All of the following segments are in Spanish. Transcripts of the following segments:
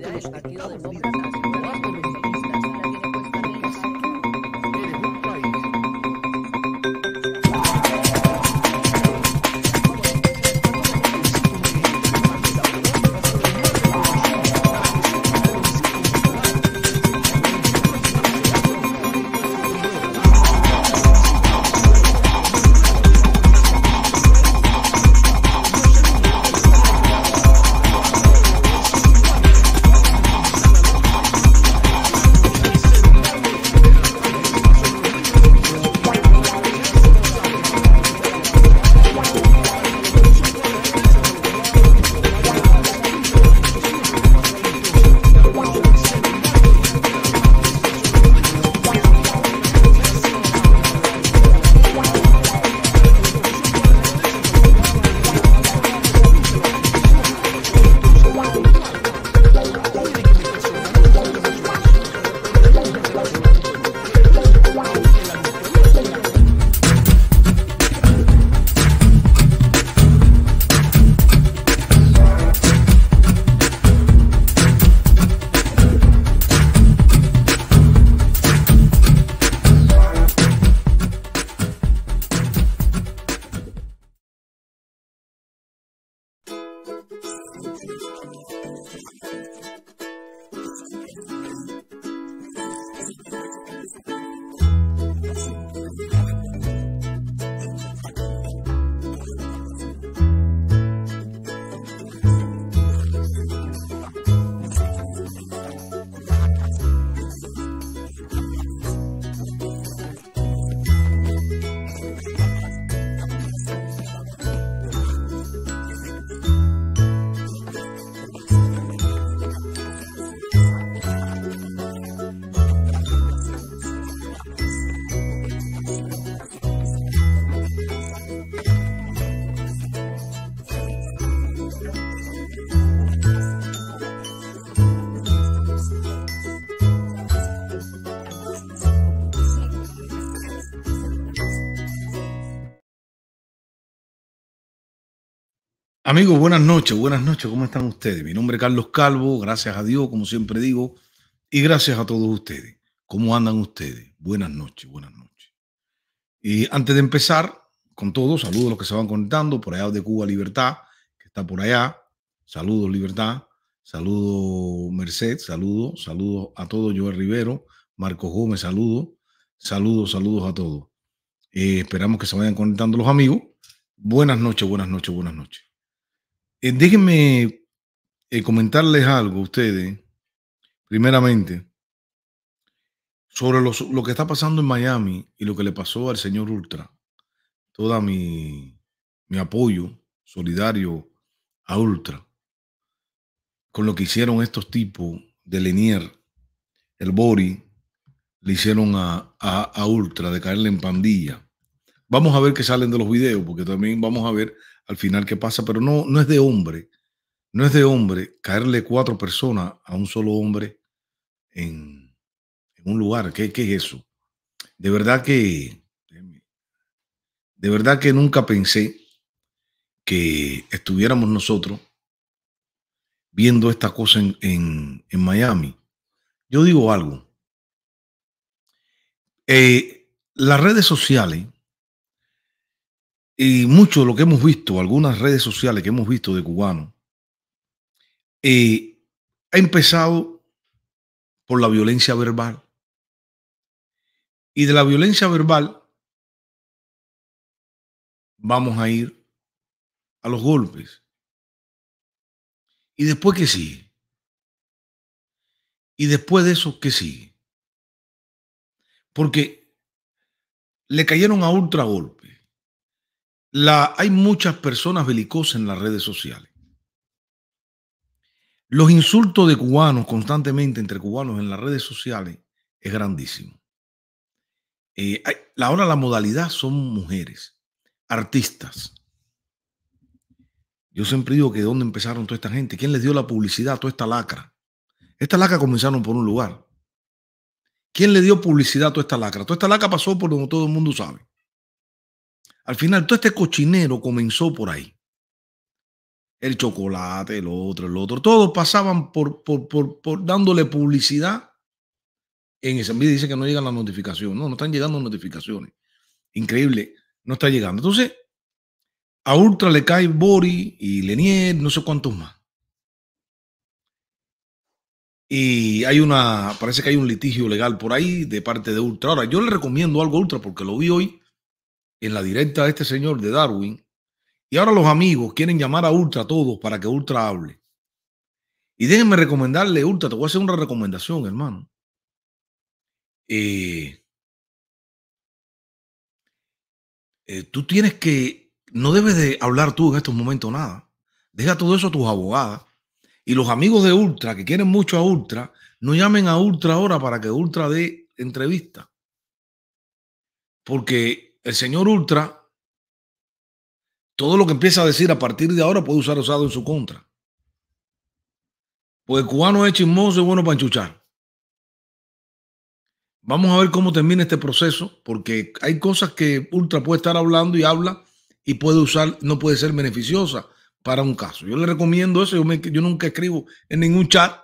realidad partido Amigos, buenas noches, buenas noches, ¿cómo están ustedes? Mi nombre es Carlos Calvo, gracias a Dios, como siempre digo, y gracias a todos ustedes. ¿Cómo andan ustedes? Buenas noches, buenas noches. Y antes de empezar, con todos, saludos a los que se van conectando, por allá de Cuba Libertad, que está por allá, saludos Libertad, saludos Merced, saludos, saludos a todos, Joel Rivero, Marcos Gómez, saludos, saludos, saludos a todos. Eh, esperamos que se vayan conectando los amigos. Buenas noches, buenas noches, buenas noches. Eh, déjenme eh, comentarles algo a ustedes, primeramente, sobre lo que está pasando en Miami y lo que le pasó al señor Ultra. Toda mi, apoyo solidario a Ultra con lo que hicieron estos tipos de Lenier, el Bori, le hicieron a, Ultra de caerle en pandilla. Vamos a ver que salen de los videos, porque también vamos a ver al final qué pasa, pero no, no es de hombre, no es de hombre caerle cuatro personas a un solo hombre en, un lugar. ¿Qué, es eso? De verdad que, de verdad que nunca pensé que estuviéramos nosotros viendo esta cosa en, en, Miami. Yo digo algo. Eh, las redes sociales y eh, mucho de lo que hemos visto, algunas redes sociales que hemos visto de cubanos, eh, ha empezado por la violencia verbal. Y de la violencia verbal vamos a ir a los golpes. ¿Y después qué sigue? ¿Y después de eso qué sigue? Porque le cayeron a ultra golpe hay muchas personas belicosas en las redes sociales. Los insultos de cubanos constantemente entre cubanos en las redes sociales es grandísimo. Eh, ahora la modalidad son mujeres, artistas. Yo siempre digo que de dónde empezaron toda esta gente, quién les dio la publicidad, a toda esta lacra. Esta lacra comenzaron por un lugar. ¿Quién le dio publicidad a toda esta lacra? Toda esta lacra pasó por donde todo el mundo sabe. Al final, todo este cochinero comenzó por ahí. El chocolate, el otro, el otro. Todos pasaban por, por, por, por dándole publicidad. En ese ambiente dice que no llegan las notificaciones. No, no están llegando notificaciones. Increíble. No está llegando. Entonces, a Ultra le cae Bori y Lenier, no sé cuántos más. Y hay una, parece que hay un litigio legal por ahí de parte de Ultra. Ahora, yo le recomiendo algo a Ultra porque lo vi hoy en la directa de este señor de Darwin. Y ahora los amigos quieren llamar a Ultra todos para que Ultra hable. Y déjenme recomendarle, Ultra, te voy a hacer una recomendación, hermano. Eh, eh, tú tienes que, no debes de hablar tú en estos momentos nada. Deja todo eso a tus abogadas. Y los amigos de Ultra, que quieren mucho a Ultra, no llamen a Ultra ahora para que Ultra dé entrevista. Porque el señor Ultra, todo lo que empieza a decir a partir de ahora puede usar usado en su contra. Pues cubano es chismoso y bueno para enchuchar. Vamos a ver cómo termina este proceso, porque hay cosas que Ultra puede estar hablando y habla y puede usar, no puede ser beneficiosa para un caso. Yo le recomiendo eso, yo, nunca escribo en ningún chat,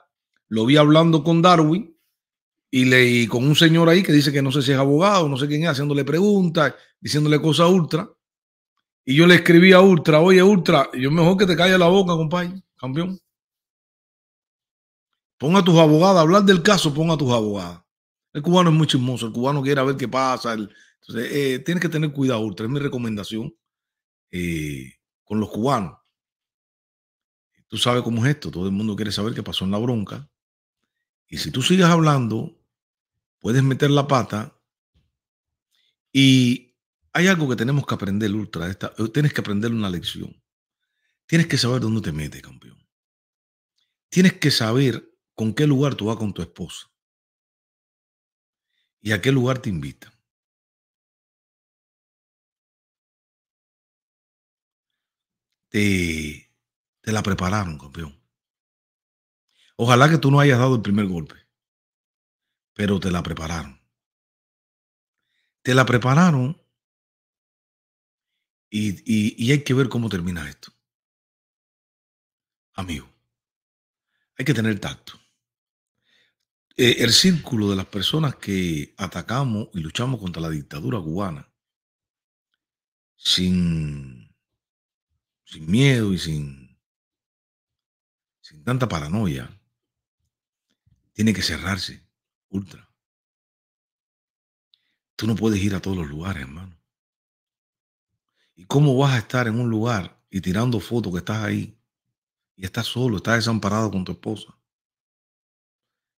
lo vi hablando con Darwin y, leí con un señor ahí que dice que no sé si es abogado, no sé quién es, haciéndole preguntas diciéndole cosas a Ultra. Y yo le escribí a Ultra, oye Ultra, yo mejor que te calle la boca, compadre, campeón. Ponga a tus abogadas, hablar del caso, ponga a tus abogadas. El cubano es muy chismoso, el cubano quiere ver qué pasa. El, entonces, eh, tienes que tener cuidado, Ultra, es mi recomendación eh, con los cubanos. Tú sabes cómo es esto, todo el mundo quiere saber qué pasó en la bronca. Y si tú sigues hablando, puedes meter la pata y hay algo que tenemos que aprender, Ultra. Eh, tienes que aprender una lección. Tienes que saber dónde te metes, campeón. Tienes que saber con qué lugar tú vas con tu esposa. Y a qué lugar te invitan. te la prepararon, campeón. Ojalá que tú no hayas dado el primer golpe, pero te la prepararon. Te la prepararon y, hay que ver cómo termina esto. Amigo, hay que tener tacto. Eh, el círculo de las personas que atacamos y luchamos contra la dictadura cubana sin, sin miedo y sin, sin tanta paranoia, tiene que cerrarse ultra. Tú no puedes ir a todos los lugares, hermano. ¿Y cómo vas a estar en un lugar y tirando fotos que estás ahí y estás solo, estás desamparado con tu esposa?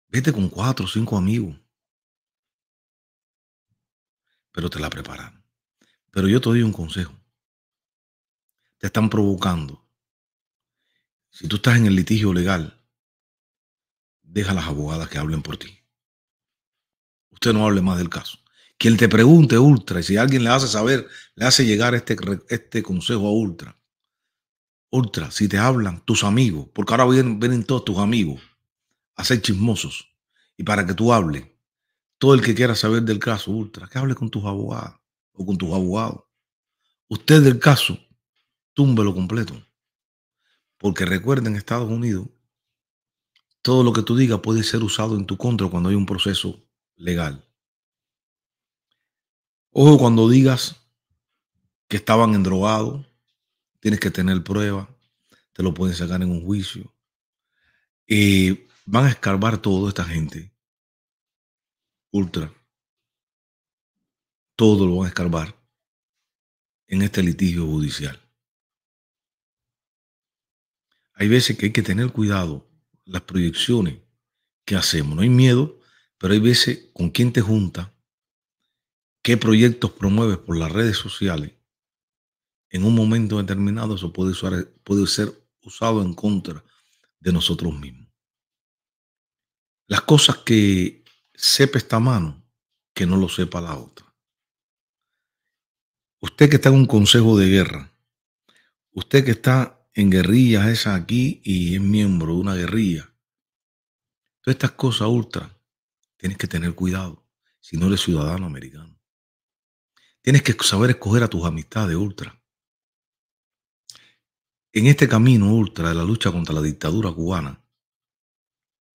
Vete con cuatro o cinco amigos. Pero te la preparan. Pero yo te doy un consejo. Te están provocando. Si tú estás en el litigio legal, deja a las abogadas que hablen por ti. Usted no hable más del caso. Quien te pregunte, Ultra, y si alguien le hace saber, le hace llegar este, este consejo a Ultra. Ultra, si te hablan tus amigos, porque ahora vienen, todos tus amigos a ser chismosos y para que tú hables. Todo el que quiera saber del caso, Ultra, que hable con tus abogados o con tus abogados. Usted del caso, túmbelo completo. Porque recuerden, en Estados Unidos, todo lo que tú digas puede ser usado en tu contra cuando hay un proceso legal. Ojo cuando digas que estaban drogado, tienes que tener prueba, te lo pueden sacar en un juicio. y eh, van a escarbar todo esta gente. Ultra. Todo lo van a escarbar en este litigio judicial. Hay veces que hay que tener cuidado las proyecciones que hacemos. No hay miedo, pero hay veces con quien te junta qué proyectos promueves por las redes sociales, en un momento determinado eso puede, ser usado en contra de nosotros mismos. Las cosas que sepa esta mano, que no lo sepa la otra. Usted que está en un consejo de guerra, usted que está en guerrillas esa aquí y es miembro de una guerrilla, todas estas cosas ultra, tienes que tener cuidado si no eres ciudadano americano. Tienes que saber escoger a tus amistades, Ultra. En este camino, Ultra, de la lucha contra la dictadura cubana,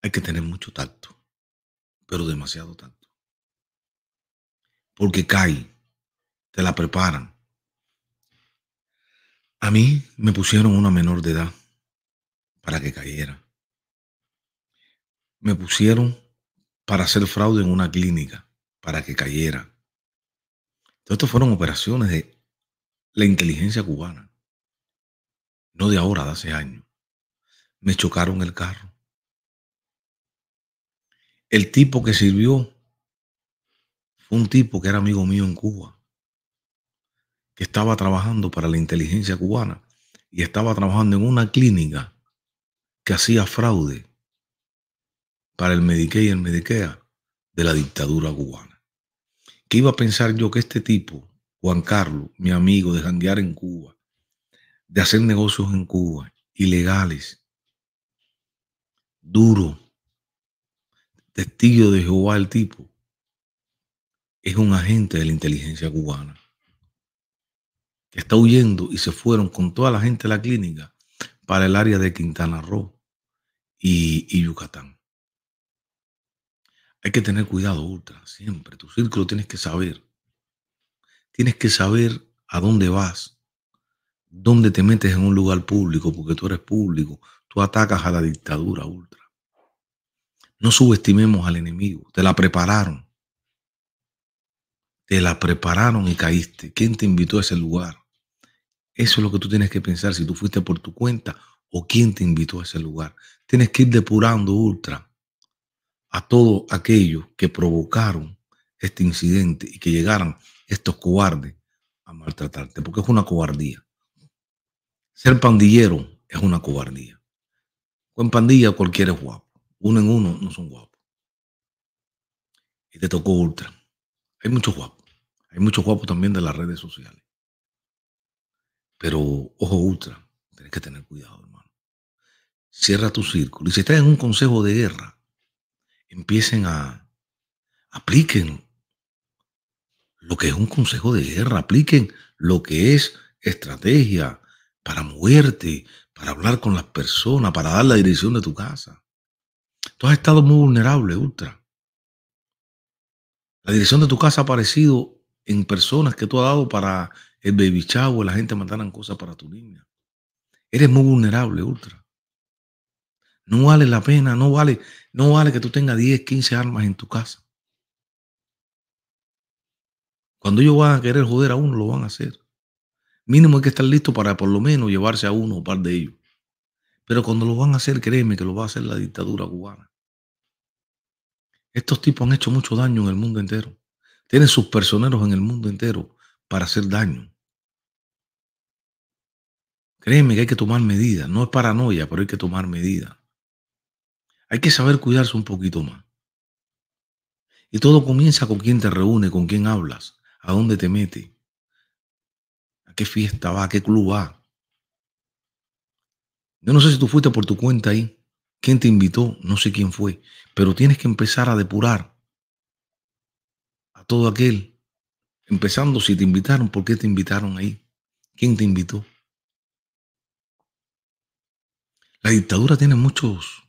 hay que tener mucho tacto, pero demasiado tacto. Porque cae, te la preparan. A mí me pusieron una menor de edad para que cayera. Me pusieron para hacer fraude en una clínica para que cayera. Estas fueron operaciones de la inteligencia cubana, no de ahora, de hace años. Me chocaron el carro. El tipo que sirvió fue un tipo que era amigo mío en Cuba, que estaba trabajando para la inteligencia cubana y estaba trabajando en una clínica que hacía fraude para el Medicaid y el Medicare de la dictadura cubana. ¿Qué iba a pensar yo que este tipo, Juan Carlos, mi amigo, de janguear en Cuba, de hacer negocios en Cuba, ilegales, duro, testigo de Jehová el tipo, es un agente de la inteligencia cubana que está huyendo y se fueron con toda la gente de la clínica para el área de Quintana Roo y Yucatán. Hay que tener cuidado, Ultra, siempre. Tu círculo tienes que saber. Tienes que saber a dónde vas, dónde te metes en un lugar público, porque tú eres público. Tú atacas a la dictadura, Ultra. No subestimemos al enemigo. Te la prepararon. Te la prepararon y caíste. ¿Quién te invitó a ese lugar? Eso es lo que tú tienes que pensar si tú fuiste por tu cuenta o quién te invitó a ese lugar. Tienes que ir depurando, Ultra a todos aquellos que provocaron este incidente y que llegaran estos cobardes a maltratarte, porque es una cobardía. Ser pandillero es una cobardía. Con pandilla cualquiera es guapo. Uno en uno no son guapos. Y te tocó ultra. Hay muchos guapos. Hay muchos guapos también de las redes sociales. Pero ojo ultra, Tienes que tener cuidado, hermano. Cierra tu círculo. Y si estás en un consejo de guerra, empiecen a, apliquen lo que es un consejo de guerra, apliquen lo que es estrategia para muerte, para hablar con las personas, para dar la dirección de tu casa. Tú has estado muy vulnerable, Ultra. La dirección de tu casa ha aparecido en personas que tú has dado para el baby chavo, la gente mandaran cosas para tu niña. Eres muy vulnerable, Ultra. No vale la pena, no vale, no vale que tú tengas 10, 15 armas en tu casa. Cuando ellos van a querer joder a uno, lo van a hacer. Mínimo hay que estar listo para por lo menos llevarse a uno o par de ellos. Pero cuando lo van a hacer, créeme que lo va a hacer la dictadura cubana. Estos tipos han hecho mucho daño en el mundo entero. Tienen sus personeros en el mundo entero para hacer daño. Créeme que hay que tomar medidas. No es paranoia, pero hay que tomar medidas. Hay que saber cuidarse un poquito más. Y todo comienza con quién te reúne, con quién hablas, a dónde te mete, a qué fiesta va, a qué club va. Yo no sé si tú fuiste por tu cuenta ahí, quién te invitó, no sé quién fue, pero tienes que empezar a depurar a todo aquel, empezando si te invitaron, por qué te invitaron ahí, quién te invitó. La dictadura tiene muchos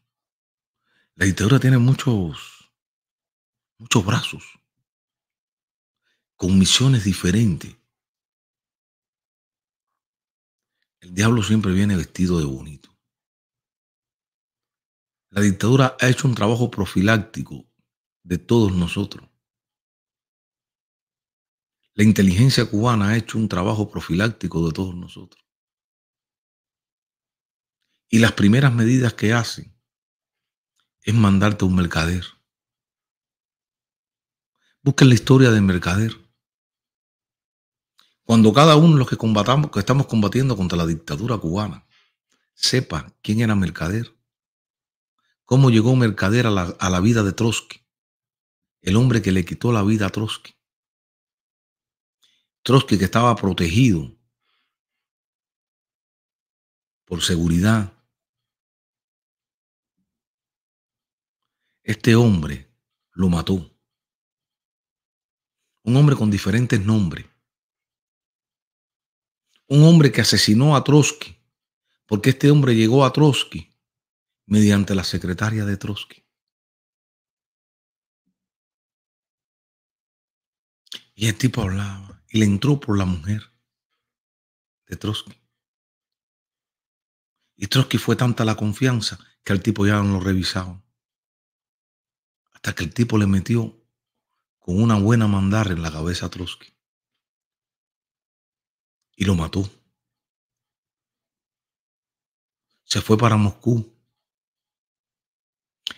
la dictadura tiene muchos, muchos brazos, con misiones diferentes. El diablo siempre viene vestido de bonito. La dictadura ha hecho un trabajo profiláctico de todos nosotros. La inteligencia cubana ha hecho un trabajo profiláctico de todos nosotros. Y las primeras medidas que hacen es mandarte un mercader. Busquen la historia del mercader. Cuando cada uno de los que combatamos, que estamos combatiendo contra la dictadura cubana, sepa quién era mercader, cómo llegó mercader a la, a la vida de Trotsky, el hombre que le quitó la vida a Trotsky. Trotsky que estaba protegido por seguridad Este hombre lo mató. Un hombre con diferentes nombres. Un hombre que asesinó a Trotsky, porque este hombre llegó a Trotsky mediante la secretaria de Trotsky. Y el tipo hablaba y le entró por la mujer de Trotsky. Y Trotsky fue tanta la confianza que al tipo ya no lo revisaron hasta que el tipo le metió con una buena mandar en la cabeza a Trotsky y lo mató. Se fue para Moscú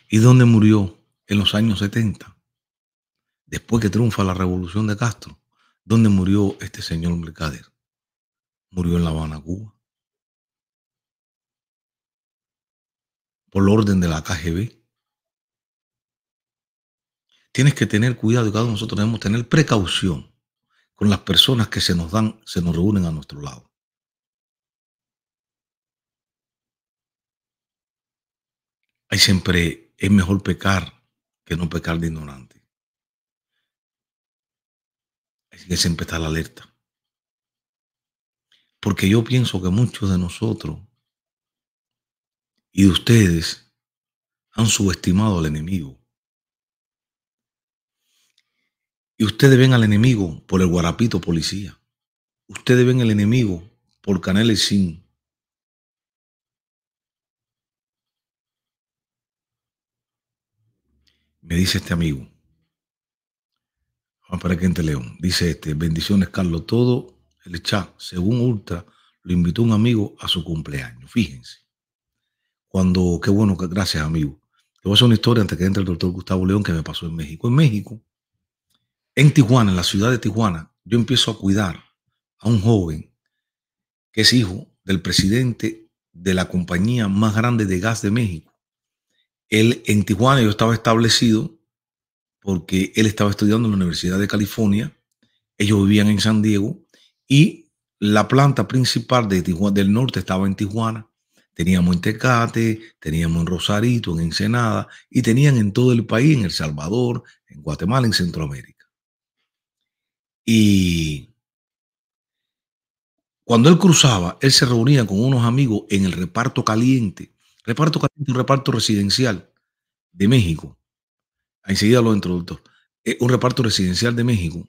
y dónde murió en los años 70, después que triunfa la revolución de Castro, donde murió este señor Mercader. Murió en La Habana, Cuba. Por orden de la KGB tienes que tener cuidado y cada uno de nosotros debemos tener precaución con las personas que se nos dan, se nos reúnen a nuestro lado. Hay siempre, es mejor pecar que no pecar de ignorante. Hay que siempre estar alerta. Porque yo pienso que muchos de nosotros y de ustedes han subestimado al enemigo Y ustedes ven al enemigo por el guarapito policía. Ustedes ven al enemigo por canales Sin. Me dice este amigo, que entre León, dice este, bendiciones Carlos, todo el chat, según Ultra, lo invitó un amigo a su cumpleaños, fíjense. Cuando, qué bueno, gracias amigo. Te voy a hacer una historia antes que entre el doctor Gustavo León que me pasó en México. En México, en Tijuana, en la ciudad de Tijuana, yo empiezo a cuidar a un joven que es hijo del presidente de la compañía más grande de gas de México. Él en Tijuana yo estaba establecido porque él estaba estudiando en la Universidad de California, ellos vivían en San Diego y la planta principal del norte estaba en Tijuana. Teníamos en Tecate, teníamos en Rosarito, en Ensenada y tenían en todo el país, en El Salvador, en Guatemala, en Centroamérica. Y cuando él cruzaba, él se reunía con unos amigos en el reparto caliente. Reparto caliente, un reparto residencial de México. Enseguida lo entro, doctor. Eh, un reparto residencial de México.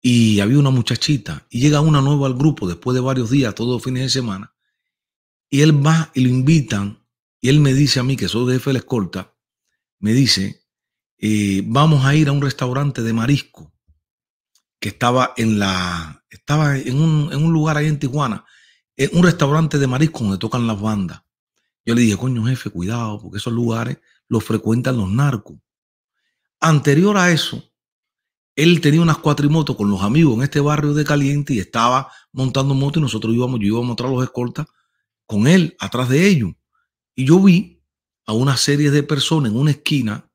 Y había una muchachita. Y llega una nueva al grupo después de varios días, todos los fines de semana. Y él va y lo invitan. Y él me dice a mí, que soy de la escolta, me dice, eh, vamos a ir a un restaurante de marisco que estaba en la estaba en un, en un lugar ahí en Tijuana, en eh, un restaurante de marisco donde tocan las bandas. Yo le dije, coño jefe, cuidado, porque esos lugares los frecuentan los narcos. Anterior a eso, él tenía unas cuatrimotos con los amigos en este barrio de Caliente y estaba montando motos y nosotros íbamos, yo iba a mostrar los escoltas con él, atrás de ellos. Y yo vi a una serie de personas en una esquina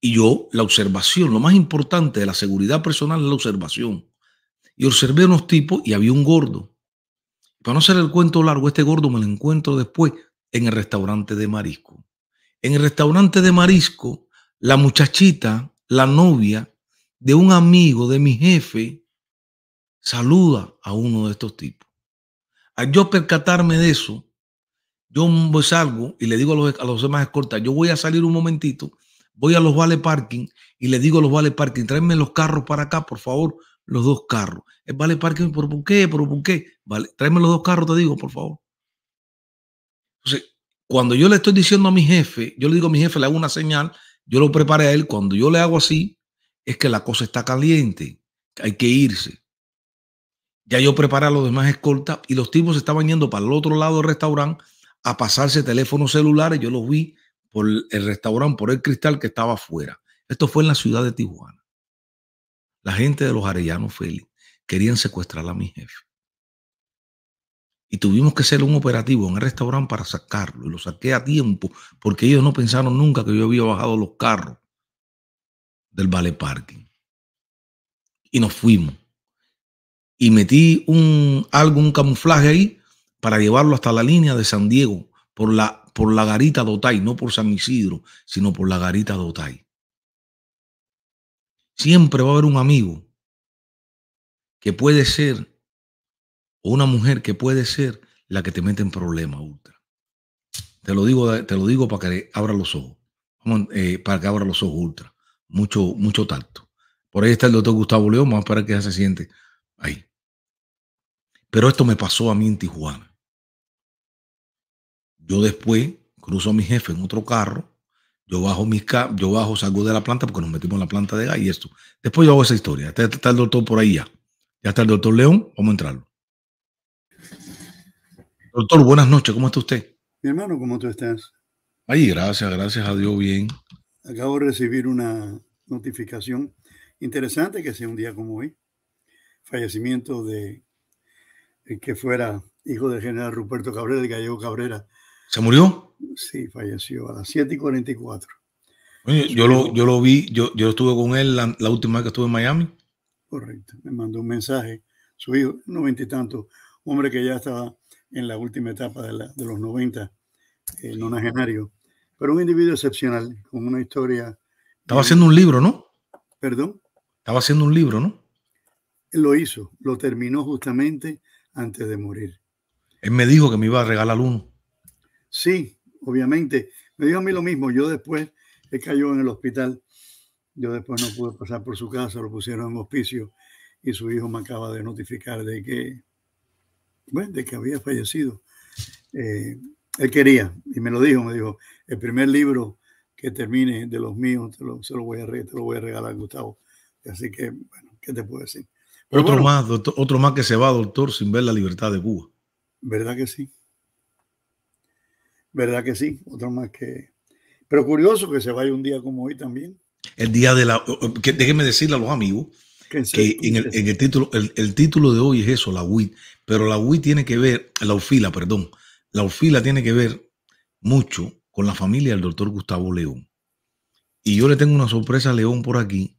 y yo, la observación, lo más importante de la seguridad personal es la observación. Y observé unos tipos y había un gordo. Para no hacer el cuento largo, este gordo me lo encuentro después en el restaurante de marisco. En el restaurante de marisco, la muchachita, la novia de un amigo de mi jefe, saluda a uno de estos tipos. Al yo percatarme de eso, yo salgo y le digo a los, a los demás escortas, yo voy a salir un momentito voy a los vale parking y le digo a los vale parking, tráeme los carros para acá, por favor, los dos carros. El eh, vale parking, ¿por, qué? ¿Por, qué? tráeme los dos carros, te digo, por favor. Entonces, cuando yo le estoy diciendo a mi jefe, yo le digo a mi jefe, le hago una señal, yo lo preparé a él, cuando yo le hago así, es que la cosa está caliente, hay que irse. Ya yo preparé a los demás escoltas y los tipos estaban yendo para el otro lado del restaurante a pasarse teléfonos celulares, yo los vi por el restaurante, por el cristal que estaba afuera. Esto fue en la ciudad de Tijuana. La gente de los Arellanos Félix querían secuestrar a mi jefe. Y tuvimos que hacer un operativo en el restaurante para sacarlo. Y lo saqué a tiempo porque ellos no pensaron nunca que yo había bajado los carros del vale parking. Y nos fuimos. Y metí un, algo, un camuflaje ahí para llevarlo hasta la línea de San Diego por la por la garita de Otay, no por San Isidro, sino por la garita de Otay. Siempre va a haber un amigo que puede ser, o una mujer que puede ser la que te mete en problemas, Ultra. Te lo digo, te lo digo para que abra los ojos. Eh, para que abra los ojos, Ultra. Mucho, mucho tacto. Por ahí está el doctor Gustavo León, más para que ya se siente ahí. Pero esto me pasó a mí en Tijuana. Yo después cruzo a mi jefe en otro carro, yo bajo, mis yo bajo, salgo de la planta porque nos metimos en la planta de gas y esto. Después yo hago esa historia. Está, el doctor por ahí ya. Ya está el doctor León, vamos a entrarlo. Doctor, buenas noches, ¿cómo está usted? Mi hermano, ¿cómo tú estás? Ay, gracias, gracias a Dios, bien. Acabo de recibir una notificación interesante que sea un día como hoy. Fallecimiento de eh, que fuera hijo del general Ruperto Cabrera, de gallego Cabrera, ¿Se murió? Sí, falleció a las 7 y 44. Oye, yo, lo, yo lo vi, yo, estuve con él la, última vez que estuve en Miami. Correcto, me mandó un mensaje, su hijo, noventa y tanto, hombre que ya estaba en la última etapa de, la, de los 90, eh, nonagenario, pero un individuo excepcional, con una historia. Estaba haciendo un libro, ¿no? Perdón. Estaba haciendo un libro, ¿no? Él Lo hizo, lo terminó justamente antes de morir. Él me dijo que me iba a regalar uno. Sí, obviamente. Me dijo a mí lo mismo. Yo después, él cayó en el hospital. Yo después no pude pasar por su casa, lo pusieron en hospicio y su hijo me acaba de notificar de que, bueno, de que había fallecido. Eh, él quería, y me lo dijo, me dijo, el primer libro que termine de los míos, te lo, voy a, regalar, Gustavo. Así que, bueno, ¿qué te puedo decir? otro, más, otro más que se va, doctor, sin ver la libertad de Cuba. ¿Verdad que sí? ¿Verdad que sí? Otra más que... Pero curioso que se vaya un día como hoy también. El día de la... déjenme decirle a los amigos que, en, el, título, el, título de hoy es eso, la UI, pero la UI tiene que ver, la UFILA, perdón, la UFILA tiene que ver mucho con la familia del doctor Gustavo León. Y yo le tengo una sorpresa a León por aquí,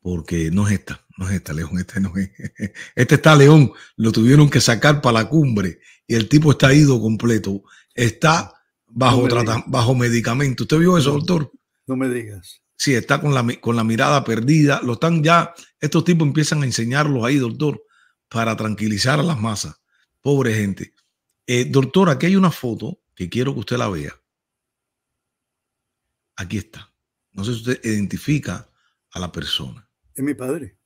porque no es esta, no es esta, León, este no es. Este está León, lo tuvieron que sacar para la cumbre y el tipo está ido completo. Está bajo, medicamento. ¿Usted vio eso, doctor? No me digas. Sí, está con la, con la mirada perdida. Lo están ya, estos tipos empiezan a enseñarlos ahí, doctor, para tranquilizar a las masas. Pobre gente. Eh, doctor, aquí hay una foto que quiero que usted la vea. Aquí está. No sé si usted identifica a la persona. Es mi padre.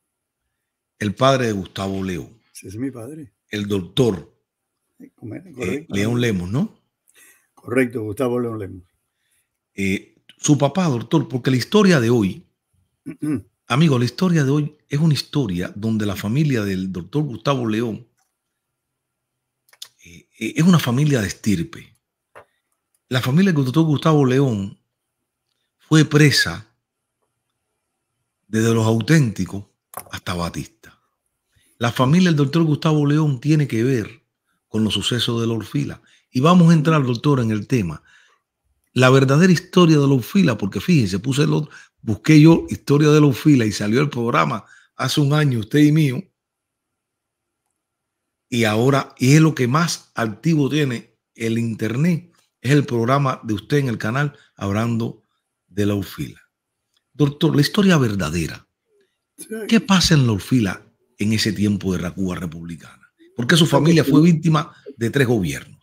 El padre de Gustavo Leo. Sí, es mi padre. El doctor. Eh, León Lemos, ¿no? Correcto, Gustavo León Lemus. Eh, su papá, doctor, porque la historia de hoy, amigo, la historia de hoy es una historia donde la familia del doctor Gustavo León eh, eh, es una familia de estirpe. La familia del doctor Gustavo León fue presa desde los auténticos hasta Batista. La familia del doctor Gustavo León tiene que ver con los sucesos de la Orfila. Y vamos a entrar, doctor, en el tema. La verdadera historia de la UFILA, porque fíjense, puse el busqué yo historia de la y salió el programa hace un año, usted y mío. Y ahora y es lo que más activo tiene el Internet, es el programa de usted en el canal hablando de la UFILA. Doctor, la historia verdadera. ¿Qué pasa en la UFILA en ese tiempo de la Cuba republicana? Porque su familia fue víctima de tres gobiernos.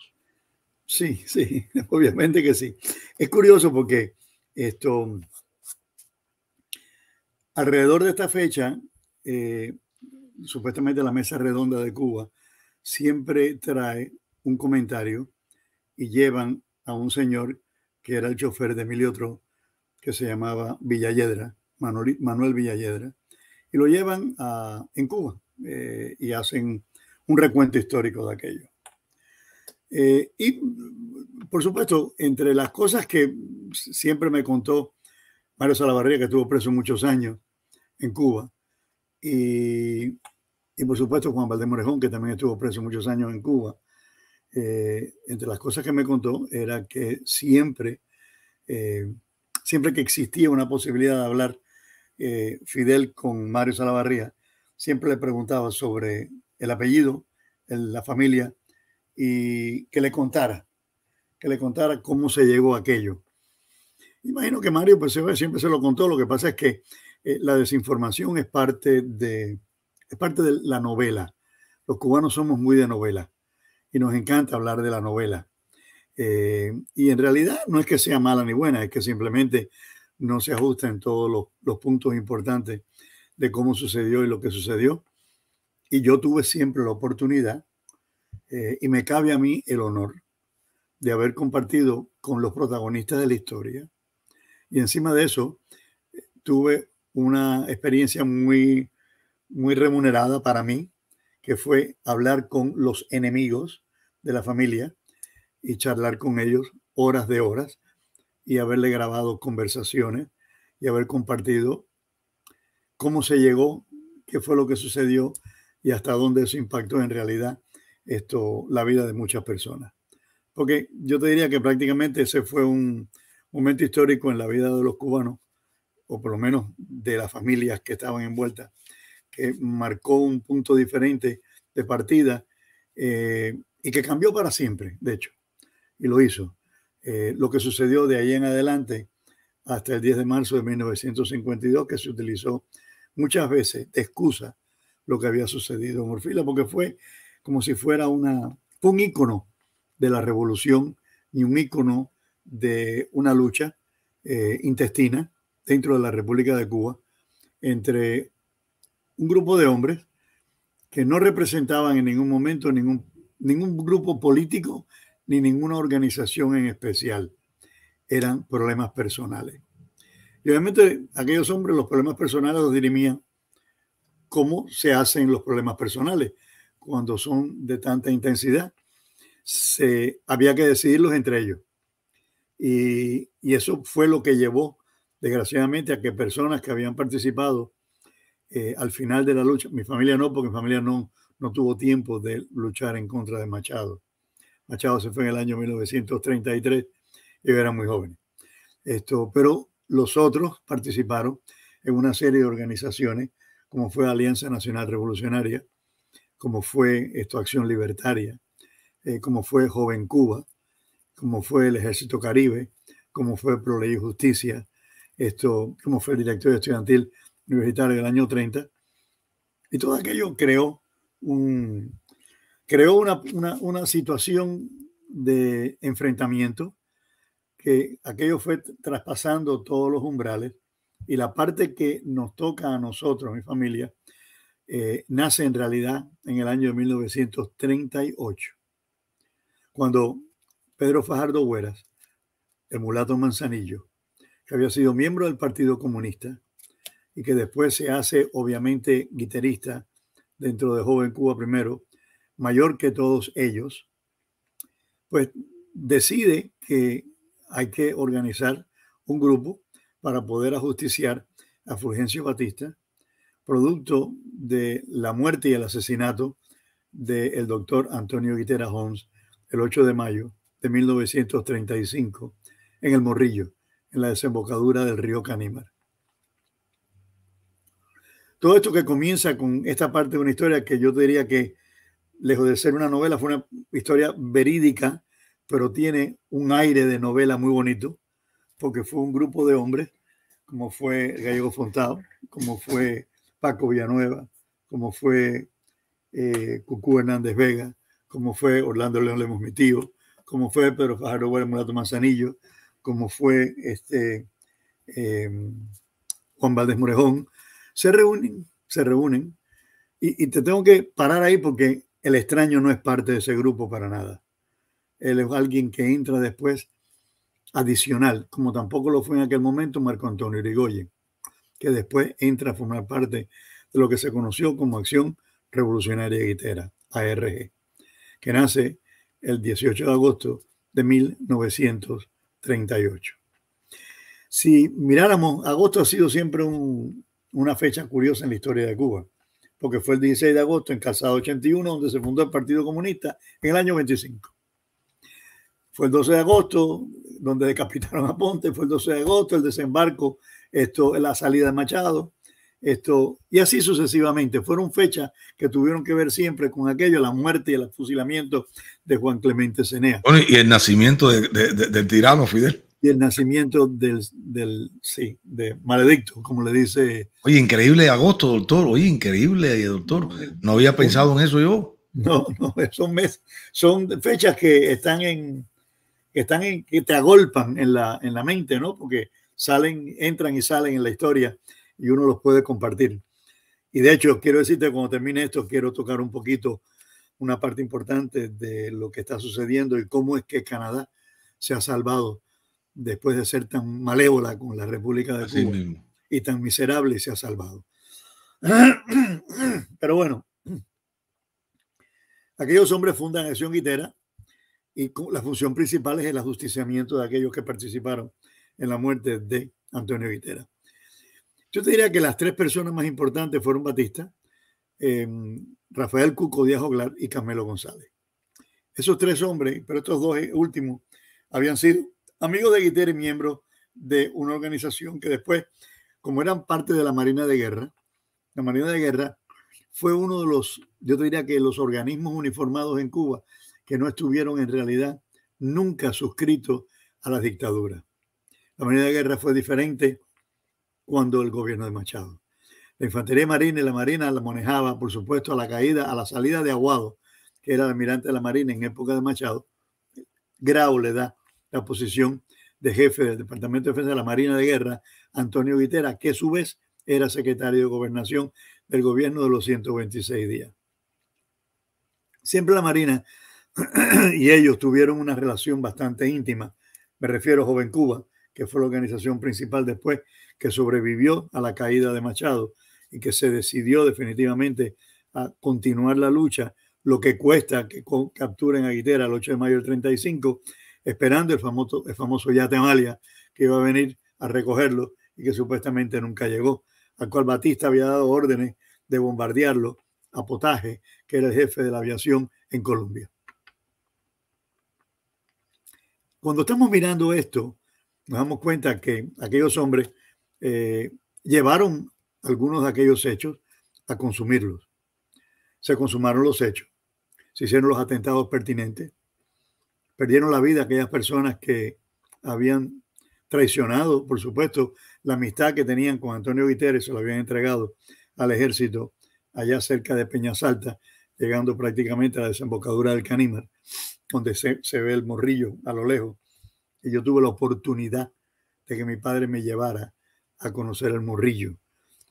Sí, sí, obviamente que sí. Es curioso porque esto, alrededor de esta fecha, eh, supuestamente la mesa redonda de Cuba siempre trae un comentario y llevan a un señor que era el chofer de Emilio Tro, que se llamaba Villalledra, Manuel, Manuel Villalledra, y lo llevan a, en Cuba eh, y hacen un recuento histórico de aquello. Eh, y, por supuesto, entre las cosas que siempre me contó Mario Salavarría, que estuvo preso muchos años en Cuba, y, por supuesto Juan Valdés Morejón, que también estuvo preso muchos años en Cuba, eh, entre las cosas que me contó era que siempre, eh, siempre que existía una posibilidad de hablar Fidel con Mario Salavarría, siempre le preguntaba sobre el apellido, la familia y que le contara, que le contara cómo se llegó a aquello. Imagino que Mario pues, siempre se lo contó, lo que pasa es que eh, la desinformación es parte, de, parte de la novela. Los cubanos somos muy de novela y nos encanta hablar de la novela. Eh, y en realidad no es que sea mala ni buena, es que simplemente no se ajusta en todos los, puntos importantes de cómo sucedió y lo que sucedió. Y yo tuve siempre la oportunidad eh, y me cabe a mí el honor de haber compartido con los protagonistas de la historia. Y encima de eso, eh, tuve una experiencia muy, muy remunerada para mí, que fue hablar con los enemigos de la familia y charlar con ellos horas de horas y haberle grabado conversaciones y haber compartido cómo se llegó, qué fue lo que sucedió y hasta dónde eso impactó en realidad esto, la vida de muchas personas. Porque yo te diría que prácticamente ese fue un momento histórico en la vida de los cubanos, o por lo menos de las familias que estaban envueltas, que marcó un punto diferente de partida eh, y que cambió para siempre, de hecho, y lo hizo. Eh, lo que sucedió de ahí en adelante hasta el 10 de marzo de 1952, que se utilizó muchas veces de excusa lo que había sucedido en Orfila, porque fue como si fuera un ícono de la revolución y un ícono de una lucha eh, intestina dentro de la República de Cuba entre un grupo de hombres que no representaban en ningún momento ningún, ningún grupo político ni ninguna organización en especial. Eran problemas personales. Y obviamente aquellos hombres los problemas personales los dirimían cómo se hacen los problemas personales, cuando son de tanta intensidad, se, había que decidirlos entre ellos. Y, eso fue lo que llevó, desgraciadamente, a que personas que habían participado eh, al final de la lucha, mi familia no, porque mi familia no, no tuvo tiempo de luchar en contra de Machado. Machado se fue en el año 1933, y era muy joven. Esto, pero los otros participaron en una serie de organizaciones, como fue Alianza Nacional Revolucionaria, como fue esto, Acción Libertaria, eh, como fue Joven Cuba, como fue el Ejército Caribe, como fue Pro Ley y Justicia, esto, como fue el director estudiantil universitario del año 30. Y todo aquello creó, un, creó una situación de enfrentamiento que aquello fue traspasando todos los umbrales y la parte que nos toca a nosotros, mi familia, eh, nace en realidad en el año 1938, cuando Pedro Fajardo Hueras, el mulato Manzanillo, que había sido miembro del Partido Comunista y que después se hace obviamente guitarrista dentro de Joven Cuba primero, mayor que todos ellos, pues decide que hay que organizar un grupo para poder ajusticiar a Fulgencio Batista producto de la muerte y el asesinato del doctor Antonio Guitera Holmes el 8 de mayo de 1935 en el Morrillo, en la desembocadura del río Canímar. Todo esto que comienza con esta parte de una historia que yo diría que, lejos de ser una novela, fue una historia verídica, pero tiene un aire de novela muy bonito, porque fue un grupo de hombres, como fue Gallego Fontado, como fue Paco Villanueva, como fue eh, Cucu Hernández Vega, como fue Orlando León Lemos, mi tío, como fue Pedro Fajardo Guerra Mulato Manzanillo, como fue este, em, Juan Valdés Morejón, se reúnen, se reúnen. Y, te tengo que parar ahí porque el extraño no es parte de ese grupo para nada. Él es alguien que entra después adicional, como tampoco lo fue en aquel momento Marco Antonio Irigoyen que después entra a formar parte de lo que se conoció como Acción Revolucionaria Guitera, ARG, que nace el 18 de agosto de 1938. Si miráramos, agosto ha sido siempre una fecha curiosa en la historia de Cuba, porque fue el 16 de agosto en Casado 81 donde se fundó el Partido Comunista en el año 25. Fue el 12 de agosto donde decapitaron a Ponte, fue el 12 de agosto el desembarco esto, la salida de Machado, esto, y así sucesivamente. Fueron fechas que tuvieron que ver siempre con aquello, la muerte y el fusilamiento de Juan Clemente Cenea. y el nacimiento de, del tirano Fidel. Y el nacimiento del, sí, de Maledicto, como le dice. Oye, increíble agosto, doctor. Oye, increíble, doctor. No había pensado en eso yo. No, no, son, meses, son fechas que están en, que están en, que te agolpan en la, en la mente, ¿no? Porque salen, entran y salen en la historia y uno los puede compartir. Y de hecho, quiero decirte, cuando termine esto, quiero tocar un poquito una parte importante de lo que está sucediendo y cómo es que Canadá se ha salvado después de ser tan malévola con la República de Cuba y tan miserable se ha salvado. Pero bueno, aquellos hombres fundan Acción Guitera y la función principal es el ajusticiamiento de aquellos que participaron en la muerte de Antonio Vitera. Yo te diría que las tres personas más importantes fueron Batista, em, Rafael Cuco Díaz Oglar y Camelo González. Esos tres hombres, pero estos dos eh, últimos, habían sido amigos de Guitera y miembros de una organización que después, como eran parte de la Marina de Guerra, la Marina de Guerra fue uno de los, yo te diría que los organismos uniformados en Cuba que no estuvieron en realidad nunca suscritos a la dictadura. La Marina de guerra fue diferente cuando el gobierno de Machado. La infantería marina y la marina la manejaba, por supuesto, a la caída, a la salida de Aguado, que era el almirante de la marina en época de Machado. Grau le da la posición de jefe del Departamento de Defensa de la Marina de Guerra, Antonio Guitera, que a su vez era secretario de Gobernación del gobierno de los 126 días. Siempre la Marina y ellos tuvieron una relación bastante íntima. Me refiero a Joven Cuba, que fue la organización principal después que sobrevivió a la caída de Machado y que se decidió definitivamente a continuar la lucha, lo que cuesta que capturen a Guitera el 8 de mayo del 35, esperando el famoso, el famoso que iba a venir a recogerlo y que supuestamente nunca llegó, al cual Batista había dado órdenes de bombardearlo a Potaje, que era el jefe de la aviación en Colombia. Cuando estamos mirando esto, nos damos cuenta que aquellos hombres eh, llevaron algunos de aquellos hechos a consumirlos. Se consumaron los hechos, se hicieron los atentados pertinentes, perdieron la vida aquellas personas que habían traicionado, por supuesto, la amistad que tenían con Antonio Guterres, se lo habían entregado al ejército allá cerca de Peñasalta, llegando prácticamente a la desembocadura del Canímar, donde se, se ve el morrillo a lo lejos yo tuve la oportunidad de que mi padre me llevara a conocer el morrillo.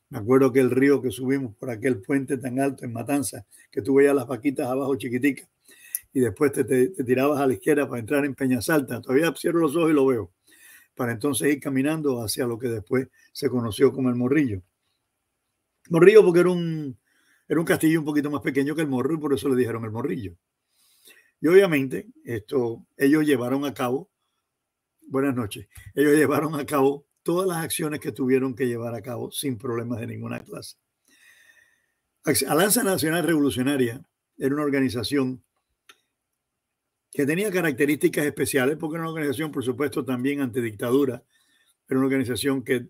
Me acuerdo que el río que subimos por aquel puente tan alto en Matanza, que tú veías las vaquitas abajo chiquiticas, y después te, tirabas a la izquierda para entrar en Peñas Altas. Todavía cierro los ojos y lo veo. Para entonces ir caminando hacia lo que después se conoció como el Morrillo. Morrillo porque era un, un castillo un poquito más pequeño que el Morro y por eso le dijeron el Morrillo. Y obviamente esto ellos llevaron a cabo Buenas noches. Ellos llevaron a cabo todas las acciones que tuvieron que llevar a cabo sin problemas de ninguna clase. Alianza Nacional Revolucionaria era una organización que tenía características especiales, porque era una organización, por supuesto, también dictadura. era una organización que,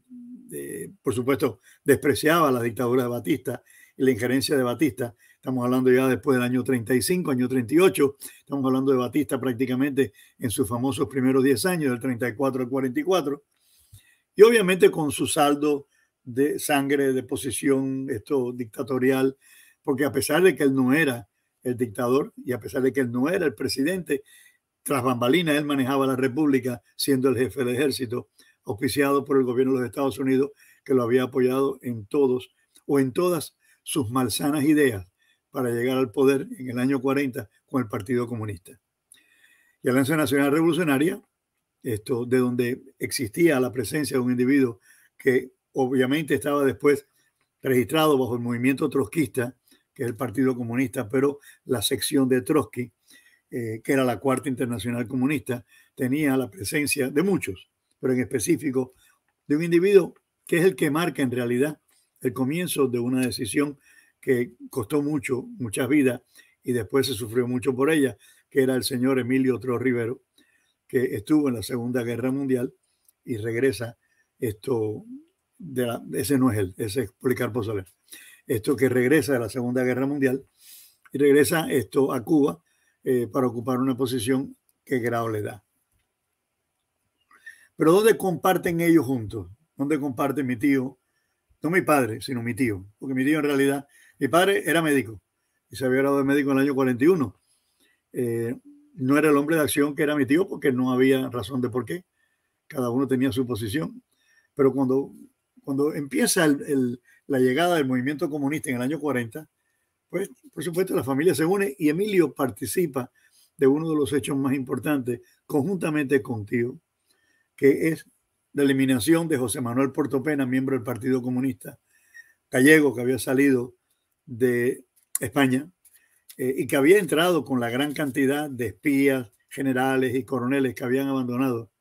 eh, por supuesto, despreciaba la dictadura de Batista y la injerencia de Batista, estamos hablando ya después del año 35, año 38, estamos hablando de Batista prácticamente en sus famosos primeros 10 años, del 34 al 44, y obviamente con su saldo de sangre, de posición esto dictatorial, porque a pesar de que él no era el dictador y a pesar de que él no era el presidente, tras bambalinas él manejaba la República siendo el jefe del ejército, auspiciado por el gobierno de los Estados Unidos, que lo había apoyado en todos o en todas sus malsanas ideas para llegar al poder en el año 40 con el Partido Comunista. Y Alianza Nacional Revolucionaria, esto de donde existía la presencia de un individuo que obviamente estaba después registrado bajo el movimiento trotskista, que es el Partido Comunista, pero la sección de Trotsky, eh, que era la cuarta internacional comunista, tenía la presencia de muchos, pero en específico de un individuo que es el que marca en realidad el comienzo de una decisión que costó mucho, muchas vidas, y después se sufrió mucho por ella, que era el señor Emilio Tro Rivero, que estuvo en la Segunda Guerra Mundial y regresa esto, de ese no es él, ese es Policarpo Soler, esto que regresa de la Segunda Guerra Mundial y regresa esto a Cuba eh, para ocupar una posición que grado le da. Pero ¿dónde comparten ellos juntos? ¿Dónde comparten mi tío? No mi padre, sino mi tío, porque mi tío en realidad mi padre era médico y se había graduado de médico en el año 41. Eh, no era el hombre de acción que era mi tío porque no había razón de por qué. Cada uno tenía su posición. Pero cuando, cuando empieza la llegada del movimiento comunista en el año 40, pues por supuesto la familia se une y Emilio participa de uno de los hechos más importantes conjuntamente contigo, que es la eliminación de José Manuel Portopena, miembro del Partido Comunista gallego que había salido de España eh, y que había entrado con la gran cantidad de espías, generales y coroneles que habían abandonado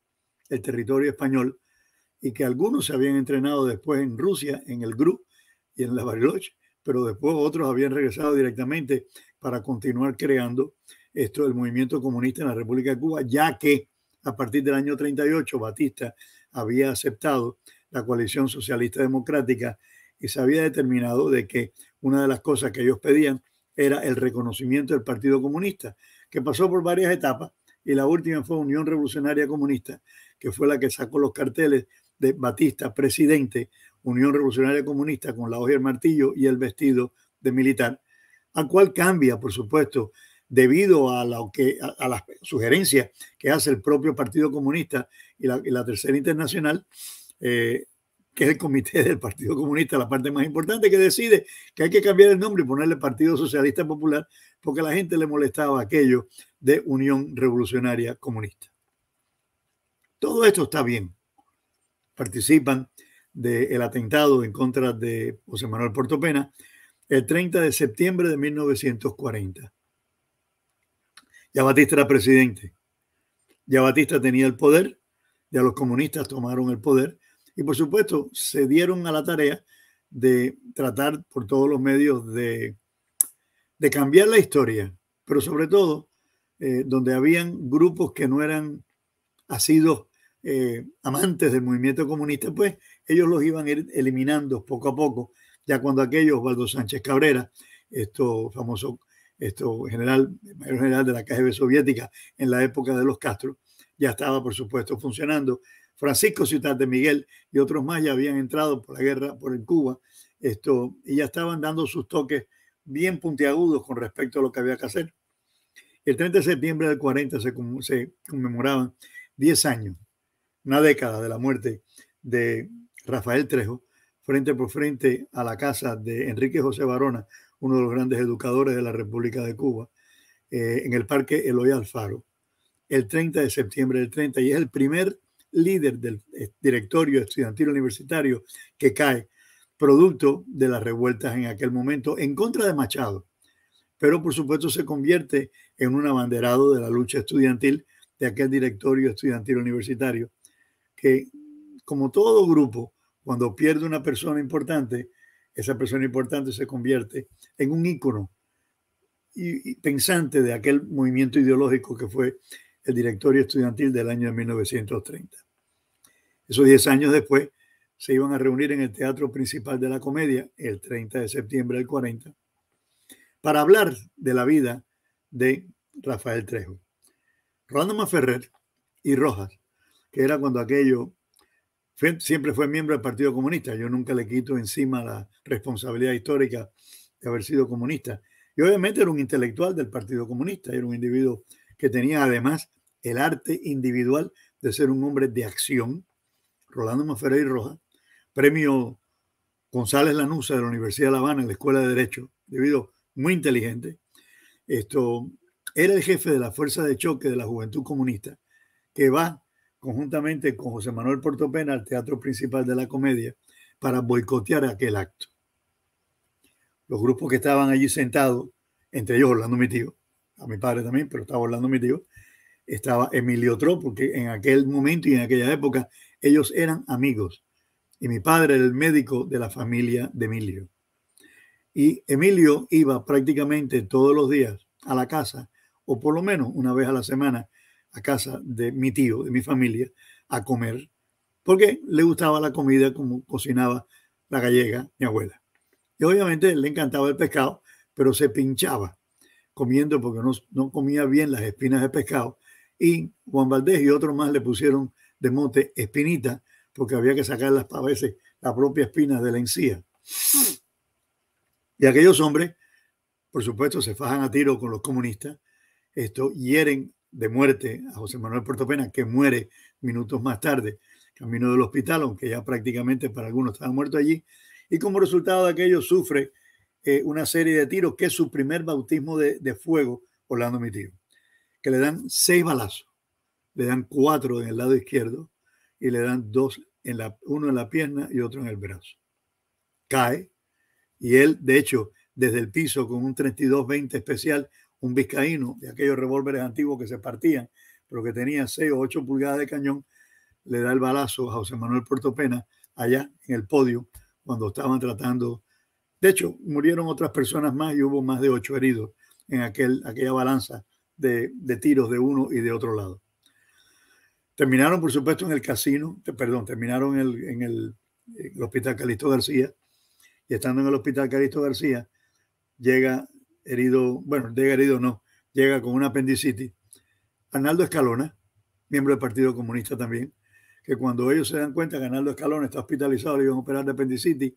el territorio español y que algunos se habían entrenado después en Rusia, en el GRU y en la Bariloche, pero después otros habían regresado directamente para continuar creando esto del movimiento comunista en la República de Cuba, ya que a partir del año 38 Batista había aceptado la coalición socialista democrática y se había determinado de que una de las cosas que ellos pedían era el reconocimiento del Partido Comunista, que pasó por varias etapas y la última fue Unión Revolucionaria Comunista, que fue la que sacó los carteles de Batista, presidente, Unión Revolucionaria Comunista con la hoja y el martillo y el vestido de militar, al cual cambia, por supuesto, debido a, las sugerencias que hace el propio Partido Comunista y la, Tercera Internacional, eh, que es el comité del Partido Comunista, la parte más importante, que decide que hay que cambiar el nombre y ponerle Partido Socialista Popular, porque a la gente le molestaba aquello de Unión Revolucionaria Comunista. Todo esto está bien. Participan del atentado en contra de José Manuel Portopena el 30 de septiembre de 1940. Ya Batista era presidente. Ya Batista tenía el poder, ya los comunistas tomaron el poder y por supuesto, se dieron a la tarea de tratar por todos los medios de, cambiar la historia, pero sobre todo eh, donde habían grupos que no eran asidos eh, amantes del movimiento comunista, pues ellos los iban ir eliminando poco a poco, ya cuando aquellos, Osvaldo Sánchez Cabrera, esto famoso, esto general, mayor general de la KGB soviética en la época de los Castro, ya estaba por supuesto funcionando, Francisco Ciudad de Miguel y otros más ya habían entrado por la guerra, por el Cuba, esto, y ya estaban dando sus toques bien puntiagudos con respecto a lo que había que hacer. El 30 de septiembre del 40 se, se conmemoraban 10 años, una década de la muerte de Rafael Trejo, frente por frente a la casa de Enrique José Barona, uno de los grandes educadores de la República de Cuba, eh, en el Parque Eloy Alfaro, el 30 de septiembre del 30, y es el primer líder del eh, directorio estudiantil universitario que cae, producto de las revueltas en aquel momento en contra de Machado. Pero por supuesto se convierte en un abanderado de la lucha estudiantil de aquel directorio estudiantil universitario, que como todo grupo, cuando pierde una persona importante, esa persona importante se convierte en un ícono y, pensante de aquel movimiento ideológico que fue el directorio estudiantil del año de 1930. Esos 10 años después se iban a reunir en el Teatro Principal de la Comedia, el 30 de septiembre del 40, para hablar de la vida de Rafael Trejo. Rolando Ferrer y Rojas, que era cuando aquello siempre fue miembro del Partido Comunista, yo nunca le quito encima la responsabilidad histórica de haber sido comunista. Y obviamente era un intelectual del Partido Comunista, era un individuo que tenía además el arte individual de ser un hombre de acción, Rolando y Rojas, premio González Lanusa de la Universidad de La Habana en la Escuela de Derecho, debido muy inteligente. Esto era el jefe de la fuerza de choque de la Juventud Comunista, que va conjuntamente con José Manuel Portopena al Teatro Principal de la Comedia para boicotear aquel acto. Los grupos que estaban allí sentados, entre ellos Orlando mi tío, a mi padre también, pero estaba Orlando mi tío, estaba Emilio Tro, porque en aquel momento y en aquella época ellos eran amigos y mi padre era el médico de la familia de Emilio. Y Emilio iba prácticamente todos los días a la casa, o por lo menos una vez a la semana, a casa de mi tío, de mi familia, a comer, porque le gustaba la comida como cocinaba la gallega, mi abuela. Y obviamente le encantaba el pescado, pero se pinchaba comiendo porque no, comía bien las espinas de pescado. Y Juan Valdés y otro más le pusieron de monte espinita, porque había que sacar a veces la propia espina de la encía. Y aquellos hombres, por supuesto, se fajan a tiro con los comunistas, esto hieren de muerte a José Manuel Portopena, que muere minutos más tarde, camino del hospital, aunque ya prácticamente para algunos estaba muerto allí, y como resultado de aquello sufre eh, una serie de tiros, que es su primer bautismo de, fuego, Orlando mi que le dan seis balazos le dan cuatro en el lado izquierdo y le dan dos, en la, uno en la pierna y otro en el brazo. Cae y él, de hecho, desde el piso con un 32-20 especial, un vizcaíno de aquellos revólveres antiguos que se partían, pero que tenía seis o ocho pulgadas de cañón, le da el balazo a José Manuel Puerto Pena allá en el podio cuando estaban tratando. De hecho, murieron otras personas más y hubo más de ocho heridos en aquel, aquella balanza de, de tiros de uno y de otro lado. Terminaron, por supuesto, en el casino, perdón, terminaron en eh, el, hospital Calixto García. Y estando en el hospital Calixto García, llega herido, bueno, llega herido no, llega con un apendicitis. Arnaldo Escalona, miembro del Partido Comunista también, que cuando ellos se dan cuenta que Arnaldo Escalona está hospitalizado, y iban a operar de apendicitis,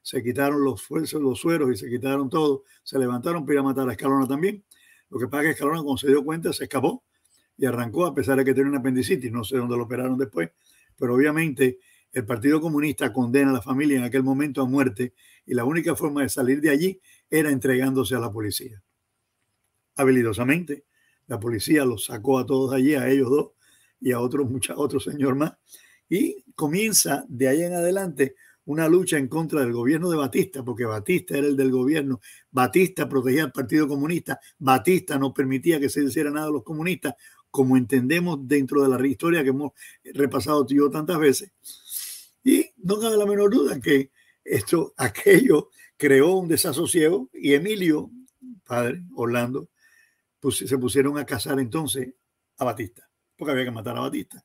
se quitaron los, los sueros y se quitaron todo, se levantaron para ir a matar a Escalona también. Lo que pasa es que Escalona, cuando se dio cuenta, se escapó y arrancó a pesar de que tenía un apendicitis, no sé dónde lo operaron después, pero obviamente el Partido Comunista condena a la familia en aquel momento a muerte y la única forma de salir de allí era entregándose a la policía. Habilidosamente, la policía los sacó a todos allí, a ellos dos y a otros muchos otros señor más, y comienza de ahí en adelante una lucha en contra del gobierno de Batista, porque Batista era el del gobierno, Batista protegía al Partido Comunista, Batista no permitía que se hiciera nada a los comunistas, como entendemos dentro de la historia que hemos repasado tú yo tantas veces. Y no cabe la menor duda que esto, aquello creó un desasosiego y Emilio, padre, Orlando, pues, se pusieron a cazar entonces a Batista, porque había que matar a Batista.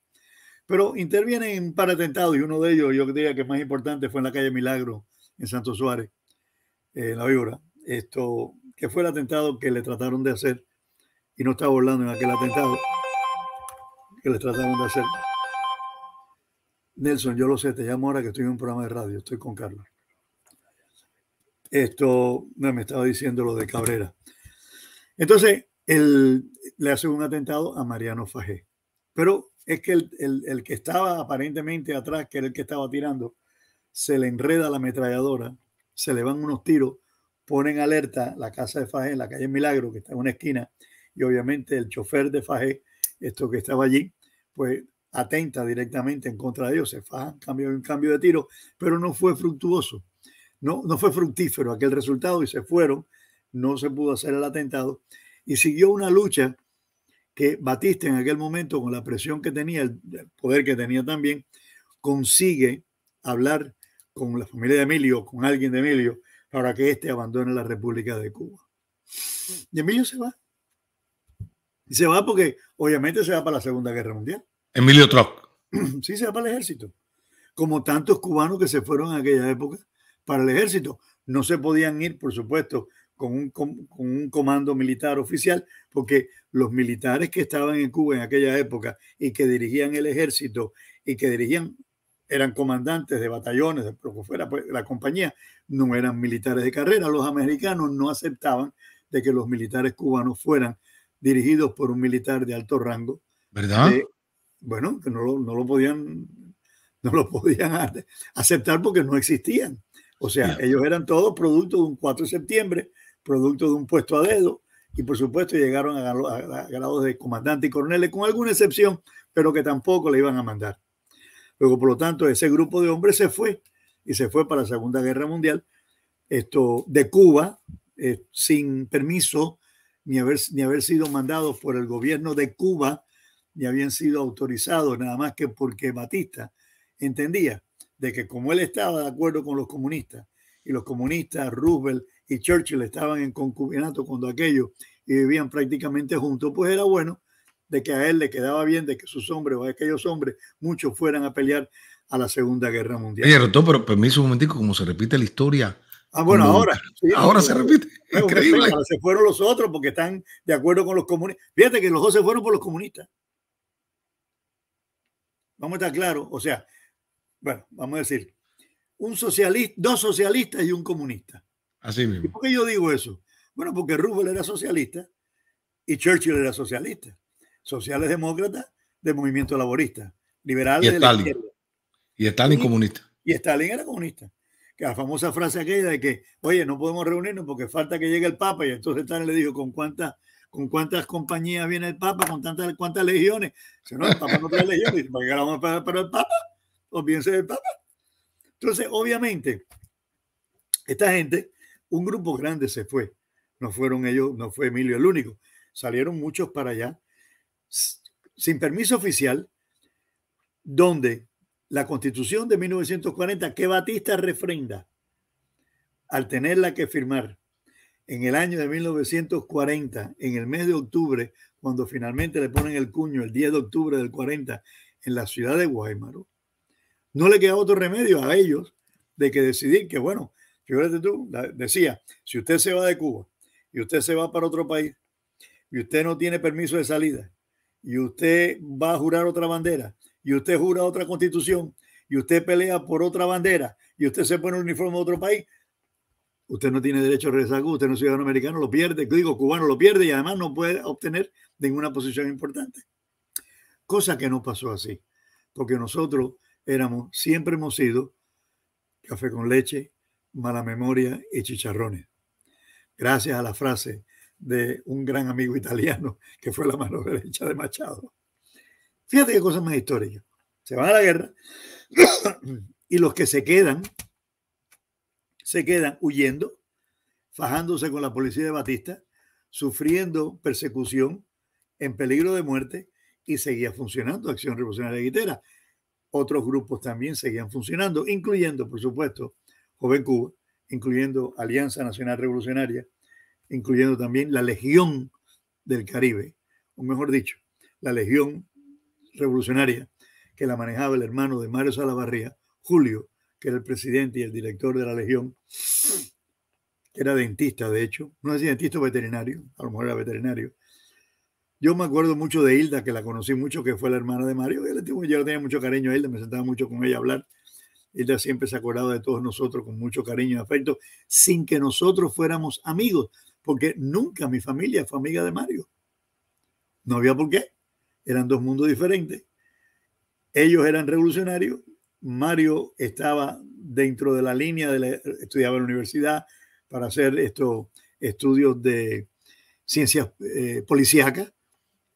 Pero intervienen para par atentados y uno de ellos, yo diría que más importante, fue en la calle Milagro, en Santo Suárez, eh, La Víbora. Esto, que fue el atentado que le trataron de hacer y no estaba Orlando en aquel atentado les de hacer. Nelson, yo lo sé, te llamo ahora que estoy en un programa de radio, estoy con Carlos. Esto no, me estaba diciendo lo de Cabrera. Entonces, él, le hace un atentado a Mariano Fajé. Pero es que el, que estaba aparentemente atrás, que era el que estaba tirando, se le enreda la ametralladora, se le van unos tiros, ponen alerta la casa de Fajé, en la calle Milagro, que está en una esquina, y obviamente el chofer de Fajé, esto que estaba allí, fue pues, atenta directamente en contra de ellos, se fajan, cambió un cambio de tiro, pero no fue fructuoso, no, no fue fructífero aquel resultado y se fueron, no se pudo hacer el atentado y siguió una lucha que Batista en aquel momento, con la presión que tenía, el poder que tenía también, consigue hablar con la familia de Emilio, con alguien de Emilio, para que éste abandone la República de Cuba. Y Emilio se va, y se va porque, obviamente, se va para la Segunda Guerra Mundial. Emilio Troc. Sí, se va para el ejército. Como tantos cubanos que se fueron en aquella época para el ejército. No se podían ir, por supuesto, con un, comando militar oficial, porque los militares que estaban en Cuba en aquella época y que dirigían el ejército y que dirigían eran comandantes de batallones, de lo que fuera pues, la compañía, no eran militares de carrera. Los americanos no aceptaban de que los militares cubanos fueran dirigidos por un militar de alto rango. ¿Verdad? bueno, que no lo, podían, no lo podían aceptar porque no existían. O sea, ellos eran todos producto de un 4 de septiembre, producto de un puesto a dedo, y por supuesto llegaron a, grados de comandante y coronel con alguna excepción, pero que tampoco le iban a mandar. Luego, por lo tanto, ese grupo de hombres se fue y se fue para la Segunda Guerra Mundial, esto de Cuba, eh, sin permiso ni haber, ni haber sido mandados por el gobierno de Cuba, ni habían sido autorizados, nada más que porque Batista entendía de que como él estaba de acuerdo con los comunistas, y los comunistas, Roosevelt y Churchill estaban en concubinato cuando aquello y vivían prácticamente juntos, pues era bueno de que a él le quedaba bien de que sus hombres o aquellos hombres, muchos fueran a pelear a la Segunda Guerra Mundial. Oye, pero permiso un momentico, como se repite la historia Ah, bueno, ahora. ahora se repite. Increíble. Se fueron los otros porque están de acuerdo con los comunistas. Fíjate que los dos se fueron por los comunistas. Vamos a estar claros. O sea, bueno, vamos a decir, un socialista, dos socialistas y un comunista. Así mismo. ¿Y por qué yo digo eso? Bueno, porque Roosevelt era socialista y Churchill era socialista. Sociales demócratas del movimiento laborista. liberal. y Stalin. y Stalin comunista. Y Stalin era comunista la famosa frase aquella de que, oye, no podemos reunirnos porque falta que llegue el Papa. Y entonces tal le dijo, ¿con cuántas con compañías viene el Papa? ¿Con tantas cuántas legiones? Si no, el Papa no trae legiones. ¿Para qué la vamos a para el Papa? piense pues el Papa. Entonces, obviamente, esta gente, un grupo grande se fue. No fueron ellos, no fue Emilio el único. Salieron muchos para allá, sin permiso oficial, donde la constitución de 1940 que Batista refrenda al tenerla que firmar en el año de 1940, en el mes de octubre, cuando finalmente le ponen el cuño el 10 de octubre del 40 en la ciudad de Guaymaro, no le queda otro remedio a ellos de que decidir que, bueno, fíjate tú, decía, si usted se va de Cuba y usted se va para otro país y usted no tiene permiso de salida y usted va a jurar otra bandera y usted jura otra constitución y usted pelea por otra bandera y usted se pone un uniforme de otro país, usted no tiene derecho a regresar, usted no es ciudadano americano, lo pierde, digo, cubano lo pierde y además no puede obtener ninguna posición importante. Cosa que no pasó así, porque nosotros éramos, siempre hemos sido café con leche, mala memoria y chicharrones. Gracias a la frase de un gran amigo italiano que fue la mano derecha de Machado. Fíjate qué cosa más histórica. Se van a la guerra y los que se quedan, se quedan huyendo, fajándose con la policía de Batista, sufriendo persecución, en peligro de muerte y seguía funcionando Acción Revolucionaria Guitera. Otros grupos también seguían funcionando, incluyendo, por supuesto, Joven Cuba, incluyendo Alianza Nacional Revolucionaria, incluyendo también la Legión del Caribe, o mejor dicho, la Legión revolucionaria que la manejaba el hermano de Mario Salavarría, Julio, que era el presidente y el director de la Legión, que era dentista, de hecho, no es dentista veterinario, a lo mejor era veterinario. Yo me acuerdo mucho de Hilda, que la conocí mucho, que fue la hermana de Mario. Yo le tenía mucho cariño a Hilda, me sentaba mucho con ella a hablar. Hilda siempre se acordaba de todos nosotros con mucho cariño y afecto, sin que nosotros fuéramos amigos, porque nunca mi familia fue amiga de Mario. No había por qué eran dos mundos diferentes. Ellos eran revolucionarios, Mario estaba dentro de la línea, estudiaba en la universidad para hacer estos estudios de ciencias eh, policíacas.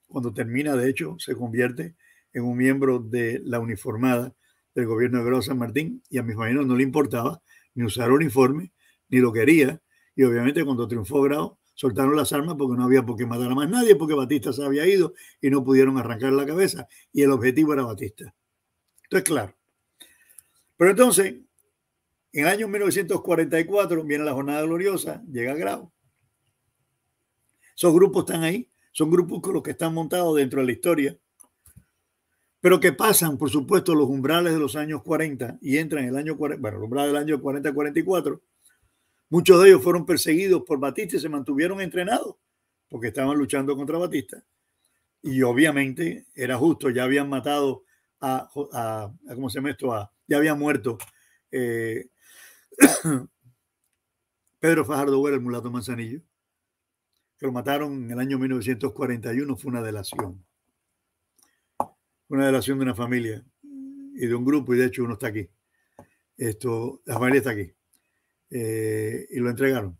Cuando termina, de hecho, se convierte en un miembro de la uniformada del gobierno de Grau San Martín y a mis mayores no le importaba ni usar uniforme, ni lo quería. Y obviamente cuando triunfó Grau, soltaron las armas porque no había por qué matar a más nadie, porque Batista se había ido y no pudieron arrancar la cabeza. Y el objetivo era Batista. Entonces, claro. Pero entonces, en el año 1944 viene la jornada gloriosa, llega Grau. Esos grupos están ahí, son grupos con los que están montados dentro de la historia, pero que pasan, por supuesto, los umbrales de los años 40 y entran en el año 40, bueno, el umbral del año 40-44 Muchos de ellos fueron perseguidos por Batista y se mantuvieron entrenados porque estaban luchando contra Batista. Y obviamente era justo, ya habían matado a, a, ¿cómo se llama esto? ya había muerto eh, Pedro Fajardo Vera, el mulato manzanillo, que lo mataron en el año 1941, fue una delación. Una delación de una familia y de un grupo, y de hecho uno está aquí. Esto, la familia está aquí. Eh, y lo entregaron.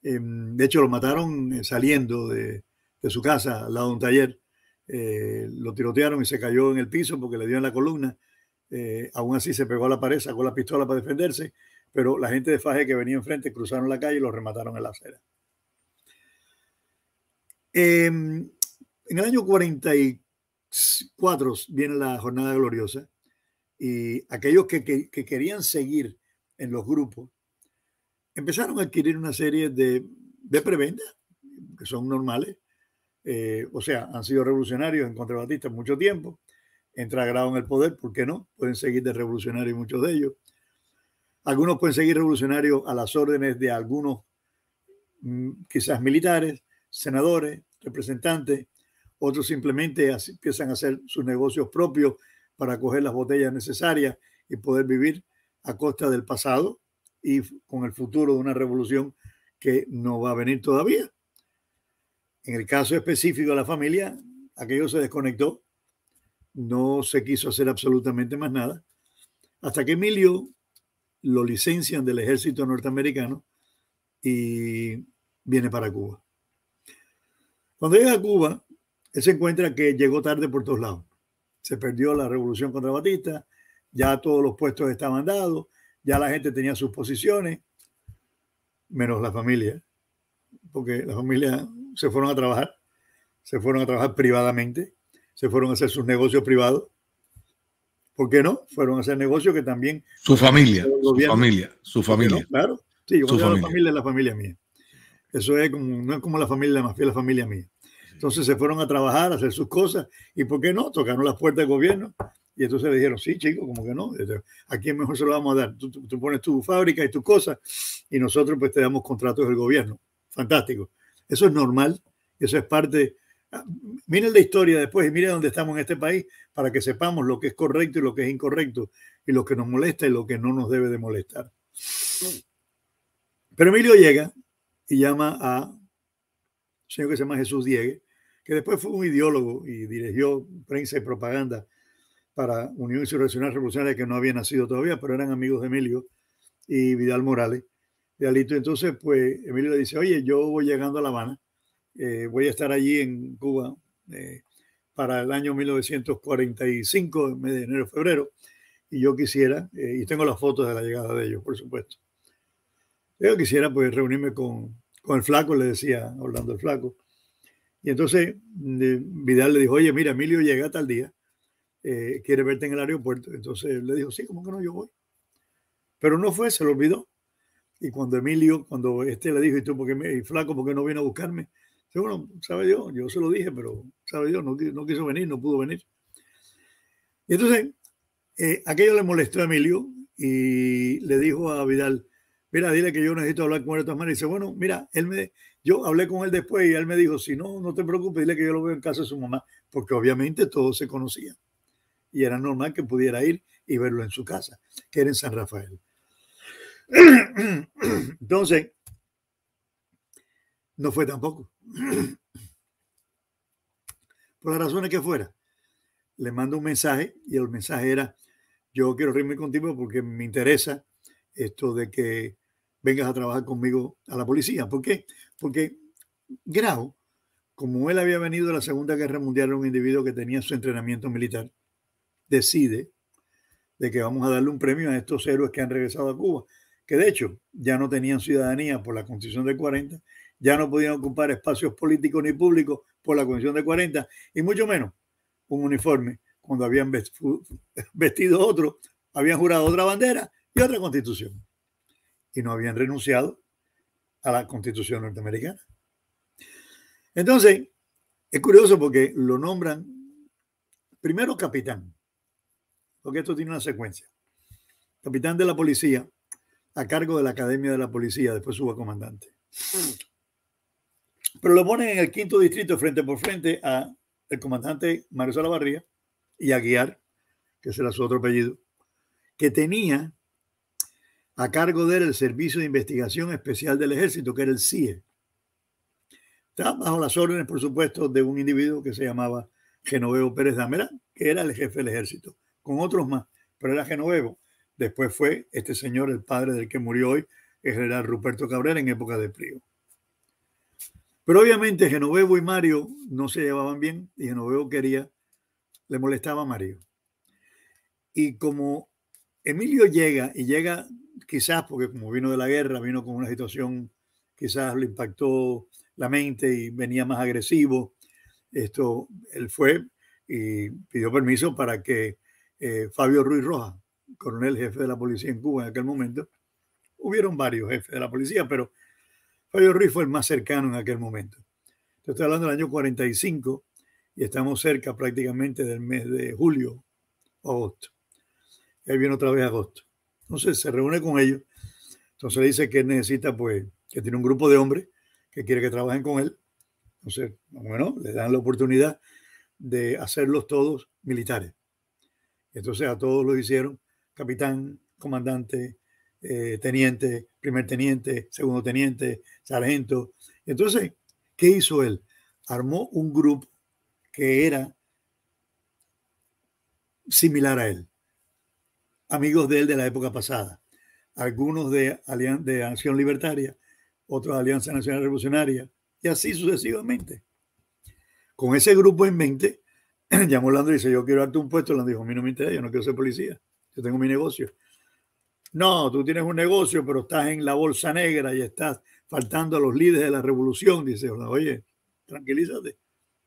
Em, de hecho, lo mataron eh, saliendo de, su casa, al lado de un taller. Eh, lo tirotearon y se cayó en el piso porque le dio en la columna. aún así se pegó a la pared, sacó la pistola para defenderse, pero la gente de Faje que venía enfrente cruzaron la calle y lo remataron en la acera. Em, en el año 44 viene la jornada gloriosa y aquellos que, querían seguir en los grupos empezaron a adquirir una serie de, de prebendas que son normales. Eh, o sea, han sido revolucionarios en Batista mucho tiempo, grado en el poder, ¿por qué no? Pueden seguir de revolucionarios muchos de ellos. Algunos pueden seguir revolucionarios a las órdenes de algunos, mm, quizás militares, senadores, representantes. Otros simplemente empiezan a hacer sus negocios propios para coger las botellas necesarias y poder vivir a costa del pasado y con el futuro de una revolución que no va a venir todavía. En el caso específico de la familia, aquello se desconectó, no se quiso hacer absolutamente más nada, hasta que Emilio lo licencian del ejército norteamericano y viene para Cuba. Cuando llega a Cuba, él se encuentra que llegó tarde por todos lados. Se perdió la revolución contra Batista, ya todos los puestos estaban dados, ya la gente tenía sus posiciones, menos la familia, porque la familia se fueron a trabajar, se fueron a trabajar privadamente, se fueron a hacer sus negocios privados. ¿Por qué no? Fueron a hacer negocios que también... Su familia, su familia, su familia. Claro, sí, su familia. la familia es la familia mía. Eso es como, no es como la familia de la la familia mía. Entonces se fueron a trabajar, a hacer sus cosas, y ¿por qué no? Tocaron las puertas del gobierno y entonces le dijeron, sí, chico, como que no, este, Aquí quién mejor se lo vamos a dar. Tú, pones tu fábrica y tus cosas y nosotros pues te damos contratos del gobierno. Fantástico. Eso es normal, eso es parte. Ah, miren la historia después y miren dónde estamos en este país para que sepamos lo que es correcto y lo que es incorrecto y lo que nos molesta y lo que no nos debe de molestar. Pero Emilio llega y llama a un señor que se llama Jesús Diegue, que después fue un ideólogo y dirigió prensa y propaganda para Unión Insurreccional Revolucionaria, que no había nacido todavía, pero eran amigos de Emilio y Vidal Morales. De Alito. Entonces, pues Emilio le dice, oye, yo voy llegando a La Habana, eh, voy a estar allí en Cuba eh, para el año 1945, mes de enero, febrero, y yo quisiera, eh, y tengo las fotos de la llegada de ellos, por supuesto. Yo quisiera pues reunirme con, con el flaco, le decía Orlando el flaco. Y entonces mm, Vidal le dijo, oye, mira, Emilio llega tal día, eh, quiere verte en el aeropuerto. Entonces le dijo, sí, ¿cómo que no? Yo voy. Pero no fue, se lo olvidó. Y cuando Emilio, cuando este le dijo, ¿y tú porque me, y flaco, porque no viene a buscarme? Dice, bueno, sabe Dios, yo se lo dije, pero sabe Dios, no, quiso venir, no pudo venir. Y entonces, eh, aquello le molestó a Emilio y le dijo a Vidal, mira, dile que yo necesito hablar con él de todas Y dice, bueno, mira, él me, yo hablé con él después y él me dijo, si no, no te preocupes, dile que yo lo veo en casa de su mamá, porque obviamente todos se conocían y era normal que pudiera ir y verlo en su casa, que era en San Rafael. Entonces, no fue tampoco. Por las razones que fuera, le mando un mensaje y el mensaje era, yo quiero reírme contigo porque me interesa esto de que vengas a trabajar conmigo a la policía. ¿Por qué? Porque Grau, como él había venido de la Segunda Guerra Mundial, era un individuo que tenía su entrenamiento militar, decide de que vamos a darle un premio a estos héroes que han regresado a Cuba, que de hecho ya no tenían ciudadanía por la Constitución de 40, ya no podían ocupar espacios políticos ni públicos por la Constitución de 40, y mucho menos un uniforme cuando habían vestido otro, habían jurado otra bandera y otra constitución. Y no habían renunciado a la constitución norteamericana. Entonces, es curioso porque lo nombran primero capitán porque esto tiene una secuencia. Capitán de la policía, a cargo de la Academia de la Policía, después suba comandante. Pero lo ponen en el quinto distrito frente por frente a el comandante Mario Salavarría y a Guiar, que será su otro apellido, que tenía a cargo de él el Servicio de Investigación Especial del Ejército, que era el CIE. Está bajo las órdenes, por supuesto, de un individuo que se llamaba Genoveo Pérez Damera, que era el jefe del ejército con otros más, pero era Genovevo. Después fue este señor, el padre del que murió hoy, el general Ruperto Cabrera, en época de frío. Pero obviamente Genovevo y Mario no se llevaban bien y Genovevo quería, le molestaba a Mario. Y como Emilio llega, y llega quizás porque como vino de la guerra, vino con una situación, quizás le impactó la mente y venía más agresivo, esto, él fue y pidió permiso para que eh, Fabio Ruiz Rojas, coronel jefe de la policía en Cuba en aquel momento. Hubieron varios jefes de la policía, pero Fabio Ruiz fue el más cercano en aquel momento. estoy hablando del año 45 y estamos cerca prácticamente del mes de julio o agosto. Él viene otra vez agosto. Entonces se reúne con ellos. Entonces le dice que necesita, pues, que tiene un grupo de hombres que quiere que trabajen con él. Entonces, bueno, le dan la oportunidad de hacerlos todos militares. Entonces a todos lo hicieron capitán, comandante, eh, teniente, primer teniente, segundo teniente, sargento. Entonces, ¿qué hizo él? Armó un grupo que era similar a él, amigos de él de la época pasada, algunos de, Alian de Acción Libertaria, otros de Alianza Nacional Revolucionaria, y así sucesivamente. Con ese grupo en mente, llamó Landry y dice, yo quiero darte un puesto. Landry dijo, a mí no me interesa, yo no quiero ser policía, yo tengo mi negocio. No, tú tienes un negocio, pero estás en la bolsa negra y estás faltando a los líderes de la revolución. Dice, oye, tranquilízate.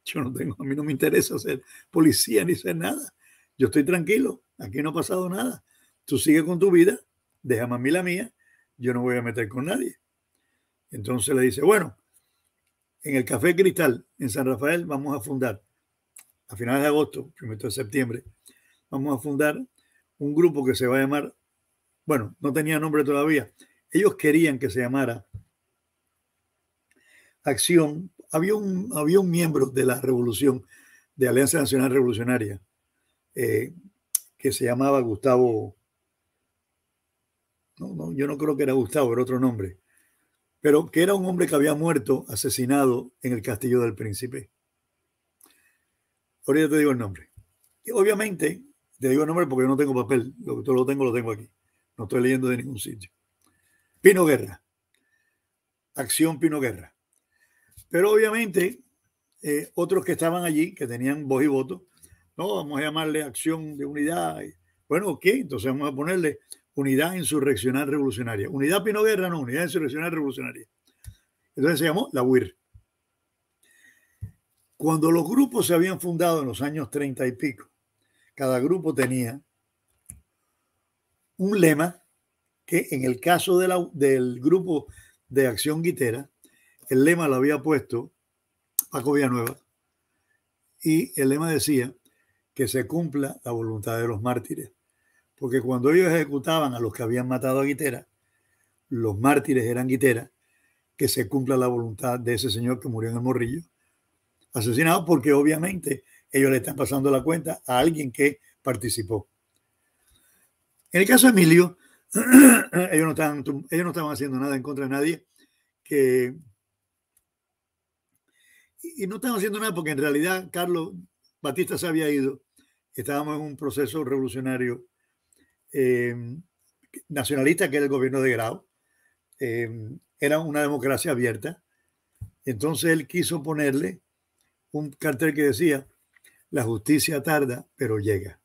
Yo no tengo, a mí no me interesa ser policía ni ser nada. Yo estoy tranquilo, aquí no ha pasado nada. Tú sigues con tu vida, déjame a mí la mía, yo no voy a meter con nadie. Entonces le dice, bueno, en el Café Cristal, en San Rafael, vamos a fundar a finales de agosto, primero de septiembre, vamos a fundar un grupo que se va a llamar, bueno, no tenía nombre todavía, ellos querían que se llamara Acción. Había un, había un miembro de la revolución, de Alianza Nacional Revolucionaria, eh, que se llamaba Gustavo, no, yo no creo que era Gustavo, era otro nombre, pero que era un hombre que había muerto asesinado en el castillo del príncipe. Ahorita te digo el nombre. obviamente, te digo el nombre porque yo no tengo papel. Lo que tú lo tengo, lo tengo aquí. No estoy leyendo de ningún sitio. Pino Guerra. Acción Pino Guerra. Pero obviamente, eh, otros que estaban allí, que tenían voz y voto, no, vamos a llamarle acción de unidad. Bueno, ok, entonces vamos a ponerle unidad insurreccional revolucionaria. Unidad Pino Guerra, no, unidad insurreccional revolucionaria. Entonces se llamó la UIR. Cuando los grupos se habían fundado en los años treinta y pico, cada grupo tenía un lema que en el caso del grupo de Acción Guitera, el lema lo había puesto Paco Villanueva y el lema decía que se cumpla la voluntad de los mártires, porque cuando ellos ejecutaban a los que habían matado a Guitera, los mártires eran Guitera, que se cumpla la voluntad de ese señor que murió en el morrillo asesinado porque obviamente ellos le están pasando la cuenta a alguien que participó. En el caso de Emilio, ellos no, estaban, haciendo nada en contra de nadie. Que, y no estaban haciendo nada porque en realidad Carlos Batista se había ido. Estábamos en un proceso revolucionario em, nacionalista que era el gobierno de Grau. Em, era una democracia abierta. Entonces él quiso ponerle un cartel que decía, la justicia tarda, pero llega.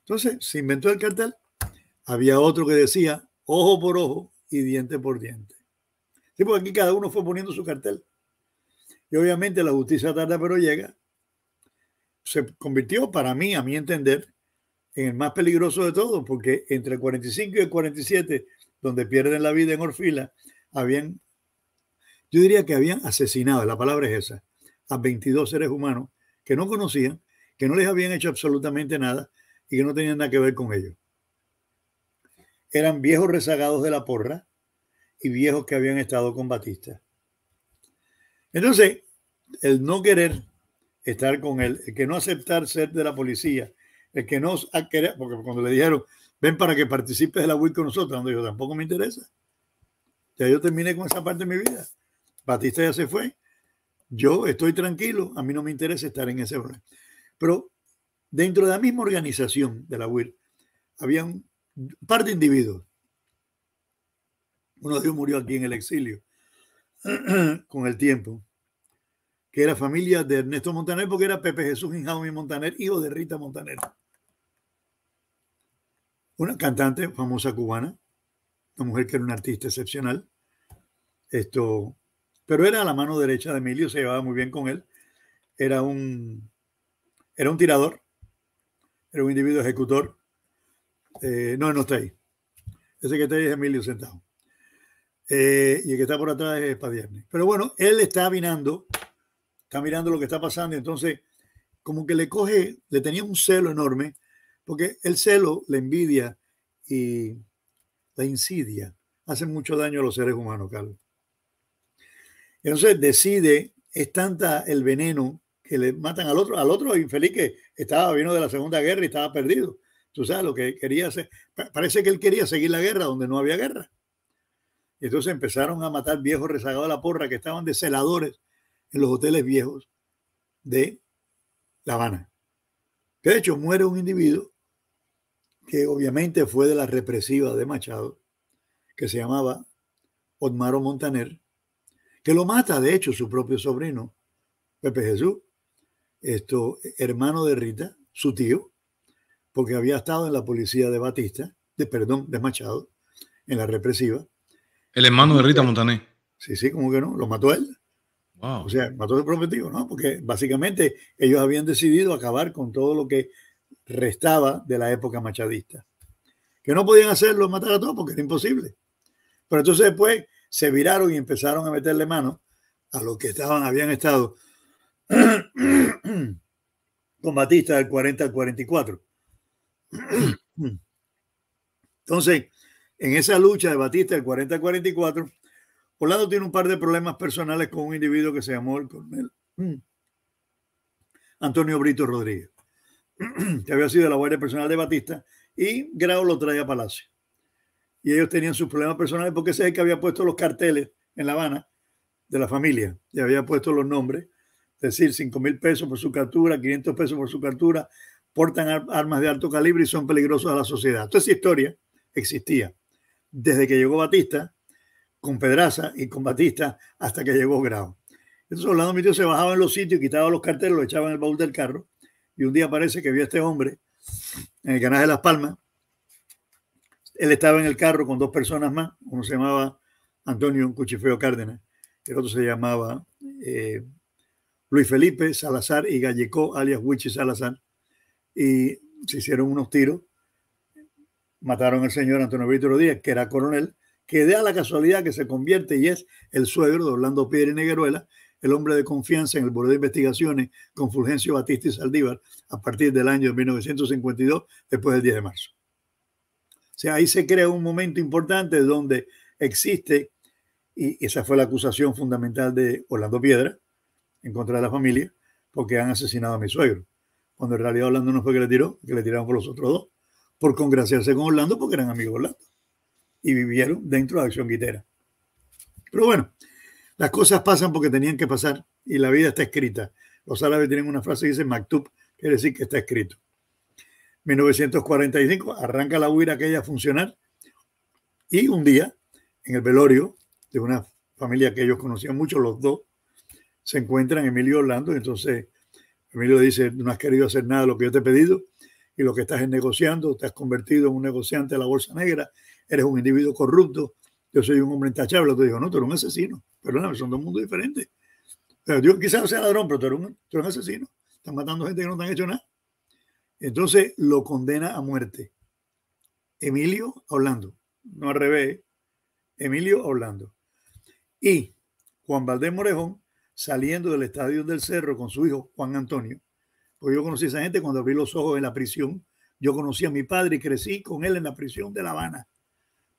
Entonces, se inventó el cartel. Había otro que decía, ojo por ojo y diente por diente. Sí, aquí cada uno fue poniendo su cartel. Y obviamente la justicia tarda, pero llega. Se convirtió para mí, a mi entender, en el más peligroso de todos, porque entre el 45 y el 47, donde pierden la vida en Orfila, habían yo diría que habían asesinado, la palabra es esa, a 22 seres humanos que no conocían, que no les habían hecho absolutamente nada y que no tenían nada que ver con ellos. Eran viejos rezagados de la porra y viejos que habían estado con Batista. Entonces, el no querer estar con él, el que no aceptar ser de la policía, el que no querer, porque cuando le dijeron, ven para que participes de la WIC con nosotros, no dijo tampoco me interesa. Ya yo terminé con esa parte de mi vida. Batista ya se fue, yo estoy tranquilo, a mí no me interesa estar en ese rol. Pero dentro de la misma organización de la UIR, había un par de individuos. Uno de ellos murió aquí en el exilio con el tiempo, que era familia de Ernesto Montaner, porque era Pepe Jesús Injaume Montaner, hijo de Rita Montaner. Una cantante famosa cubana, una mujer que era un artista excepcional. Esto, pero era la mano derecha de Emilio, se llevaba muy bien con él. Era un, era un tirador, era un individuo ejecutor. Eh, no, no está ahí. Ese que está ahí es Emilio Sentado. Eh, y el que está por atrás es Padierne Pero bueno, él está mirando, está mirando lo que está pasando. Entonces, como que le coge, le tenía un celo enorme, porque el celo, la envidia y la insidia hacen mucho daño a los seres humanos, Carlos. Entonces decide, es tanta el veneno que le matan al otro, al otro infeliz que estaba, vino de la Segunda Guerra y estaba perdido. Tú sabes lo que quería hacer. Parece que él quería seguir la guerra donde no había guerra. y Entonces empezaron a matar viejos rezagados de la porra que estaban de celadores en los hoteles viejos de La Habana. De hecho, muere un individuo que obviamente fue de la represiva de Machado, que se llamaba Otmaro Montaner, que lo mata, de hecho, su propio sobrino, Pepe Jesús, esto, hermano de Rita, su tío, porque había estado en la policía de Batista, de, perdón, de Machado, en la represiva. El hermano de Rita Montané. Sí, sí, como que no, lo mató él. O sea, mató a su propio tío, ¿no? Porque básicamente ellos habían decidido acabar con todo lo que restaba de la época machadista. Que no podían hacerlo, matar a todos, porque era imposible. Pero entonces después, se viraron y empezaron a meterle mano a los que estaban, habían estado con Batista del 40 al 44. Entonces, en esa lucha de Batista del 40 al 44, Orlando tiene un par de problemas personales con un individuo que se llamó el coronel Antonio Brito Rodríguez, que había sido la guardia personal de Batista, y Grau lo trae a Palacio y ellos tenían sus problemas personales porque ese que había puesto los carteles en La Habana de la familia y había puesto los nombres, es decir, 5 mil pesos por su captura, 500 pesos por su captura, portan armas de alto calibre y son peligrosos a la sociedad. Toda esa historia existía desde que llegó Batista con Pedraza y con Batista hasta que llegó Grau. Entonces Orlando se bajaba en los sitios, quitaba los carteles, los echaba en el baúl del carro y un día parece que vio a este hombre en el canal de Las Palmas él estaba en el carro con dos personas más, uno se llamaba Antonio Cuchifeo Cárdenas, el otro se llamaba eh, Luis Felipe Salazar y Gallecó, alias Huichi Salazar, y se hicieron unos tiros, mataron al señor Antonio Víctor Rodríguez, que era coronel, que da la casualidad que se convierte y es el suegro de Orlando Pierre Negueruela, el hombre de confianza en el Borde de Investigaciones con Fulgencio Batista y Saldívar a partir del año 1952, después del 10 de marzo sea, ahí se crea un momento importante donde existe, y esa fue la acusación fundamental de Orlando Piedra en contra de la familia, porque han asesinado a mi suegro. Cuando en realidad Orlando no fue que le tiró, que le tiraron por los otros dos, por congraciarse con Orlando, porque eran amigos de Orlando. Y vivieron dentro de Acción Guitera. Pero bueno, las cosas pasan porque tenían que pasar y la vida está escrita. Los árabes tienen una frase que dice maktub, quiere decir que está escrito. 1945 arranca la huira aquella a funcionar y un día, en el velorio de una familia que ellos conocían mucho, los dos, se encuentran Emilio Orlando y entonces Emilio dice, no has querido hacer nada de lo que yo te he pedido y lo que estás negociando, te has convertido en un negociante de la Bolsa Negra, eres un individuo corrupto, yo soy un hombre intachable. Te digo, no, tú eres un asesino, perdóname, son dos mundos diferentes. Pero yo quizás sea ladrón, pero tú eres, un, tú eres un asesino, están matando gente que no te han hecho nada. Entonces lo condena a muerte. Emilio Orlando, no al revés, Emilio Orlando. Y Juan Valdés Morejón, saliendo del estadio del Cerro con su hijo Juan Antonio, porque yo conocí a esa gente cuando abrí los ojos en la prisión. Yo conocí a mi padre y crecí con él en la prisión de La Habana,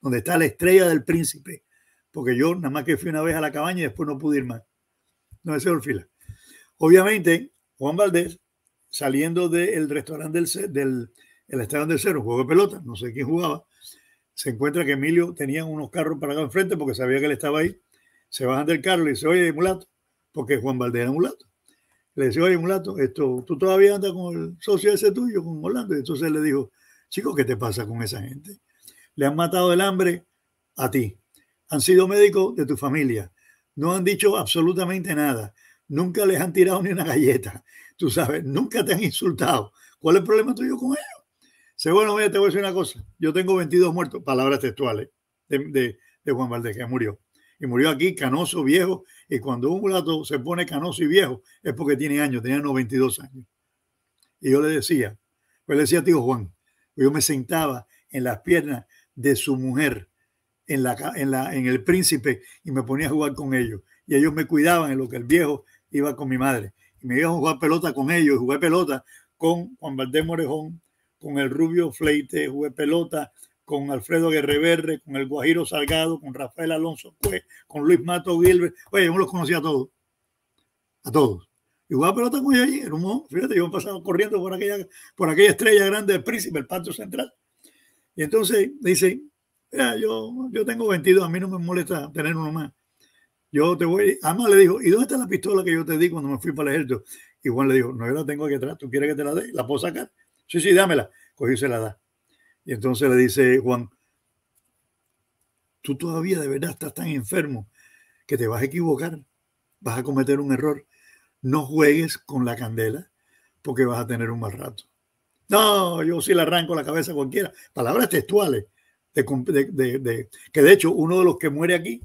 donde está la estrella del príncipe, porque yo nada más que fui una vez a la cabaña y después no pude ir más. No, es el fila. Obviamente, Juan Valdés saliendo del restaurante del, del el restaurante del cero, juego de pelota, no sé quién jugaba, se encuentra que Emilio tenía unos carros para acá enfrente porque sabía que él estaba ahí. Se bajan del carro y le dice, oye, mulato, porque Juan Valdés era mulato. Le dice, oye, mulato, esto, tú todavía andas con el socio ese tuyo, con Orlando. entonces le dijo, chico, ¿qué te pasa con esa gente? Le han matado el hambre a ti. Han sido médicos de tu familia. No han dicho absolutamente nada. Nunca les han tirado ni una galleta. Tú sabes, nunca te han insultado. ¿Cuál es el problema tuyo con ellos? Se bueno, mira, te voy a decir una cosa. Yo tengo 22 muertos, palabras textuales de, Juan Valdez que murió. Y murió aquí, canoso, viejo. Y cuando un gato se pone canoso y viejo, es porque tiene años, tenía 92 años. Y yo le decía, pues le decía a tío Juan, yo me sentaba en las piernas de su mujer, en, la, en, la, en el príncipe, y me ponía a jugar con ellos. Y ellos me cuidaban en lo que el viejo iba con mi madre me iba jugar pelota con ellos, jugué pelota con Juan Valdés Morejón, con el Rubio Fleite, jugué pelota con Alfredo Guerreverre, con el Guajiro Salgado, con Rafael Alonso con Luis Mato Gilbert. Oye, yo los conocía a todos. A todos. Y jugaba pelota con ellos un Fíjate, yo pasaba corriendo por aquella, por aquella estrella grande del príncipe, el patio central. Y entonces dice, yo, yo tengo 22, a mí no me molesta tener uno más yo te voy. ama le dijo, ¿y dónde está la pistola que yo te di cuando me fui para el ejército? Y Juan le dijo, no, yo la tengo aquí atrás, ¿tú quieres que te la dé? ¿La puedo sacar? Sí, sí, dámela. Cogió y se la da. Y entonces le dice Juan, tú todavía de verdad estás tan enfermo que te vas a equivocar, vas a cometer un error. No juegues con la candela porque vas a tener un mal rato. No, yo sí le arranco la cabeza a cualquiera. Palabras textuales. de, que de hecho uno de los que muere aquí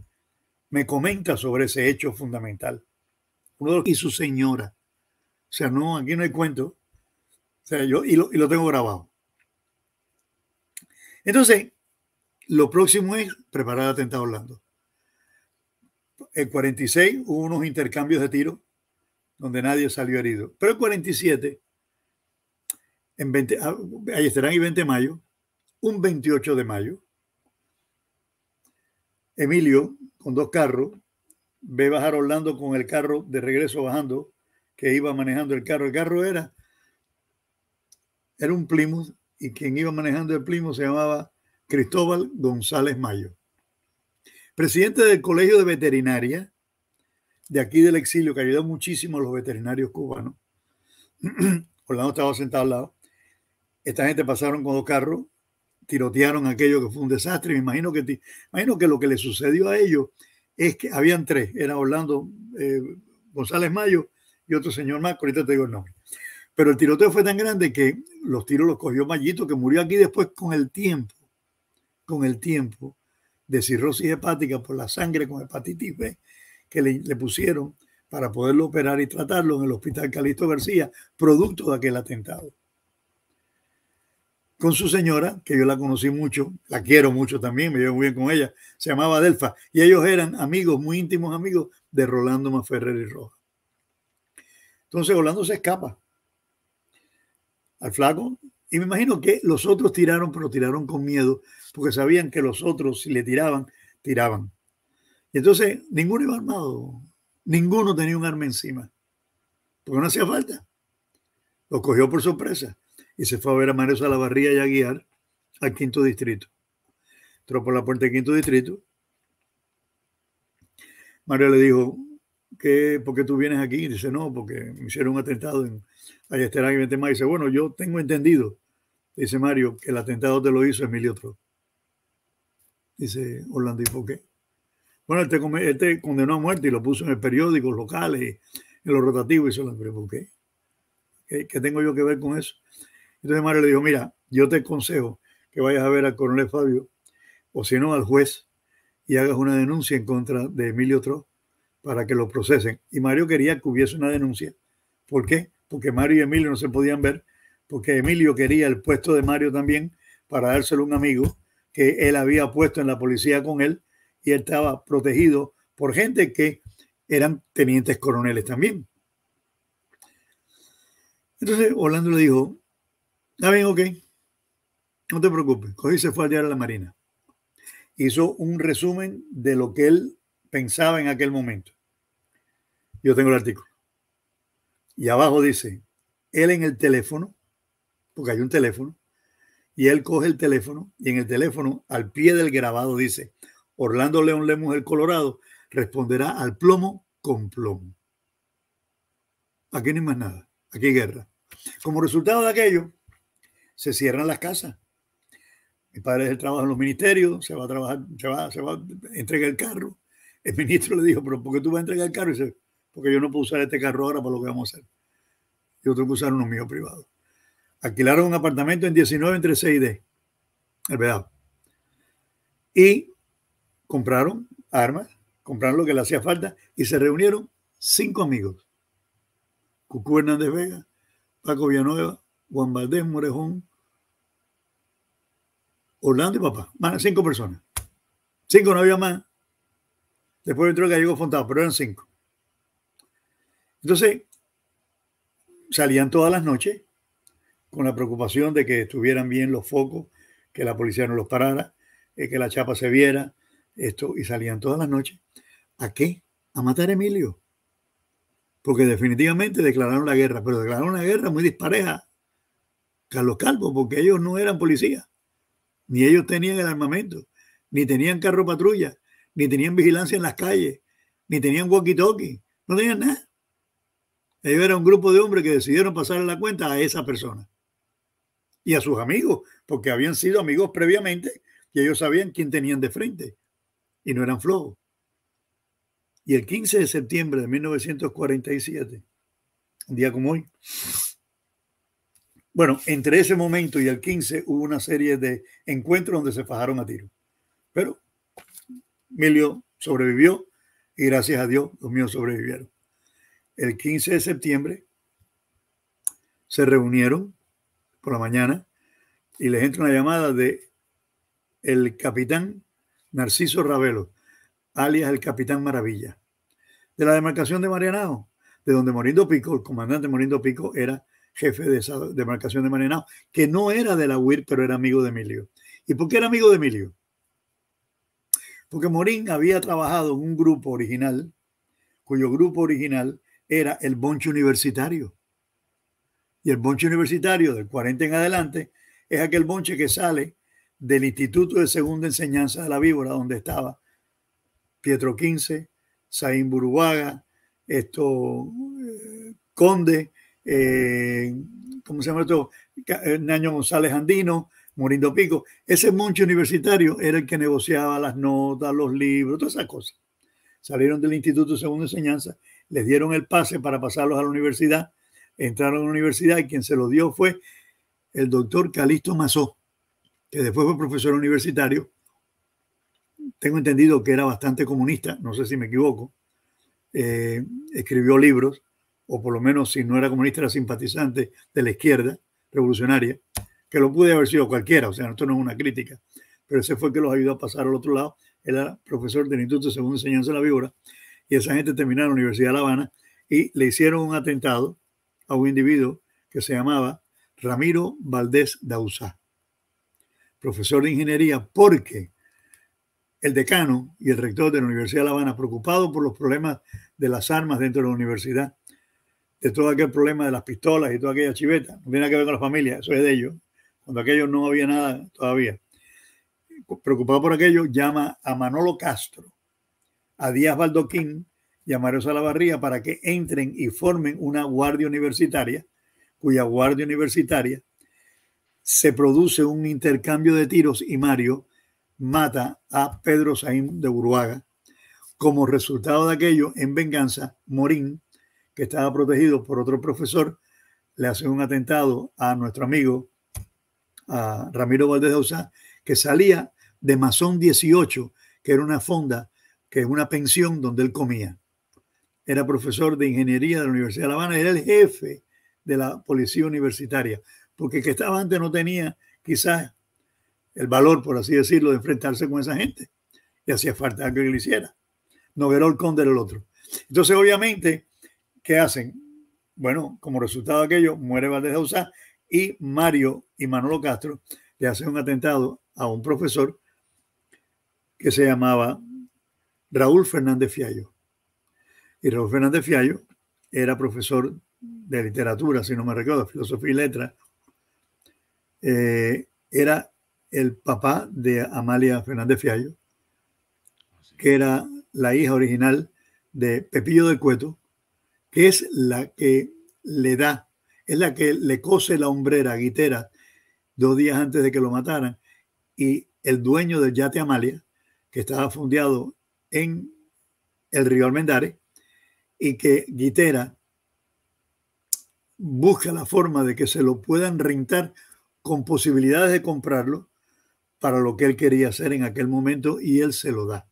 me comenta sobre ese hecho fundamental. Y su señora. O sea, no, aquí no hay cuento. O sea, yo, y lo, tengo grabado. Entonces, lo próximo es preparar el atentado Orlando. El 46 hubo unos intercambios de tiros donde nadie salió herido. Pero el 47, en 20, ah, ahí estarán y 20 de mayo, un 28 de mayo, Emilio con dos carros, ve bajar Orlando con el carro de regreso bajando, que iba manejando el carro. El carro era, era un Plymouth y quien iba manejando el Plymouth se llamaba Cristóbal González Mayo. Presidente del Colegio de Veterinaria, de aquí del exilio, que ayudó muchísimo a los veterinarios cubanos. Orlando estaba sentado al lado. Esta gente pasaron con dos carros tirotearon aquello que fue un desastre. Me imagino que, imagino que lo que le sucedió a ellos es que habían tres, era Orlando eh, González Mayo y otro señor más, ahorita te digo el nombre. Pero el tiroteo fue tan grande que los tiros los cogió Mayito, que murió aquí después con el tiempo, con el tiempo de cirrosis hepática por la sangre con hepatitis B que le, le pusieron para poderlo operar y tratarlo en el hospital Calixto García, producto de aquel atentado con su señora, que yo la conocí mucho, la quiero mucho también, me llevo muy bien con ella, se llamaba Delfa, y ellos eran amigos, muy íntimos amigos de Rolando Maferrer y Roja. Entonces Rolando se escapa al flaco, y me imagino que los otros tiraron, pero tiraron con miedo, porque sabían que los otros, si le tiraban, tiraban. Y entonces ninguno iba armado, ninguno tenía un arma encima, porque no hacía falta. Lo cogió por sorpresa y se fue a ver a Mario Salavarría y a guiar al quinto distrito. Entró por la puerta del quinto distrito. Mario le dijo, ¿por qué tú vienes aquí? Y dice, no, porque me hicieron un atentado en Ayasterán y y Dice, bueno, yo tengo entendido, dice Mario, que el atentado te lo hizo Emilio Tro. Dice Orlando, ¿y por qué? Bueno, él te, condenó a muerte y lo puso en el periódico, locales, en los rotativos. Y se lo ¿por qué? ¿Qué, tengo yo que ver con eso? Entonces Mario le dijo, mira, yo te aconsejo que vayas a ver al coronel Fabio, o si no al juez, y hagas una denuncia en contra de Emilio Tro para que lo procesen. Y Mario quería que hubiese una denuncia. ¿Por qué? Porque Mario y Emilio no se podían ver, porque Emilio quería el puesto de Mario también para dárselo a un amigo que él había puesto en la policía con él y él estaba protegido por gente que eran tenientes coroneles también. Entonces Orlando le dijo, Está bien, ok. No te preocupes. Cogí se fue al diario de la Marina. Hizo un resumen de lo que él pensaba en aquel momento. Yo tengo el artículo. Y abajo dice, él en el teléfono, porque hay un teléfono, y él coge el teléfono y en el teléfono, al pie del grabado, dice, Orlando León Lemos del Colorado responderá al plomo con plomo. Aquí no hay más nada, aquí hay guerra. Como resultado de aquello, se cierran las casas. Mi padre trabaja en los ministerios, se va a trabajar, se va, se va, entrega el carro. El ministro le dijo, pero ¿por qué tú vas a entregar el carro? Y dice, porque yo no puedo usar este carro ahora para lo que vamos a hacer. Yo tengo que usar uno mío privado. Alquilaron un apartamento en 19 entre 6 y D, el Vedado. Y compraron armas, compraron lo que le hacía falta y se reunieron cinco amigos. Cucú Hernández Vega, Paco Villanueva, Juan Valdés Morejón, Orlando y papá. Más cinco personas. Cinco no había más. Después entró el gallego Fontado, pero eran cinco. Entonces, salían todas las noches con la preocupación de que estuvieran bien los focos, que la policía no los parara, eh, que la chapa se viera, esto, y salían todas las noches. ¿A qué? A matar a Emilio. Porque definitivamente declararon la guerra, pero declararon la guerra muy dispareja. Carlos Calvo, porque ellos no eran policías. Ni ellos tenían el armamento, ni tenían carro patrulla, ni tenían vigilancia en las calles, ni tenían walkie-talkie, no tenían nada. Ellos eran un grupo de hombres que decidieron pasarle la cuenta a esa persona y a sus amigos, porque habían sido amigos previamente y ellos sabían quién tenían de frente y no eran flojos. Y el 15 de septiembre de 1947, un día como hoy, bueno, entre ese momento y el 15 hubo una serie de encuentros donde se fajaron a tiro. Pero Emilio sobrevivió y gracias a Dios los míos sobrevivieron. El 15 de septiembre se reunieron por la mañana y les entra una llamada de el capitán Narciso Ravelo, alias el capitán Maravilla, de la demarcación de Marianao, de donde Morindo Pico, el comandante Morindo Pico, era jefe de esa demarcación de Marenao, que no era de la UIR, pero era amigo de Emilio. ¿Y por qué era amigo de Emilio? Porque Morín había trabajado en un grupo original, cuyo grupo original era el Bonche Universitario. Y el Bonche Universitario del 40 en adelante es aquel Bonche que sale del Instituto de Segunda Enseñanza de la Víbora, donde estaba Pietro XV, Saín Buruaga, esto, eh, Conde, eh, ¿cómo se llama esto? Eh, Naño González Andino, Morindo Pico. Ese moncho universitario era el que negociaba las notas, los libros, todas esas cosas. Salieron del Instituto de Segunda Enseñanza, les dieron el pase para pasarlos a la universidad, entraron a la universidad y quien se lo dio fue el doctor Calixto Mazó, que después fue profesor universitario. Tengo entendido que era bastante comunista, no sé si me equivoco. Eh, escribió libros o por lo menos si no era comunista era simpatizante de la izquierda revolucionaria, que lo pude haber sido cualquiera, o sea, esto no es una crítica, pero ese fue el que los ayudó a pasar al otro lado, él era profesor del Instituto de Enseñanza de la Víbora, y esa gente terminó en la Universidad de La Habana y le hicieron un atentado a un individuo que se llamaba Ramiro Valdés Dausa profesor de ingeniería, porque el decano y el rector de la Universidad de La Habana, preocupado por los problemas de las armas dentro de la universidad, de todo aquel problema de las pistolas y toda aquella chiveta. No tiene nada que ver con la familia, eso es de ellos. Cuando aquello no había nada todavía. Preocupado por aquello, llama a Manolo Castro, a Díaz Baldoquín y a Mario Salavarría para que entren y formen una guardia universitaria, cuya guardia universitaria se produce un intercambio de tiros y Mario mata a Pedro Saín de Uruaga. Como resultado de aquello, en venganza, Morín que estaba protegido por otro profesor, le hacen un atentado a nuestro amigo a Ramiro Valdés de que salía de Mazón 18, que era una fonda, que es una pensión donde él comía. Era profesor de ingeniería de la Universidad de La Habana, era el jefe de la policía universitaria, porque el que estaba antes no tenía quizás el valor, por así decirlo, de enfrentarse con esa gente. Y hacía falta que lo hiciera. el Conde era el otro. Entonces, obviamente, ¿qué hacen? Bueno, como resultado de aquello, muere Valdés Ausa y Mario y Manolo Castro le hacen un atentado a un profesor que se llamaba Raúl Fernández Fiallo. Y Raúl Fernández Fiallo era profesor de literatura, si no me recuerdo, filosofía y letra. Eh, era el papá de Amalia Fernández Fiallo, ah, que era la hija original de Pepillo de Cueto, que es la que le da, es la que le cose la hombrera Guitera dos días antes de que lo mataran. Y el dueño del yate Amalia, que estaba fundeado en el río Almendares, y que Guitera busca la forma de que se lo puedan rentar con posibilidades de comprarlo para lo que él quería hacer en aquel momento y él se lo da.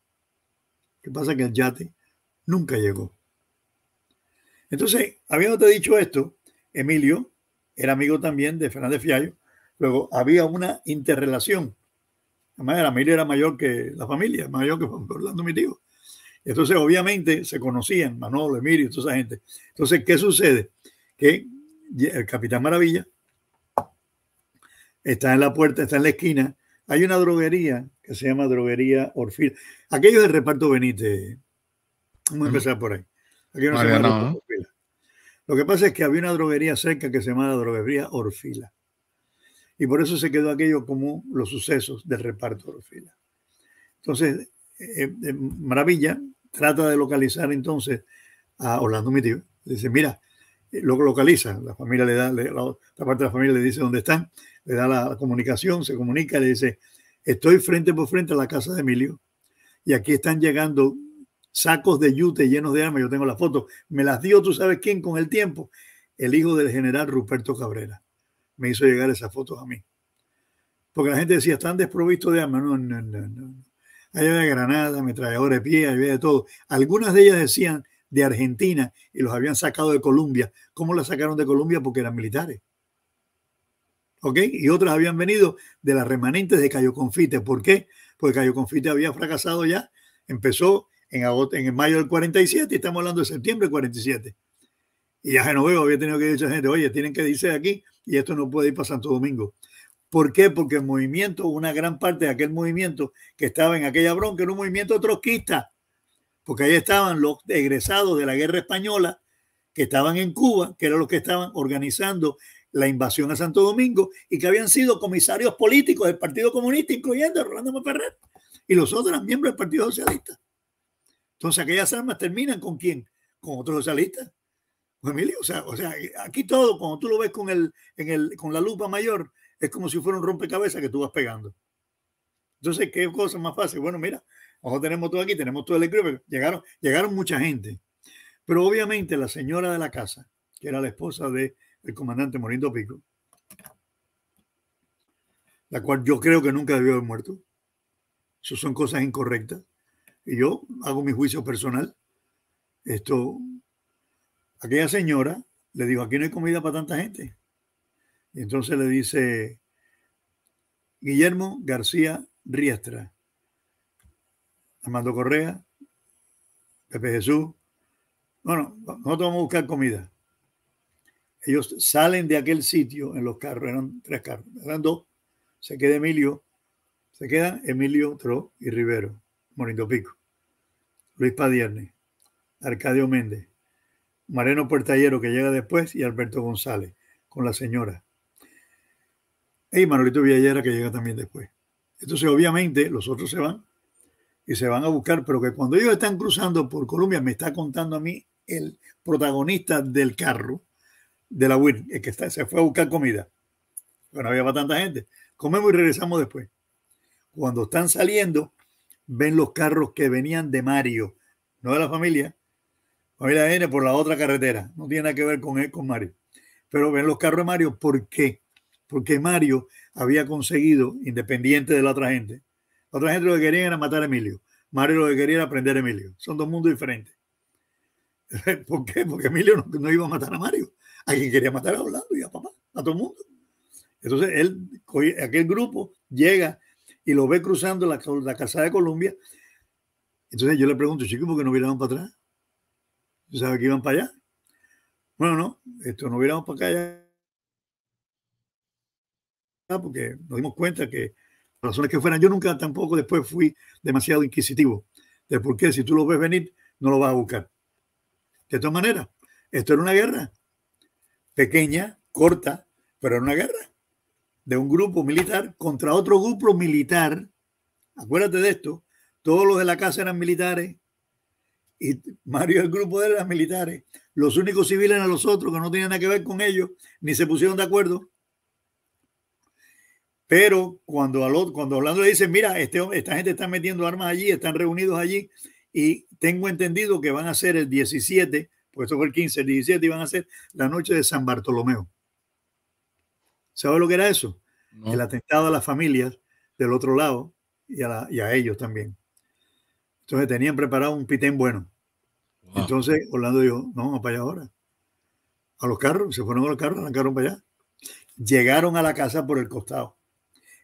¿Qué pasa? Que el yate nunca llegó. Entonces, habiéndote dicho esto, Emilio era amigo también de Fernández Fiallo. Luego había una interrelación. Además, Emilio era mayor que la familia, mayor que Orlando, mi tío. Entonces, obviamente, se conocían Manolo, Emilio toda esa gente. Entonces, ¿qué sucede? Que el Capitán Maravilla está en la puerta, está en la esquina. Hay una droguería que se llama Droguería Orfil. Aquello del reparto Benítez. Vamos a mm. empezar por ahí. Lo que pasa es que había una droguería cerca que se llamaba la droguería Orfila. Y por eso se quedó aquello como los sucesos del reparto Orfila. Entonces, eh, eh, Maravilla trata de localizar entonces a Orlando, mi Dice, mira, eh, lo localiza. La familia le da, la parte de la familia le dice dónde están, le da la, la comunicación, se comunica, le dice, estoy frente por frente a la casa de Emilio. Y aquí están llegando sacos de yute llenos de armas, yo tengo las foto, me las dio tú sabes quién con el tiempo, el hijo del general Ruperto Cabrera, me hizo llegar esas fotos a mí. Porque la gente decía, están desprovistos de armas, no, no, no, no. Allá había granadas, de pie, había de todo. Algunas de ellas decían de Argentina y los habían sacado de Colombia. ¿Cómo las sacaron de Colombia? Porque eran militares. ¿Ok? Y otras habían venido de las remanentes de Cayo Confite. ¿Por qué? Porque Cayo Confite había fracasado ya, empezó en, en mayo del 47 y estamos hablando de septiembre del 47. Y ya Genoveva había tenido que decir a gente, oye, tienen que irse de aquí y esto no puede ir para Santo Domingo. ¿Por qué? Porque el movimiento, una gran parte de aquel movimiento que estaba en aquella bronca era un movimiento trotskista, porque ahí estaban los egresados de la guerra española que estaban en Cuba, que eran los que estaban organizando la invasión a Santo Domingo y que habían sido comisarios políticos del Partido Comunista, incluyendo a Rolando Ferrer, y los otros miembros del Partido Socialista. Entonces aquellas armas terminan con quién? Con otros socialistas. Pues, o sea, aquí todo, cuando tú lo ves con, el, con la lupa mayor, es como si fuera un rompecabezas que tú vas pegando. Entonces, ¿qué cosa más fácil? Bueno, mira, ojo, tenemos todo aquí, tenemos todo el equipo. Llegaron, llegaron mucha gente. Pero obviamente la señora de la casa, que era la esposa del comandante Morindo Pico, la cual yo creo que nunca debió haber muerto. Eso son cosas incorrectas. Y yo hago mi juicio personal. Esto, aquella señora le digo, aquí no hay comida para tanta gente. Y entonces le dice Guillermo García Riestra, Armando Correa, Pepe Jesús. Bueno, nosotros vamos a buscar comida. Ellos salen de aquel sitio en los carros, eran tres carros, eran dos. Se queda Emilio, se quedan Emilio, Tro y Rivero, morindo Pico. Luis Padierne... Arcadio Méndez, Mareno Puertallero, que llega después, y Alberto González, con la señora. Y Manolito Villallera, que llega también después. Entonces, obviamente, los otros se van y se van a buscar, pero que cuando ellos están cruzando por Colombia, me está contando a mí el protagonista del carro, de la WIR... que está, se fue a buscar comida. Bueno, había para tanta gente. Comemos y regresamos después. Cuando están saliendo, ven los carros que venían de Mario, no de la familia. La familia viene por la otra carretera, no tiene nada que ver con él, con Mario. Pero ven los carros de Mario, ¿por qué? Porque Mario había conseguido, independiente de la otra gente, otra gente lo que quería era matar a Emilio. Mario lo que quería era prender a Emilio. Son dos mundos diferentes. ¿Por qué? Porque Emilio no, iba a matar a Mario. A quien quería matar a Orlando y a papá, a todo el mundo. Entonces, él, aquel grupo llega y lo ve cruzando la, Casa de Colombia. Entonces yo le pregunto, chico, ¿por qué no hubiéramos para atrás? ¿Tú sabes que iban para allá? Bueno, no, esto no hubiéramos para acá ah, Porque nos dimos cuenta que por razones que fueran, yo nunca tampoco después fui demasiado inquisitivo de por qué si tú lo ves venir, no lo vas a buscar. De todas maneras, esto era una guerra pequeña, corta, pero era una guerra de un grupo militar contra otro grupo militar. Acuérdate de esto, todos los de la casa eran militares y Mario el grupo de las militares. Los únicos civiles eran los otros que no tenían nada que ver con ellos, ni se pusieron de acuerdo. Pero cuando, cuando hablando le dicen, mira, este esta gente está metiendo armas allí, están reunidos allí, y tengo entendido que van a ser el 17, pues eso fue el 15, el 17 y van a ser la noche de San Bartolomeo. ¿Sabes lo que era eso? El atentado a las familias del otro lado y a, ellos también. Entonces tenían preparado un pitén bueno. Entonces Orlando dijo, no, vamos para allá ahora. A los carros, se fueron a los carros, arrancaron para allá. Llegaron a la casa por el costado.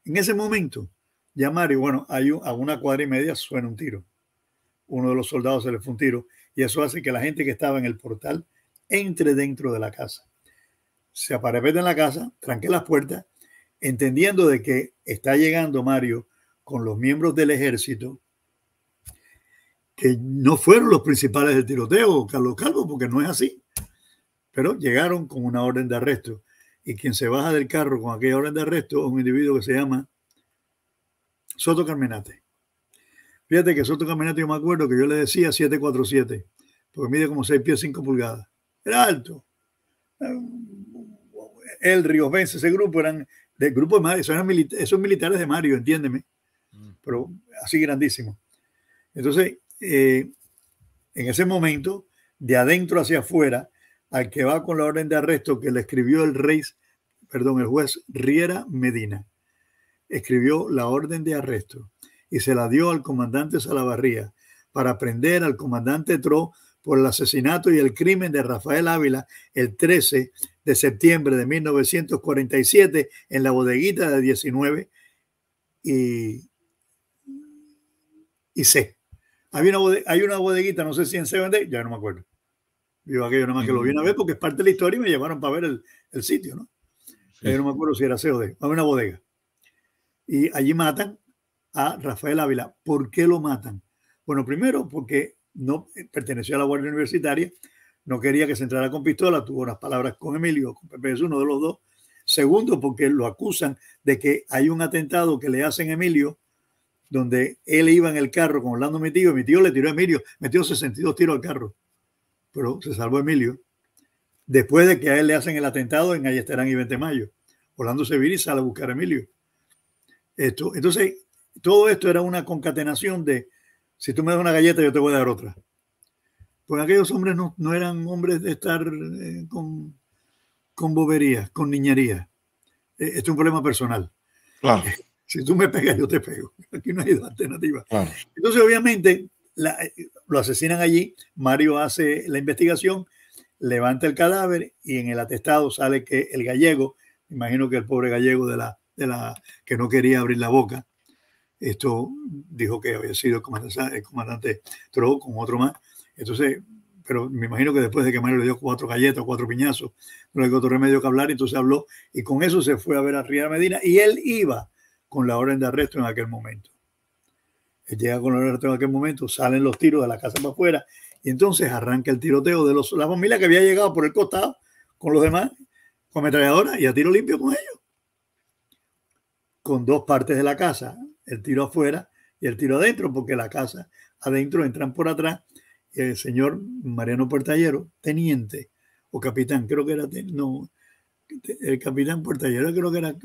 En ese momento, ya Mario, bueno, a una cuadra y media suena un tiro. Uno de los soldados se le fue un tiro y eso hace que la gente que estaba en el portal entre dentro de la casa se aparepeta en la casa, tranque las puertas, entendiendo de que está llegando Mario con los miembros del ejército, que no fueron los principales del tiroteo, Carlos Calvo, porque no es así. Pero llegaron con una orden de arresto. Y quien se baja del carro con aquella orden de arresto es un individuo que se llama Soto Carmenate. Fíjate que Soto Carmenate, yo me acuerdo que yo le decía 747, porque mide como 6 pies 5 pulgadas. Era alto el vence ese grupo eran del grupo de Mario, esos, militares de Mario, entiéndeme, mm. pero así grandísimo. Entonces, eh, en ese momento, de adentro hacia afuera, al que va con la orden de arresto que le escribió el rey, perdón, el juez Riera Medina, escribió la orden de arresto y se la dio al comandante Salavarría para prender al comandante Tro por el asesinato y el crimen de Rafael Ávila el 13 de septiembre de 1947 en la bodeguita de 19 y, y C. Había una hay una bodeguita, no sé si en C ya no me acuerdo. Yo aquello nada más que lo vi una vez porque es parte de la historia y me llevaron para ver el, el sitio, ¿no? Yo no me acuerdo si era C o D, había una bodega. Y allí matan a Rafael Ávila. ¿Por qué lo matan? Bueno, primero porque no eh, perteneció a la Guardia Universitaria, no quería que se entrara con pistola, tuvo unas palabras con Emilio, con Pepe, es uno de los dos. Segundo, porque lo acusan de que hay un atentado que le hacen a Emilio, donde él iba en el carro con Orlando mi tío, y mi tío le tiró a Emilio, metió 62 tiros al carro, pero se salvó Emilio. Después de que a él le hacen el atentado en Estarán y 20 de Mayo, Orlando se vira y sale a buscar a Emilio. Esto, entonces, todo esto era una concatenación de, si tú me das una galleta, yo te voy a dar otra aquellos hombres no, eran hombres de estar eh, con, boberías, con niñerías. Eh, este es un problema personal. Claro. Si tú me pegas, yo te pego. Aquí no hay alternativa. Entonces, obviamente, eh, lo asesinan allí. Mario hace la investigación, levanta el cadáver y en el atestado sale que el gallego, imagino que el pobre gallego de la, de la que no quería abrir la boca, esto dijo que había sido el comandante, el comandante con otro más, entonces, pero me imagino que después de que Mario le dio cuatro galletas, cuatro piñazos, no le otro remedio que hablar, entonces habló y con eso se fue a ver a Riera Medina y él iba con la orden de arresto en aquel momento. Él llega con la orden de arresto en aquel momento, salen los tiros de la casa para afuera y entonces arranca el tiroteo de los, la familia que había llegado por el costado con los demás, con ametralladora y a tiro limpio con ellos. Con dos partes de la casa, el tiro afuera y el tiro adentro, porque la casa adentro entran por atrás el señor Mariano Portallero, teniente o capitán, creo que era, no, el capitán Portallero creo que era,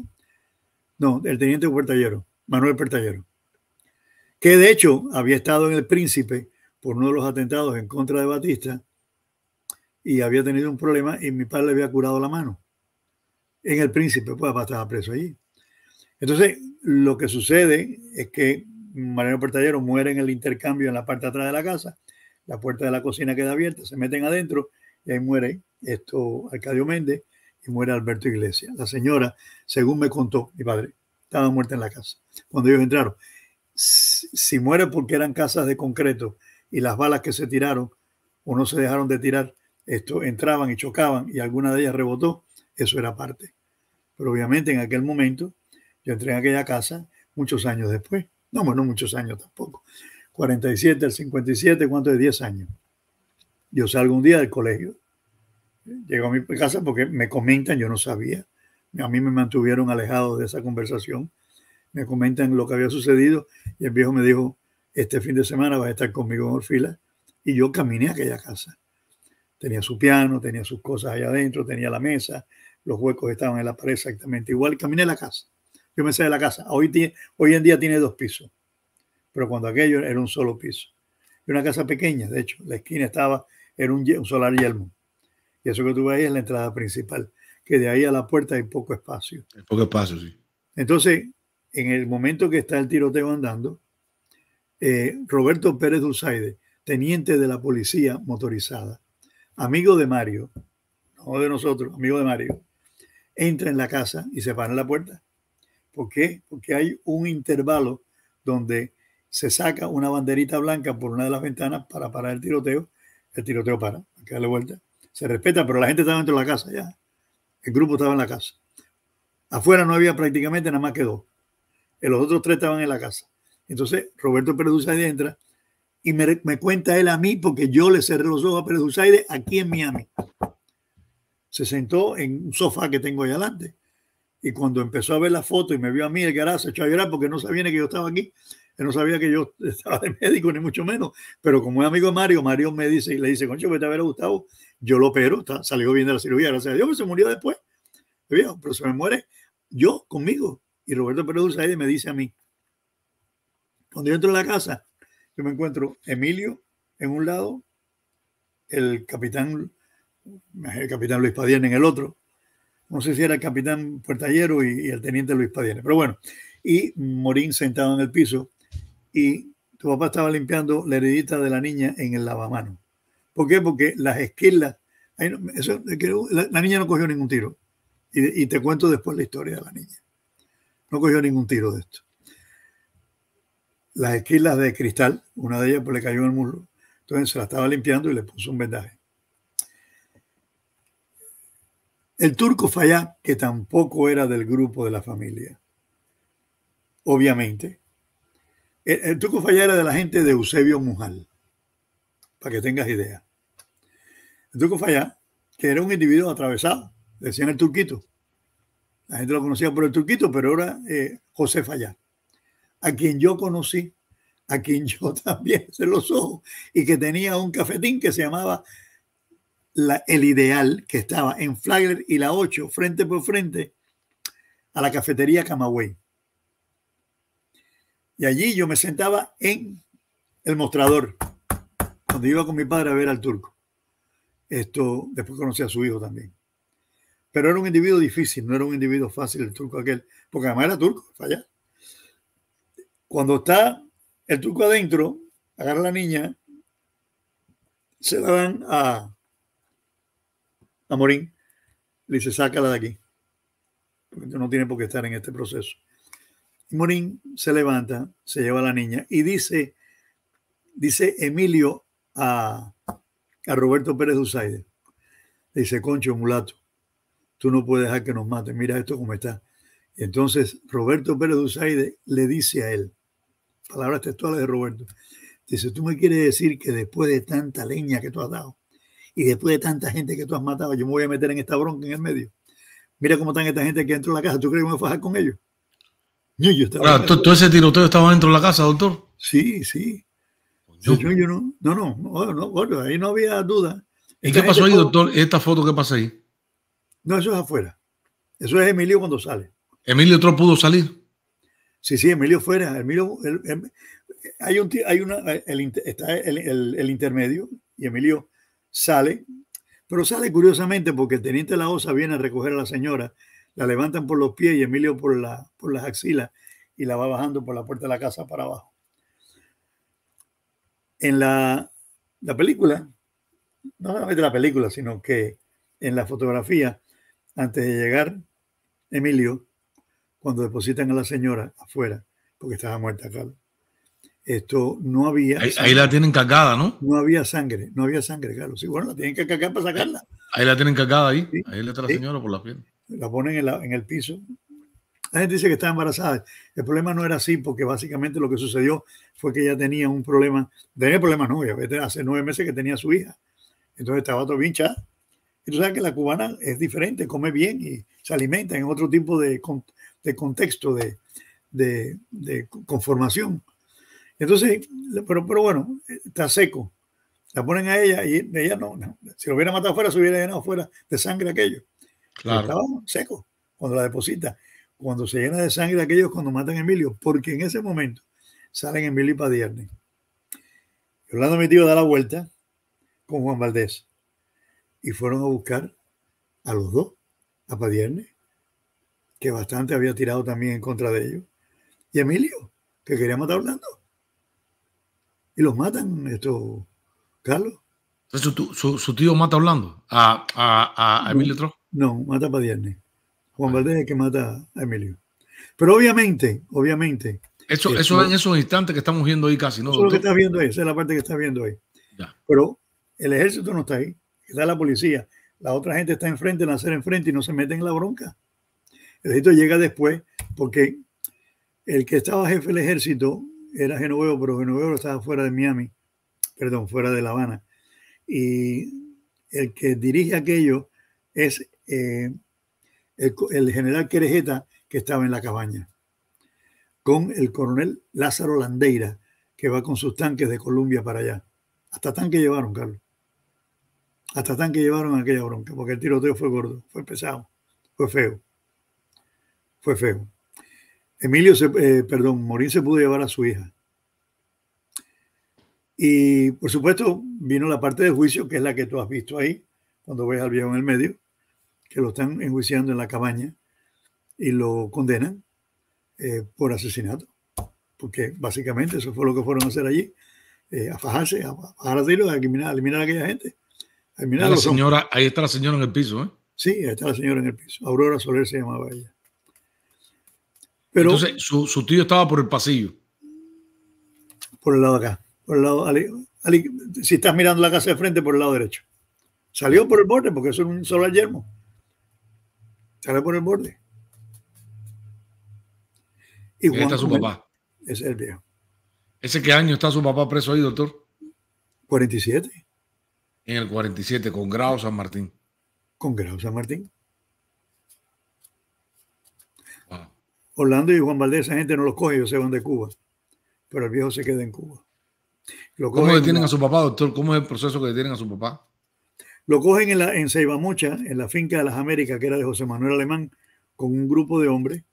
no, el teniente Portallero, Manuel Portallero, que de hecho había estado en el Príncipe por uno de los atentados en contra de Batista y había tenido un problema y mi padre le había curado la mano. En el Príncipe, pues estaba preso allí. Entonces, lo que sucede es que Mariano Portallero muere en el intercambio en la parte atrás de la casa la puerta de la cocina queda abierta, se meten adentro y ahí muere esto Arcadio Méndez y muere Alberto Iglesias. La señora, según me contó mi padre, estaba muerta en la casa cuando ellos entraron. Si muere porque eran casas de concreto y las balas que se tiraron o no se dejaron de tirar, esto entraban y chocaban y alguna de ellas rebotó, eso era parte. Pero obviamente en aquel momento yo entré en aquella casa muchos años después, no, bueno, muchos años tampoco, 47 al 57, ¿cuánto de 10 años? Yo salgo un día del colegio, llego a mi casa porque me comentan, yo no sabía, a mí me mantuvieron alejados de esa conversación, me comentan lo que había sucedido y el viejo me dijo, este fin de semana vas a estar conmigo en Orfila y yo caminé a aquella casa. Tenía su piano, tenía sus cosas allá adentro, tenía la mesa, los huecos estaban en la pared exactamente igual, caminé a la casa. Yo me salí de la casa. Hoy, hoy en día tiene dos pisos pero cuando aquello era un solo piso. Y una casa pequeña, de hecho, la esquina estaba, en un, solar yelmo. Y eso que tú ahí es la entrada principal, que de ahí a la puerta hay poco espacio. Hay poco espacio, sí. Entonces, en el momento que está el tiroteo andando, eh, Roberto Pérez Dulzaide, teniente de la policía motorizada, amigo de Mario, no de nosotros, amigo de Mario, entra en la casa y se para en la puerta. ¿Por qué? Porque hay un intervalo donde se saca una banderita blanca por una de las ventanas para parar el tiroteo. El tiroteo para, hay que darle vuelta. Se respeta, pero la gente estaba dentro de la casa ya. El grupo estaba en la casa. Afuera no había prácticamente nada más que dos. Eh, los otros tres estaban en la casa. Entonces Roberto Pérez entra y me, cuenta él a mí porque yo le cerré los ojos a Pérez Usaide aquí en Miami. Se sentó en un sofá que tengo ahí adelante. Y cuando empezó a ver la foto y me vio a mí, el garaje echó a llorar porque no sabía ni que yo estaba aquí. Él no sabía que yo estaba de médico, ni mucho menos. Pero como es amigo de Mario, Mario me dice y le dice, concho, vete a ver a Gustavo. Yo lo pero, está, salió bien de la cirugía, gracias a Dios, pues, se murió después. Pero se me muere yo conmigo. Y Roberto Pérez ahí me dice a mí, cuando yo entro en la casa, yo me encuentro Emilio en un lado, el capitán, el capitán Luis Padiene en el otro. No sé si era el capitán Puertallero y, el teniente Luis Padiene, pero bueno. Y Morín sentado en el piso y tu papá estaba limpiando la heredita de la niña en el lavamano. ¿Por qué? Porque las esquilas, la, niña no cogió ningún tiro. Y, te cuento después la historia de la niña. No cogió ningún tiro de esto. Las esquilas de cristal, una de ellas pues, le cayó en el muslo. Entonces se la estaba limpiando y le puso un vendaje. El turco falla que tampoco era del grupo de la familia, obviamente, el, eh, eh, Tuco era de la gente de Eusebio Mujal, para que tengas idea. El Tuco Falla, que era un individuo atravesado, decían el turquito. La gente lo conocía por el turquito, pero era eh, José Falla, a quien yo conocí, a quien yo también se los ojos, y que tenía un cafetín que se llamaba El Ideal, que estaba en Flagler y la 8, frente por frente, a la cafetería Camagüey. Y allí yo me sentaba en el mostrador, cuando iba con mi padre a ver al turco. Esto, después conocí a su hijo también. Pero era un individuo difícil, no era un individuo fácil el turco aquel, porque además era turco, falla. Cuando está el turco adentro, agarra a la niña, se la dan a, a Morín, le dice, sácala de aquí, porque no tiene por qué estar en este proceso. Morín se levanta, se lleva a la niña y dice, dice Emilio a, a Roberto Pérez Usaide, dice, concho, mulato, tú no puedes dejar que nos maten, mira esto cómo está. entonces Roberto Pérez Usaide le dice a él, palabras textuales de Roberto, dice, tú me quieres decir que después de tanta leña que tú has dado y después de tanta gente que tú has matado, yo me voy a meter en esta bronca en el medio. Mira cómo están esta gente que entró a la casa, ¿tú crees que me voy a fajar con ellos? ¿Todo ese tiroteo estaba dentro de la casa, doctor? Sí, sí. No. no, ahí no había duda. ¿Y qué pasó ahí, doctor? ¿Esta foto qué pasa ahí? No, eso es afuera. Eso es Emilio cuando sale. ¿Emilio otro pudo salir? Sí, sí, Emilio fuera. Emilio, hay un, hay una, el, está el, intermedio y Emilio sale, pero sale curiosamente porque el teniente La Osa viene a recoger a la señora la levantan por los pies y Emilio por, la, por las axilas y la va bajando por la puerta de la casa para abajo. En la, película, no solamente la película, sino que en la fotografía, antes de llegar Emilio, cuando depositan a la señora afuera, porque estaba muerta, Carlos, Esto no había. Ahí, la tienen cagada, ¿no? No había sangre, no había sangre, Carlos. Sí, bueno, la tienen que cagar para sacarla. Ahí la tienen cagada ahí. ahí le está la señora por la piel la ponen en, el piso. La gente dice que está embarazada. El problema no era así porque básicamente lo que sucedió fue que ella tenía un problema. Tenía problemas, no, ya hace nueve meses que tenía su hija. Entonces estaba todo bien chada. Y tú sabes que la cubana es diferente, come bien y se alimenta en otro tipo de, contexto, de, conformación. Entonces, pero, pero bueno, está seco. La ponen a ella y ella no, no. Si lo hubiera matado afuera, se hubiera llenado afuera de sangre aquello. Claro. Estaba seco cuando la deposita. Cuando se llena de sangre aquellos cuando matan a Emilio, porque en ese momento salen Emilio y Padierne. Y Orlando, mi tío, da la vuelta con Juan Valdés. Y fueron a buscar a los dos, a Padierne, que bastante había tirado también en contra de ellos, y Emilio, que quería matar a Orlando. Y los matan, estos Carlos. Su, tío mata a Orlando, a, Emilio Trojo? No, mata para viernes. Juan ah. Valdez es el que mata a Emilio. Pero obviamente, obviamente. Eso, en esos instantes que estamos viendo ahí casi, ¿no? Eso es lo que estás viendo ahí, esa es la parte que estás viendo ahí. Pero el ejército no está ahí, está la policía. La otra gente está enfrente, en enfrente y no se mete en la bronca. El ejército llega después porque el que estaba jefe del ejército era Genovevo, pero Genovevo estaba fuera de Miami, perdón, fuera de La Habana. Y el que dirige aquello es eh, el, general Querejeta que estaba en la cabaña, con el coronel Lázaro Landeira, que va con sus tanques de Colombia para allá. Hasta tanque llevaron, Carlos. Hasta tanque llevaron aquella bronca, porque el tiroteo fue gordo, fue pesado, fue feo. Fue feo. Emilio, se, eh, perdón, Morín se pudo llevar a su hija. Y por supuesto vino la parte del juicio, que es la que tú has visto ahí, cuando ves al viejo en el medio que lo están enjuiciando en la cabaña y lo condenan eh, por asesinato, porque básicamente eso fue lo que fueron a hacer allí, eh, a fajarse, a, a a eliminar, a aquella gente. la señora, ahí está la señora en el piso, ¿eh? Sí, ahí está la señora en el piso. Aurora Soler se llamaba ella. Pero, Entonces, su, tío estaba por el pasillo. Por el lado de acá. Por el lado, si estás mirando la casa de frente, por el lado derecho. Salió por el borde porque es un solar yermo. Sale por el borde. Y está su papá. Es el viejo. ¿Ese qué año está su papá preso ahí, doctor? 47. En el 47, con Grado San Martín. Con Grado San Martín. Ah. Orlando y Juan Valdés, esa gente no los coge, yo se van de Cuba. Pero el viejo se queda en Cuba. Lo ¿Cómo detienen a su papá, doctor? ¿Cómo es el proceso que detienen a su papá? Lo cogen en, la, en en la finca de las Américas, que era de José Manuel Alemán, con un grupo de hombres,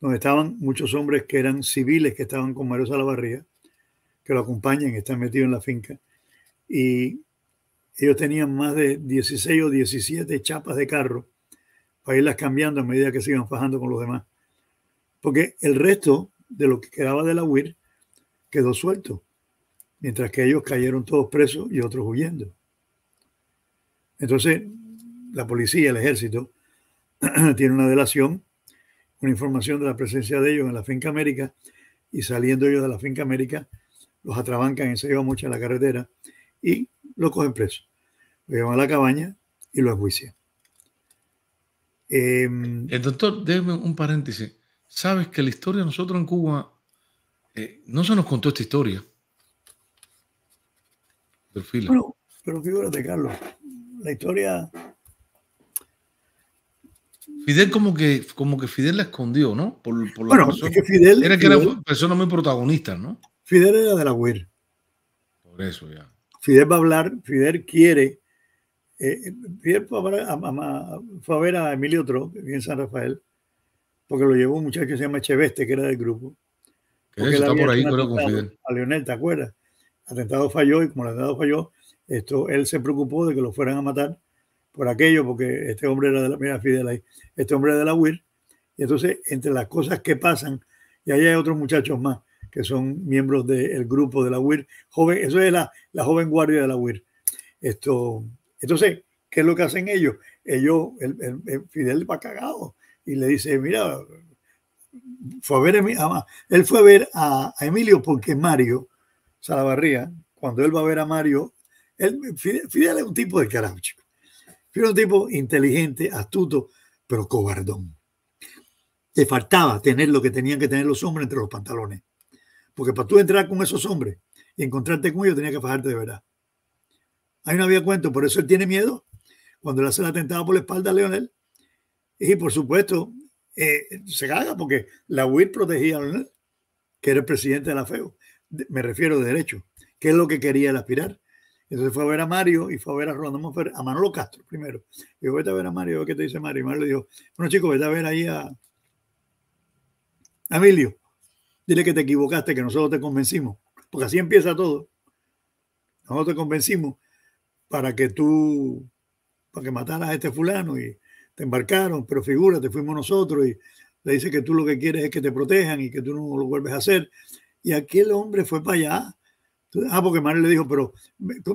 donde estaban muchos hombres que eran civiles, que estaban con Mario Salavarría, que lo acompañan, están metidos en la finca. Y ellos tenían más de 16 o 17 chapas de carro para irlas cambiando a medida que se iban fajando con los demás. Porque el resto de lo que quedaba de la UIR quedó suelto, mientras que ellos cayeron todos presos y otros huyendo. Entonces, la policía, el ejército, tiene una delación, una información de la presencia de ellos en la finca América y saliendo ellos de la finca América, los atrabancan y se llevan mucho a la carretera y lo cogen preso. Lo llevan a la cabaña y lo enjuician. el em, eh, doctor, déjeme un paréntesis. Sabes que la historia de nosotros en Cuba eh, no se nos contó esta historia. pero figúrate, Carlos la historia. Fidel como que, como que Fidel la escondió, ¿no? Por, bueno, que Fidel... Era que persona muy protagonista, ¿no? Fidel era de la UIR. E por eso ya. Fidel va a hablar, Fidel quiere... Eh, Fidel fue a, ver a, a, fue a, Emilio en San Rafael, porque lo llevó un muchacho que se llama Cheveste, que era del grupo. Que está por ahí, con Fidel. A Leonel, ¿te acuerdas? Atentado falló y como el atentado falló, esto, él se preocupó de que lo fueran a matar por aquello, porque este hombre era de la, mira, Fidel ahí, este hombre de la UIR. Y entonces, entre las cosas que pasan, y ahí hay otros muchachos más que son miembros del grupo de la UIR, joven, eso es la, joven guardia de la UIR. Esto, entonces, ¿qué es lo que hacen ellos? Ellos, el, Fidel va cagado y le dice, mira, fue a ver a, ah, ah, él fue a ver a, a Emilio porque Mario Salavarría, cuando él va a ver a Mario Fidel, es un tipo de carajo, Fidel es un tipo inteligente, astuto, pero cobardón. Le faltaba tener lo que tenían que tener los hombres entre los pantalones. Porque para tú entrar con esos hombres y encontrarte con ellos, tenía que fajarte de verdad. Ahí no había cuento, por eso él tiene miedo. Cuando le hace el atentado por la espalda a Leonel, y por supuesto, eh, se caga porque la UIR protegía a Leonel, que era el presidente de la FEO, me refiero de derecho, que es lo que quería el aspirar, entonces fue a ver a Mario y fue a ver a a Manolo Castro primero. Dijo, vete a ver a Mario, ¿qué te dice Mario? Y Mario le dijo, bueno chicos, vete a ver ahí a, Emilio. Dile que te equivocaste, que nosotros te convencimos. Porque así empieza todo. Nosotros te convencimos para que tú, para que mataras a este fulano y te embarcaron, pero figúrate, fuimos nosotros y le dice que tú lo que quieres es que te protejan y que tú no lo vuelves a hacer. Y aquel hombre fue para allá ah, porque Manuel le dijo, pero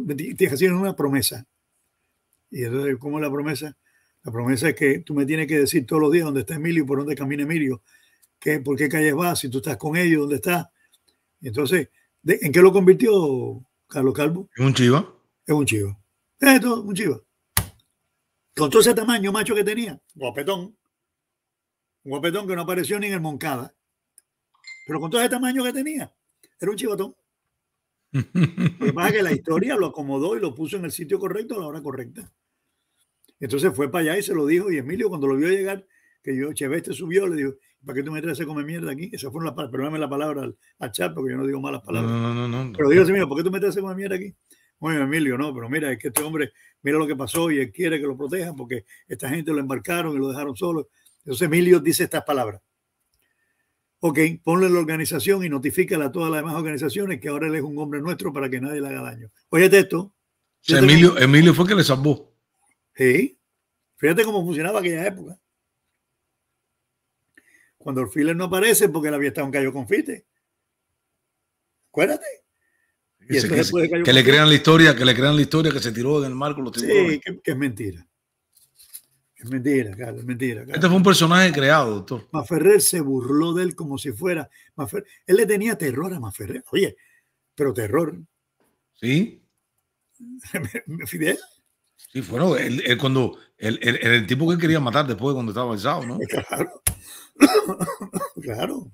te hicieron una promesa. Y entonces, ¿cómo es la promesa? La promesa es que tú me tienes que decir todos los días dónde está Emilio, por dónde camina Emilio, por qué calles vas, si tú estás con ellos, dónde estás. Entonces, ¿en qué lo convirtió Carlos Calvo? En un chivo. Es un chivo. Es todo, un chivo. Con todo ese tamaño macho que tenía, guapetón. Un guapetón que no apareció ni en el Moncada. Pero con todo ese tamaño que tenía, era un chivatón. Y que pasa que la historia lo acomodó y lo puso en el sitio correcto a la hora correcta. Entonces fue para allá y se lo dijo. Y Emilio, cuando lo vio llegar, que yo, Cheveste subió, le dijo ¿para qué tú me traes a comer mierda aquí? Esa fue la palabra, perdóname la palabra al, chat, porque yo no digo malas palabras. pero dígase, ¿por qué tú me traes a comer mierda aquí? Bueno, Emilio, no, pero mira, es que este hombre, mira lo que pasó y él quiere que lo protejan porque esta gente lo embarcaron y lo dejaron solo. Entonces Emilio dice estas palabras. Ok, ponle la organización y notifícala a todas las demás organizaciones que ahora él es un hombre nuestro para que nadie le haga daño. oye esto. Emilio, Emilio fue que le salvó. Sí. Fíjate cómo funcionaba aquella época. Cuando el filler no aparece porque la había estado en Cayo Confite. Acuérdate. que, le crean la historia, que le crean la historia que se tiró del marco. Los sí, que es mentira mentira, Carlos, mentira. Este fue un personaje creado, doctor. Maferrer se burló de él como si fuera. Mafer, Él le tenía terror a Maferrer. Oye, pero terror. Sí. Fidel. Sí, bueno, cuando. el tipo que quería matar después cuando estaba alzado, ¿no? Claro. claro.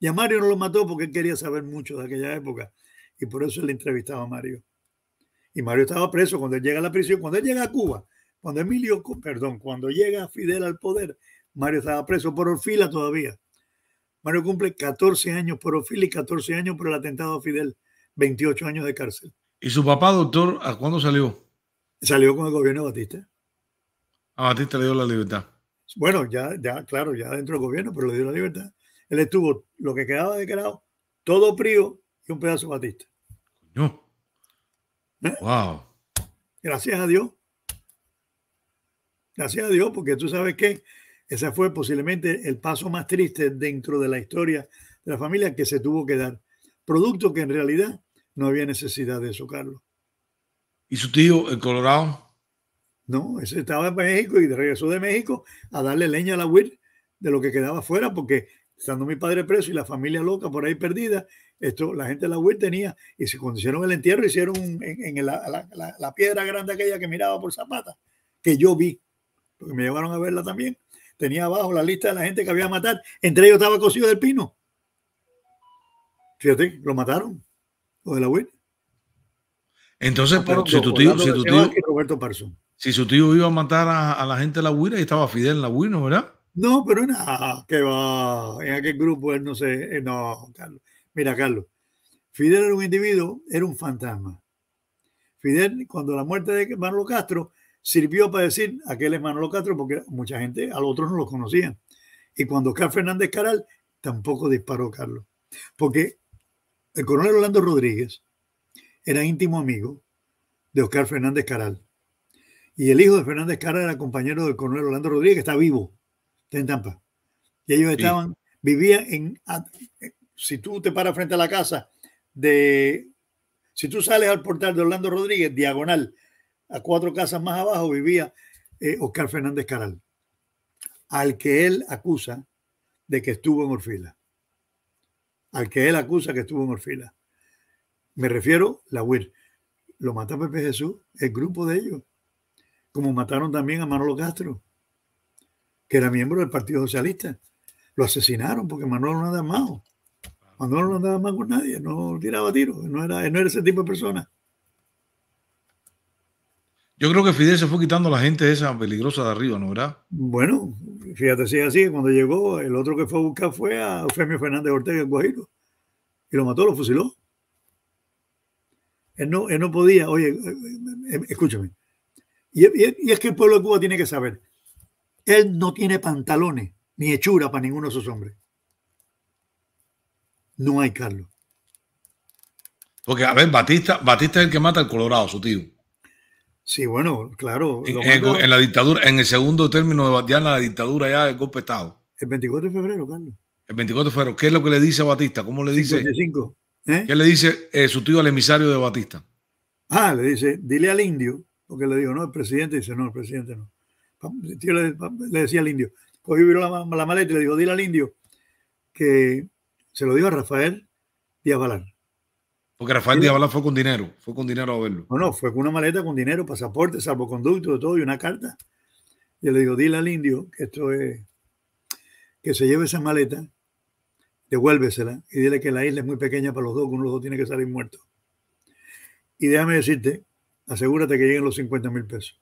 Y a Mario no lo mató porque él quería saber mucho de aquella época. Y por eso le entrevistaba a Mario. Y Mario estaba preso cuando él llega a la prisión. Cuando él llega a Cuba, cuando Emilio, perdón, cuando llega Fidel al poder, Mario estaba preso por Orfila todavía. Mario cumple 14 años por Orfila y 14 años por el atentado a Fidel, 28 años de cárcel. ¿Y su papá, doctor, a cuándo salió? Salió con el gobierno de Batista. A ah, Batista le dio la libertad. Bueno, ya, ya, claro, ya dentro del gobierno, pero le dio la libertad. Él estuvo lo que quedaba de quedado, todo Prío y un pedazo Batista. No. Wow. ¿Eh? Gracias a Dios. Gracias a Dios, porque tú sabes que ese fue posiblemente el paso más triste dentro de la historia de la familia que se tuvo que dar. Producto que en realidad no había necesidad de eso, Carlos. ¿Y su tío, el Colorado? No, ese estaba en México y regresó de México a darle leña a la WIR de lo que quedaba fuera, porque estando mi padre preso y la familia loca por ahí perdida, esto, la gente de la UIR tenía, y se cuando el entierro, hicieron en, la, piedra grande aquella que miraba por Zapata, que yo vi, me llevaron a verla también, tenía abajo la lista de la gente que había matado, Entre ellos estaba Cosío del Pino. Fíjate, lo mataron, lo de la huida Entonces, si tu tío, si tu tío, Roberto si su tío iba a matar a, la gente de la UIR, y estaba Fidel en la UIRA, ¿verdad? No, pero nada, que va, en aquel grupo él no sé, eh, no, Mira, Carlos, Fidel era un individuo, era un fantasma. Fidel, cuando la muerte de Manolo Castro, sirvió para decir aquel es Manolo Castro porque mucha gente, a los otros no los conocía Y cuando Oscar Fernández Caral tampoco disparó Carlos, porque el coronel Orlando Rodríguez era íntimo amigo de Oscar Fernández Caral. Y el hijo de Fernández Caral era compañero del coronel Orlando Rodríguez, que está vivo, está en Tampa. Y ellos estaban, vivían en, si tú te paras frente a la casa de, si tú sales al portal de Orlando Rodríguez, diagonal, a cuatro casas más abajo vivía eh, Oscar Fernández Caral, al que él acusa de que estuvo en Orfila. Al que él acusa que estuvo en Orfila. Me refiero a la UIR. Lo mató Pepe Jesús, el grupo de ellos. Como mataron también a Manolo Castro, que era miembro del Partido Socialista. Lo asesinaron porque Manolo no andaba más. Manolo no andaba más con nadie, no tiraba tiros, no no era ese tipo de persona. Yo creo que Fidel se fue quitando a la gente esa peligrosa de arriba, ¿no verdad? Bueno, fíjate si es así, cuando llegó, el otro que fue a buscar fue a Eufemio Fernández Ortega Guajiro y lo mató, lo fusiló. Él no, no podía, oye, eh, eh, eh, escúchame. Y, es que el pueblo de Cuba tiene que saber, él no tiene pantalones ni hechura para ninguno de sus hombres. No hay Carlos. Porque, a ver, Batista, Batista es el que mata al Colorado, su tío. Sí, bueno, claro. En, la dictadura, en el segundo término de Batiana, la dictadura ya es golpe Estado. El 24 de febrero, Carlos. El 24 de febrero. ¿Qué es lo que le dice a Batista? ¿Cómo le dice? ¿Eh? ¿Qué le dice eh, su tío al emisario de Batista? Ah, le dice, dile al indio, porque le digo, no, el presidente dice, no, el presidente no. le, decía al indio, cogió pues la, la maleta y le dijo, dile al indio que se lo dijo a Rafael Díaz Balán porque Rafael Díaz fue con dinero, fue con dinero a verlo. No, no, fue con una maleta con dinero, pasaporte, salvoconducto, todo y una carta. Y le digo, dile al indio que esto es, que se lleve esa maleta, devuélvesela y dile que la isla es muy pequeña para los dos, que uno de los dos tiene que salir muerto. Y déjame decirte, asegúrate que lleguen los 50 mil pesos.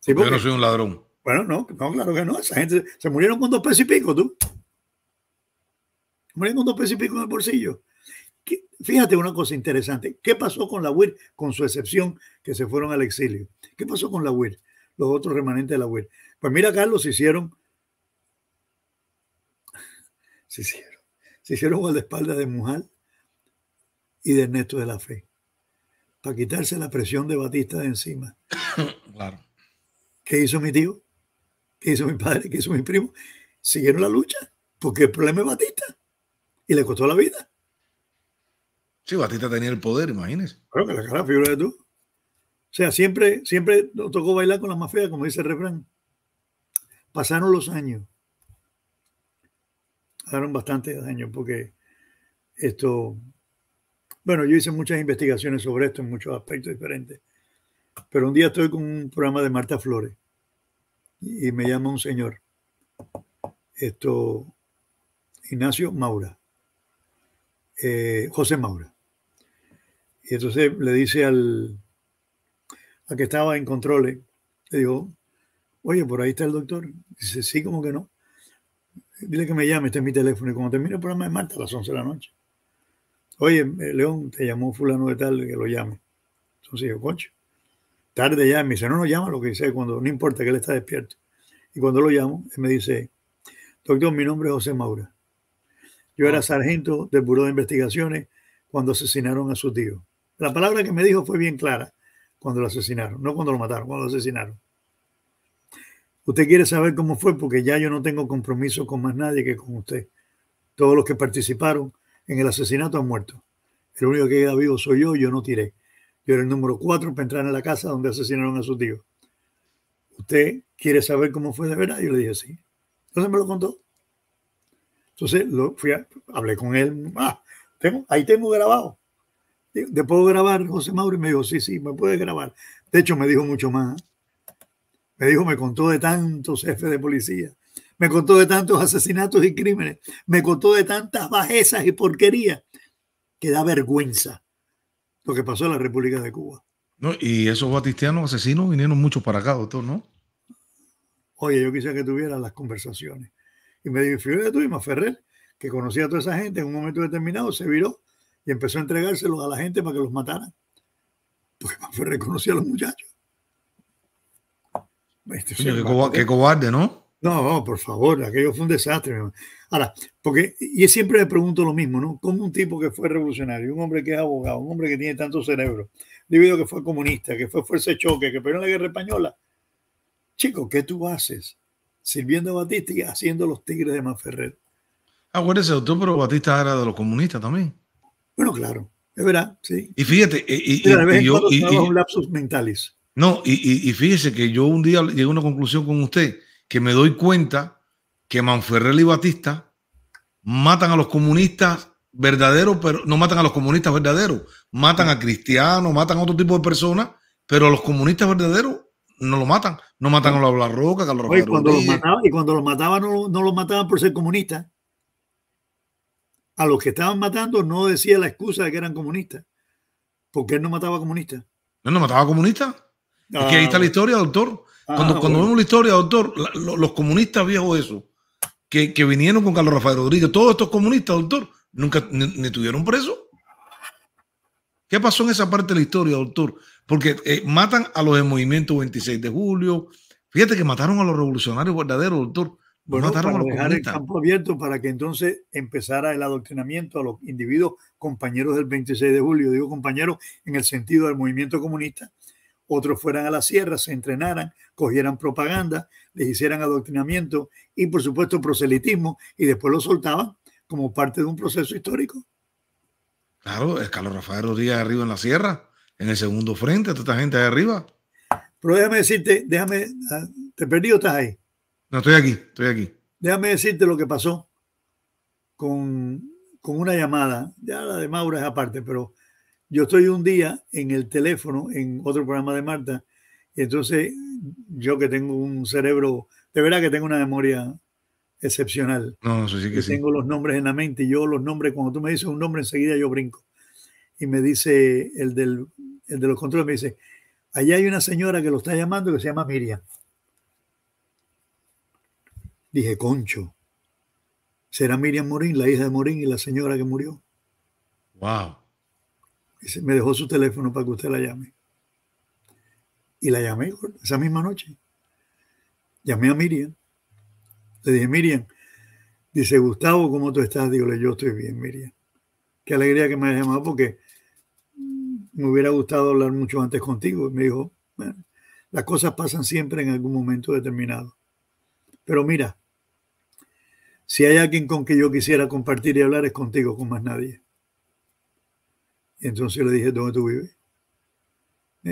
¿Sí, Yo no soy un ladrón. Bueno, no, no, claro que no. Esa gente se murieron con dos pesos y pico, tú. Miren un dos pesos en el bolsillo. Fíjate una cosa interesante. ¿Qué pasó con la UIR? Con su excepción, que se fueron al exilio. ¿Qué pasó con la UIR? Los otros remanentes de la UIR. Pues mira, Carlos, se hicieron. Se hicieron. Se hicieron a la espalda de Mujal y de Ernesto de la Fe. Para quitarse la presión de Batista de encima. Claro. ¿Qué hizo mi tío? ¿Qué hizo mi padre? ¿Qué hizo mi primo? Siguieron la lucha. Porque el problema es Batista y le costó la vida. Sí, Batista pues, tenía el poder, imagínese. Claro que la cara, figura tú. O sea, siempre, siempre nos tocó bailar con la más como dice el refrán. Pasaron los años. Pasaron bastantes años porque esto. Bueno, yo hice muchas investigaciones sobre esto en muchos aspectos diferentes. Pero un día estoy con un programa de Marta Flores y me llama un señor. Esto, Ignacio Maura eh, José Maura. Y entonces le dice al, que estaba en control, eh, le digo, oye, por ahí está el doctor. Dice, sí, como que no. Dile que me llame, este es mi teléfono. Y cuando termine el programa de Marta a las 11 de la noche. Oye, eh, León, te llamó fulano de tal, que lo llame. Entonces yo, concho, tarde ya. Me dice, no, no llama lo que dice cuando, no importa que él está despierto. Y cuando lo llamo, me dice, doctor, mi nombre es José Maura. Yo era ah. sargento del Buró de Investigaciones cuando asesinaron a su tío. La palabra que me dijo fue bien clara cuando lo asesinaron, no cuando lo mataron, cuando lo asesinaron. Usted quiere saber cómo fue porque ya yo no tengo compromiso con más nadie que con usted. Todos los que participaron en el asesinato han muerto. El único que queda vivo soy yo, yo no tiré. Yo era el número cuatro para entrar en la casa donde asesinaron a su tío. ¿Usted quiere saber cómo fue de verdad? Yo le dije sí. Entonces me lo contó. Entonces lo, fui hablé con él, ah, ahí tengo grabado. ¿Te puedo grabar, José Mauro? Y me dijo, sí, sí, me puedes grabar. De hecho, me dijo mucho más. Me dijo, me contó de tantos jefes de policía, me contó de tantos asesinatos y crímenes, me contó de tantas bajezas y porquerías que da vergüenza lo que pasó en la República de Cuba. No, y esos batistianos asesinos vinieron mucho para acá, doctor, ¿no? Oye, yo quisiera que tuviera las conversaciones. Y me dijo, de tú, y Ferrer, que conocía a toda esa gente, en un momento determinado se viró y empezó a entregárselos a la gente para que los mataran. Porque fue conocía a los muchachos. Este qué, ¿eh? cobarde, ¿no? No, por favor, aquello fue un desastre. Ahora, porque y siempre le pregunto lo mismo, ¿no? Como un tipo que fue revolucionario, un hombre que es abogado, un hombre que tiene tanto cerebro, debido que fue comunista, que fue fuerza de choque, que perdió en la guerra española. Chico, ¿qué tú haces sirviendo a Batista y haciendo los Tigres de Manferrer. Acuérdese, ah, doctor, pero Batista era de los comunistas también. Bueno, claro, es verdad, sí. Y fíjate, y, y, y, yo. mentales. No, y, fíjese que yo un día llegué a una conclusión con usted, que me doy cuenta que Manferrer y Batista matan a los comunistas verdaderos, pero no matan a los comunistas verdaderos, matan a cristianos, matan a otro tipo de personas, pero a los comunistas verdaderos no lo matan. No matan a la Roca, Carlos cuando los Y cuando los mataban, no, no los mataban por ser comunistas. A los que estaban matando no decía la excusa de que eran comunistas. Porque él no mataba comunistas. no, no mataba comunistas. ahí está ah, la historia, doctor. Ah, cuando, cuando vemos la historia, doctor, los, comunistas viejos eso, que, vinieron con Carlos Rafael Rodríguez, todos estos comunistas, doctor, nunca ni, ni tuvieron preso. ¿Qué pasó en esa parte de la historia, doctor? Porque eh, matan a los del movimiento 26 de julio. Fíjate que mataron a los revolucionarios verdaderos, doctor. Bueno, mataron para dejar el campo abierto para que entonces empezara el adoctrinamiento a los individuos compañeros del 26 de julio. Digo compañeros en el sentido del movimiento comunista. Otros fueran a la sierra, se entrenaran, cogieran propaganda, les hicieran adoctrinamiento y por supuesto proselitismo y después lo soltaban como parte de un proceso histórico. Claro, es Carlos Rafael Rodríguez arriba en la sierra, en el segundo frente, toda esta gente de arriba. Pero déjame decirte, déjame, ah, ¿te perdí o estás ahí? No, estoy aquí, estoy aquí. Déjame decirte lo que pasó con, con una llamada, ya la de Maura es aparte, pero yo estoy un día en el teléfono, en otro programa de Marta, y entonces yo que tengo un cerebro, de verdad que tengo una memoria excepcional. No, que Tengo los nombres en la mente y yo los nombres, cuando tú me dices un nombre, enseguida yo brinco. Y me dice el, del, el de los controles, me dice, allá hay una señora que lo está llamando que se llama Miriam. Dije, concho, será Miriam Morín, la hija de Morín y la señora que murió. Wow. me dejó su teléfono para que usted la llame. Y la llamé esa misma noche. Llamé a Miriam le dije, Miriam, dice, Gustavo, ¿cómo tú estás? Digo, yo estoy bien, Miriam. Qué alegría que me hayas llamado porque me hubiera gustado hablar mucho antes contigo. me dijo, las cosas pasan siempre en algún momento determinado. Pero mira, si hay alguien con que yo quisiera compartir y hablar es contigo, con más nadie. Y entonces le dije, ¿dónde tú vives?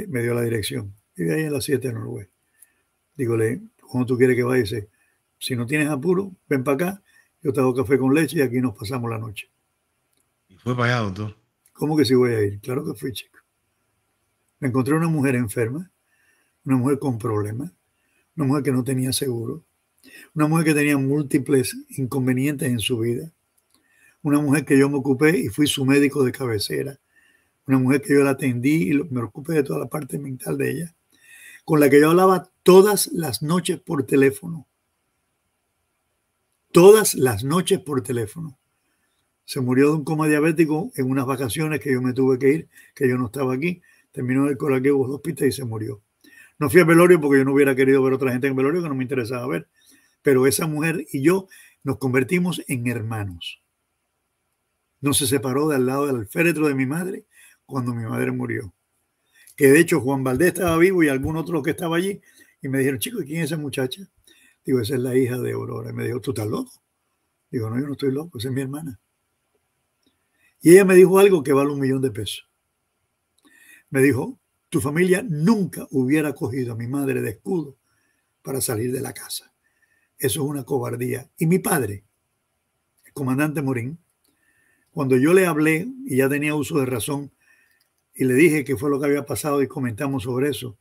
Me dio la dirección. Vive ahí en las 7 de Noruega. Dígole, ¿cómo tú quieres que vaya? Dice, si no tienes apuro, ven para acá, yo te hago café con leche y aquí nos pasamos la noche. ¿Y fue para allá, doctor? ¿Cómo que sí voy a ir? Claro que fui, chico. Me encontré una mujer enferma, una mujer con problemas, una mujer que no tenía seguro, una mujer que tenía múltiples inconvenientes en su vida, una mujer que yo me ocupé y fui su médico de cabecera, una mujer que yo la atendí y me ocupé de toda la parte mental de ella, con la que yo hablaba todas las noches por teléfono todas las noches por teléfono. Se murió de un coma diabético en unas vacaciones que yo me tuve que ir, que yo no estaba aquí. Terminó el el dos Hospital y se murió. No fui a velorio porque yo no hubiera querido ver otra gente en velorio que no me interesaba ver. Pero esa mujer y yo nos convertimos en hermanos. No se separó del lado del féretro de mi madre cuando mi madre murió. Que de hecho Juan Valdés estaba vivo y algún otro que estaba allí. Y me dijeron, chicos, ¿quién es esa muchacha? Digo, esa es la hija de Aurora. Y me dijo, ¿tú estás loco? Digo, no, yo no estoy loco, esa es mi hermana. Y ella me dijo algo que vale un millón de pesos. Me dijo, tu familia nunca hubiera cogido a mi madre de escudo para salir de la casa. Eso es una cobardía. Y mi padre, el comandante Morín, cuando yo le hablé y ya tenía uso de razón y le dije qué fue lo que había pasado y comentamos sobre eso,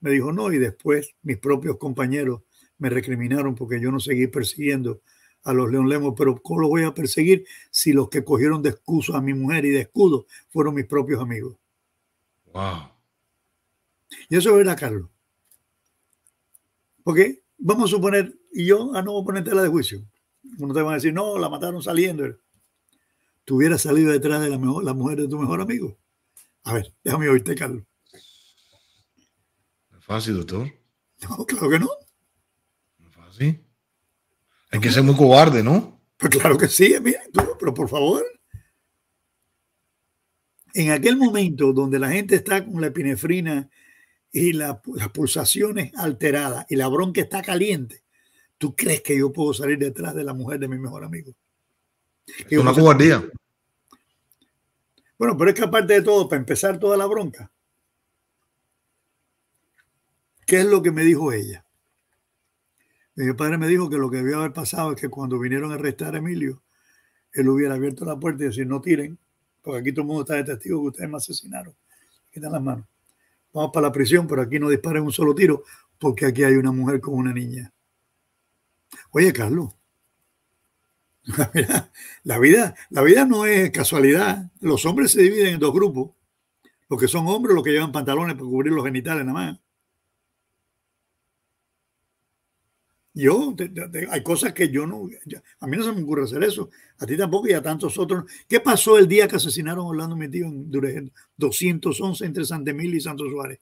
me dijo, no, y después mis propios compañeros me recriminaron porque yo no seguí persiguiendo a los León Lemos, pero ¿cómo lo voy a perseguir si los que cogieron de escudo a mi mujer y de escudo fueron mis propios amigos? Wow. Y eso era Carlos. Porque vamos a suponer, y yo ah, a no ponerte la de juicio. Uno te va a decir, no, la mataron saliendo. Tú hubieras salido detrás de la, mejor, la mujer de tu mejor amigo. A ver, déjame oírte, Carlos. Fácil, doctor. No, claro que no. ¿sí? Hay que ser muy cobarde, ¿no? Pues claro que sí, pero por favor. En aquel momento donde la gente está con la epinefrina y las pulsaciones alteradas y la bronca está caliente, ¿tú crees que yo puedo salir detrás de la mujer de mi mejor amigo? Es una cobardía. Bueno, pero es que aparte de todo, para empezar toda la bronca, ¿qué es lo que me dijo ella? Mi padre me dijo que lo que debió haber pasado es que cuando vinieron a arrestar a Emilio, él hubiera abierto la puerta y decir, no tiren, porque aquí todo el mundo está de testigo que ustedes me asesinaron. Quitan las manos. Vamos para la prisión, pero aquí no disparen un solo tiro, porque aquí hay una mujer con una niña. Oye, Carlos, la vida, la vida no es casualidad. Los hombres se dividen en dos grupos. Los que son hombres, los que llevan pantalones para cubrir los genitales nada más. Yo, hay cosas que yo no, a mí no se me ocurre hacer eso, a ti tampoco y a tantos otros. ¿Qué pasó el día que asesinaron a Orlando tío, en Duregen? 211 entre Santemil y Santos Suárez.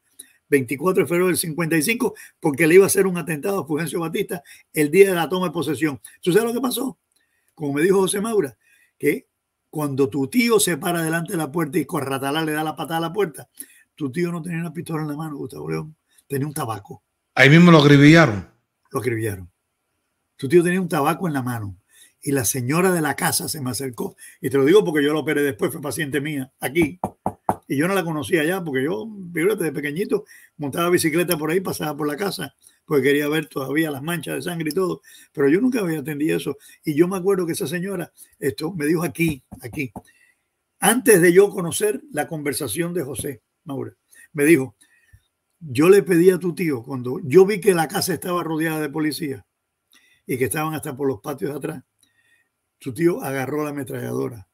24 de febrero del 55, porque le iba a hacer un atentado a Fulgencio Batista el día de la toma de posesión. ¿Tú lo que pasó? Como me dijo José Maura, que cuando tu tío se para delante de la puerta y Corratalá le da la patada a la puerta, tu tío no tenía una pistola en la mano, Gustavo León, tenía un tabaco. Ahí mismo lo agribillaron lo escribieron. Tu tío tenía un tabaco en la mano y la señora de la casa se me acercó. Y te lo digo porque yo lo operé después, fue paciente mía, aquí. Y yo no la conocía ya porque yo, fíjate, de pequeñito, montaba bicicleta por ahí, pasaba por la casa, porque quería ver todavía las manchas de sangre y todo. Pero yo nunca había atendido eso. Y yo me acuerdo que esa señora, esto me dijo aquí, aquí, antes de yo conocer la conversación de José Maura, me dijo, yo le pedí a tu tío, cuando yo vi que la casa estaba rodeada de policía y que estaban hasta por los patios de atrás, tu tío agarró la ametralladora,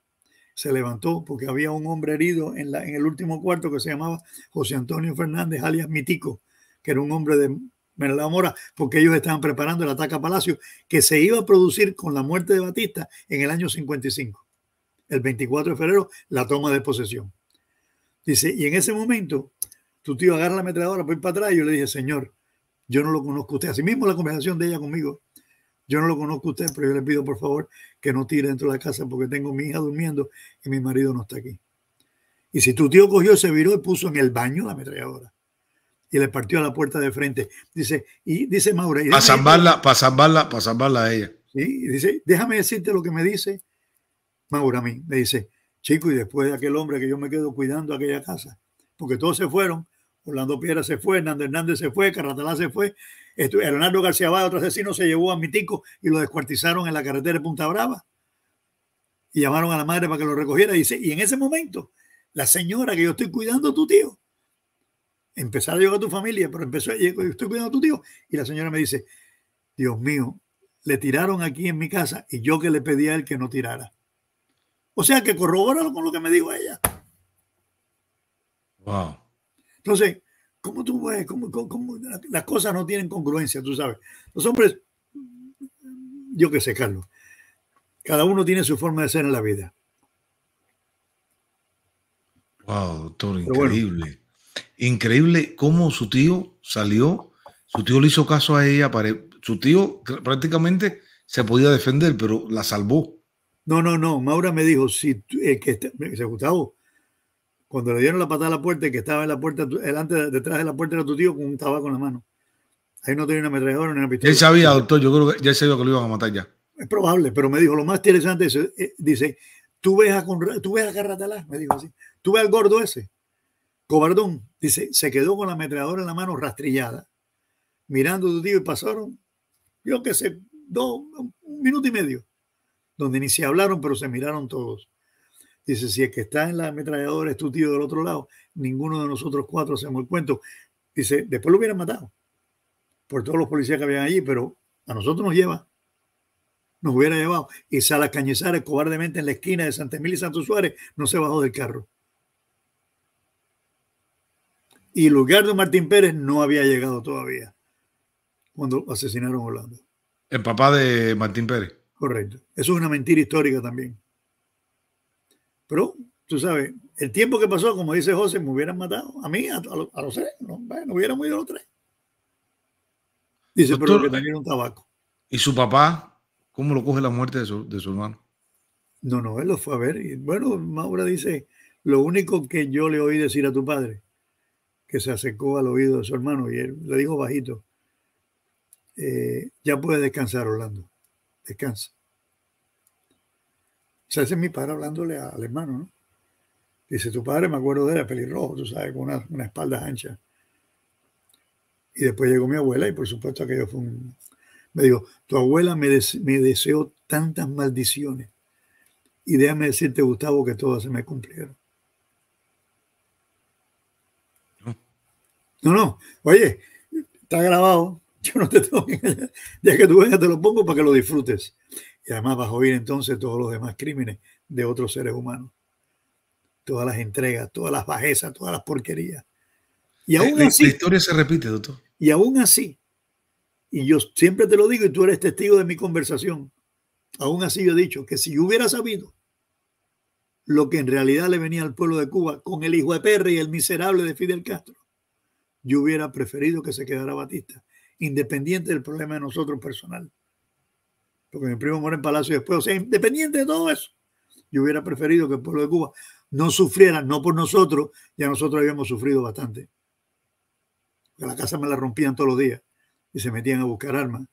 se levantó porque había un hombre herido en, el último cuarto que se llamaba José Antonio Fernández, alias Mitico, que era un hombre de la Mora, porque ellos estaban preparando el ataque a Palacio que se iba a producir con la muerte de Batista en el año 55. El 24 de febrero, la toma de posesión. Dice, y en ese momento tu tío agarra la ametralladora, pues para atrás. yo le dije, señor, yo no lo conozco a usted. Así mismo la conversación de ella conmigo. Yo no lo conozco a usted, pero yo le pido por favor que no tire dentro de la casa porque tengo mi hija durmiendo y mi marido no está aquí. Y si tu tío cogió, se viró y puso en el baño la ametralladora y le partió a la puerta de frente. Dice, y dice Maura. para zambarla, para zambarla, para zambarla a ella. Y dice, déjame decirte lo que me dice Maura a mí. Me dice, chico, y después de aquel hombre que yo me quedo cuidando aquella casa, porque todos se fueron Orlando Piedra se fue, Hernando Hernández se fue, Carratalá se fue, Leonardo García Vázquez, otro asesino, se llevó a Mitico y lo descuartizaron en la carretera de Punta Brava. Y llamaron a la madre para que lo recogiera. Y, dice, y en ese momento, la señora que yo estoy cuidando, a tu tío, empezó a llegar a tu familia, pero empezó, yo estoy cuidando a tu tío. Y la señora me dice, Dios mío, le tiraron aquí en mi casa y yo que le pedía a él que no tirara. O sea que corrobóralo con lo que me dijo ella. Wow. Entonces, ¿cómo tú ves? ¿Cómo, las cosas no tienen congruencia, tú sabes. Los hombres, yo qué sé, Carlos, cada uno tiene su forma de ser en la vida. Wow, doctor, increíble. Increíble cómo su tío salió su tío le hizo caso a ella, su tío prácticamente se podía defender, pero la salvó. No, no, no, Maura me dijo, si eh, que, Gustavo, cuando le dieron la patada a la puerta, y que estaba en la puerta, delante, detrás de la puerta era tu tío con un tabaco en la mano. Ahí no tenía una ametralladora ni una pistola. Él sabía, doctor, yo creo que ya sabía que lo iban a matar ya. Es probable, pero me dijo, lo más interesante es, eh, dice, tú ves a Carratalá, me dijo así, tú ves al gordo ese, cobardón, dice, se quedó con la ametralladora en la mano rastrillada, mirando a tu tío y pasaron, yo qué sé, dos, un minuto y medio, donde ni se hablaron, pero se miraron todos. Dice, si es que está en la ametralladora es tu tío del otro lado, ninguno de nosotros cuatro hacemos el cuento. Dice, después lo hubieran matado por todos los policías que habían allí, pero a nosotros nos lleva. Nos hubiera llevado. Y Salas Cañizares, cobardemente en la esquina de Santa Emilia y Santo Suárez, no se bajó del carro. Y lugar de Martín Pérez no había llegado todavía cuando asesinaron a Orlando. El papá de Martín Pérez. Correcto. Eso es una mentira histórica también. Pero, tú sabes, el tiempo que pasó, como dice José, me hubieran matado. A mí, a, los, tres. No, bueno, muerto ido los tres. Dice, pero que tenían un tabaco. ¿Y su papá? ¿Cómo lo coge la muerte de su, de su hermano? No, no, él lo fue a ver. Y bueno, Maura dice, lo único que yo le oí decir a tu padre, que se acercó al oído de su hermano y él le dijo bajito, eh, ya puedes descansar, Orlando, descansa. O sea, ese es mi padre hablándole al hermano, ¿no? Dice, tu padre, me acuerdo de él, pelirrojo, tú sabes, con una, espalda ancha. Y después llegó mi abuela y por supuesto aquello fue un... Me dijo, tu abuela me, deseó tantas maldiciones. Y déjame decirte, Gustavo, que todas se me cumplieron. No, no, oye, está grabado. Yo no te tengo que Ya que tú vengas, te lo pongo para que lo disfrutes. Y además vas a oír entonces todos los demás crímenes de otros seres humanos. Todas las entregas, todas las bajezas, todas las porquerías. Y eh, aún así, la historia se repite, doctor. Y aún así, y yo siempre te lo digo y tú eres testigo de mi conversación, aún así yo he dicho que si yo hubiera sabido lo que en realidad le venía al pueblo de Cuba con el hijo de Perry y el miserable de Fidel Castro, yo hubiera preferido que se quedara Batista, independiente del problema de nosotros personal porque mi primo mora en Palacio y después, o sea, independiente de todo eso, yo hubiera preferido que el pueblo de Cuba no sufriera, no por nosotros, ya nosotros habíamos sufrido bastante. Porque la casa me la rompían todos los días y se metían a buscar armas.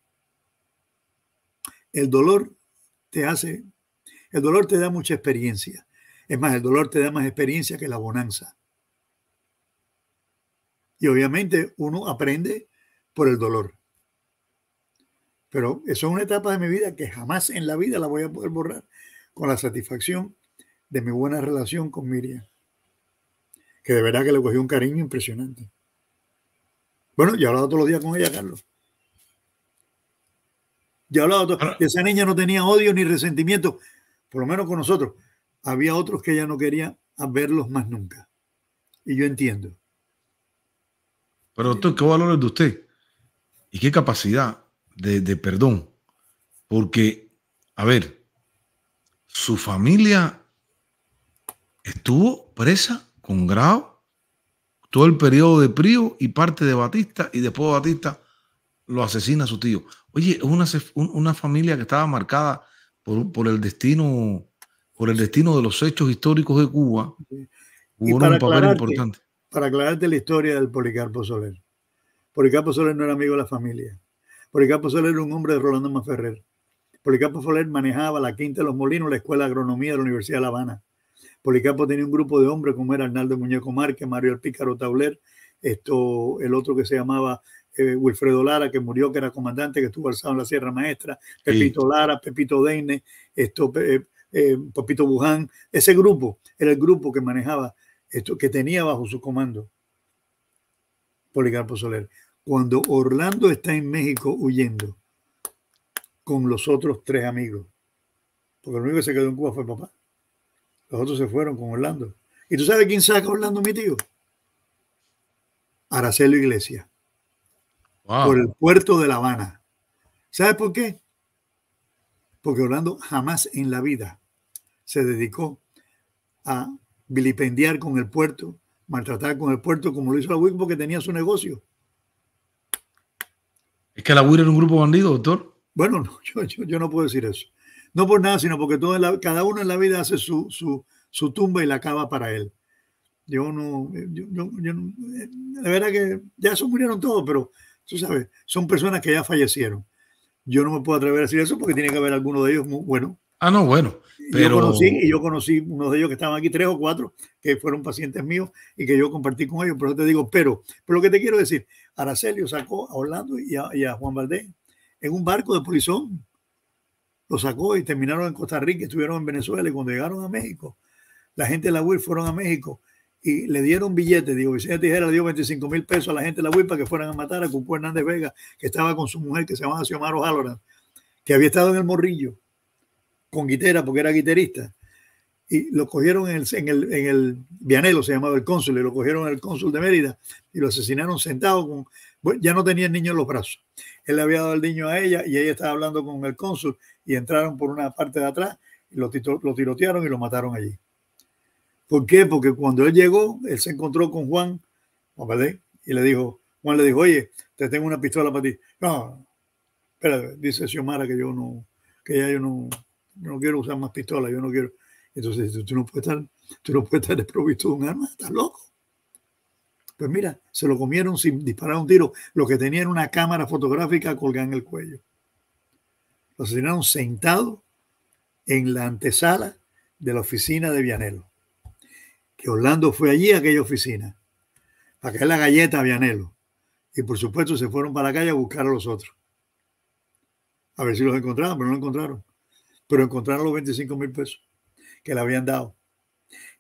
El dolor te hace, el dolor te da mucha experiencia. Es más, el dolor te da más experiencia que la bonanza. Y obviamente uno aprende por el dolor. Pero eso es una etapa de mi vida que jamás en la vida la voy a poder borrar con la satisfacción de mi buena relación con Miriam, que de verdad que le cogió un cariño impresionante. Bueno, yo hablado todos los días con ella, Carlos. Yo hablado todos. Esa niña no tenía odio ni resentimiento, por lo menos con nosotros. Había otros que ella no quería verlos más nunca. Y yo entiendo. Pero, doctor, ¿qué valores de usted? ¿Y qué capacidad? de, perdón. Porque, a ver, su familia estuvo presa con grado todo el periodo de Prío y parte de Batista y después Batista lo asesina a su tío. Oye, es una, una familia que estaba marcada por, por, el destino por el destino de los hechos históricos de Cuba. hubo un papel importante. Para aclararte la historia del Policarpo Soler. Policarpo Soler no era amigo de la familia. Policarpo Soler era un hombre de Rolando Ferrer. Policarpo Soler manejaba la Quinta de los Molinos, la Escuela de Agronomía de la Universidad de La Habana. Policarpo tenía un grupo de hombres como era Arnaldo Muñeco Márquez, Mario El Pícaro Tauler, esto, el otro que se llamaba eh, Wilfredo Lara, que murió, que era comandante, que estuvo alzado en la Sierra Maestra, Pepito Lara, Pepito Deine, esto, eh, eh, Pepito Buján. Ese grupo era el grupo que manejaba, esto, que tenía bajo su comando Policarpo Soler cuando Orlando está en México huyendo con los otros tres amigos. Porque el único que se quedó en Cuba fue papá. Los otros se fueron con Orlando. ¿Y tú sabes quién saca a Orlando, mi tío? Aracelo Iglesia Por el puerto de La Habana. ¿Sabes por qué? Porque Orlando jamás en la vida se dedicó a vilipendiar con el puerto, maltratar con el puerto como lo hizo la WIC porque tenía su negocio. ¿Es que la UIR era un grupo bandido, doctor? Bueno, yo, no puedo decir eso. No por nada, sino porque toda cada uno en la vida hace su, su, su, tumba y la cava para él. Yo no, eh, yo, yo eh, la verdad que ya se murieron todos, pero tú sabes, son personas que ya fallecieron. Yo no me puedo atrever a decir eso porque tiene que haber alguno de ellos muy bueno. Ah, no, bueno. Pero... Yo conocí, yo conocí unos de ellos que estaban aquí, tres o cuatro, que fueron pacientes míos y que yo compartí con ellos, pero te digo, pero, pero lo que te quiero decir, Aracelio sacó a Orlando y a, Juan Valdés en un barco de polizón. Lo sacó y terminaron en Costa Rica, estuvieron en Venezuela y cuando llegaron a México, la gente de la UIR fueron a México y le dieron billetes. Digo, Vicente Tijera le dio 25 mil pesos a la gente de la UIR para que fueran a matar a Cucu Hernández Vega, que estaba con su mujer, que se llamaba Xiomara Ojalora, que había estado en el Morrillo con guitera, porque era guitarrista y lo cogieron en el, en Vianelo, se llamaba el cónsul, y lo cogieron el cónsul de Mérida y lo asesinaron sentado con, ya no tenía el niño en los brazos. Él le había dado el niño a ella y ella estaba hablando con el cónsul y entraron por una parte de atrás, y lo, lo tirotearon y lo mataron allí. ¿Por qué? Porque cuando él llegó, él se encontró con Juan, y le dijo, Juan le dijo, oye, te tengo una pistola para ti. No, espérate, dice Xiomara que yo no, que ya yo no, no quiero usar más pistola, yo no quiero. Entonces, tú, no puedes estar, desprovisto de un arma, estás loco. Pues mira, se lo comieron sin disparar un tiro. Lo que tenían una cámara fotográfica colgada en el cuello. Lo asesinaron sentado en la antesala de la oficina de Vianelo. Que Orlando fue allí a aquella oficina a caer la galleta a Vianelo. Y por supuesto se fueron para la calle a buscar a los otros. A ver si los encontraban, pero no lo encontraron. Pero encontraron los 25 mil pesos que le habían dado.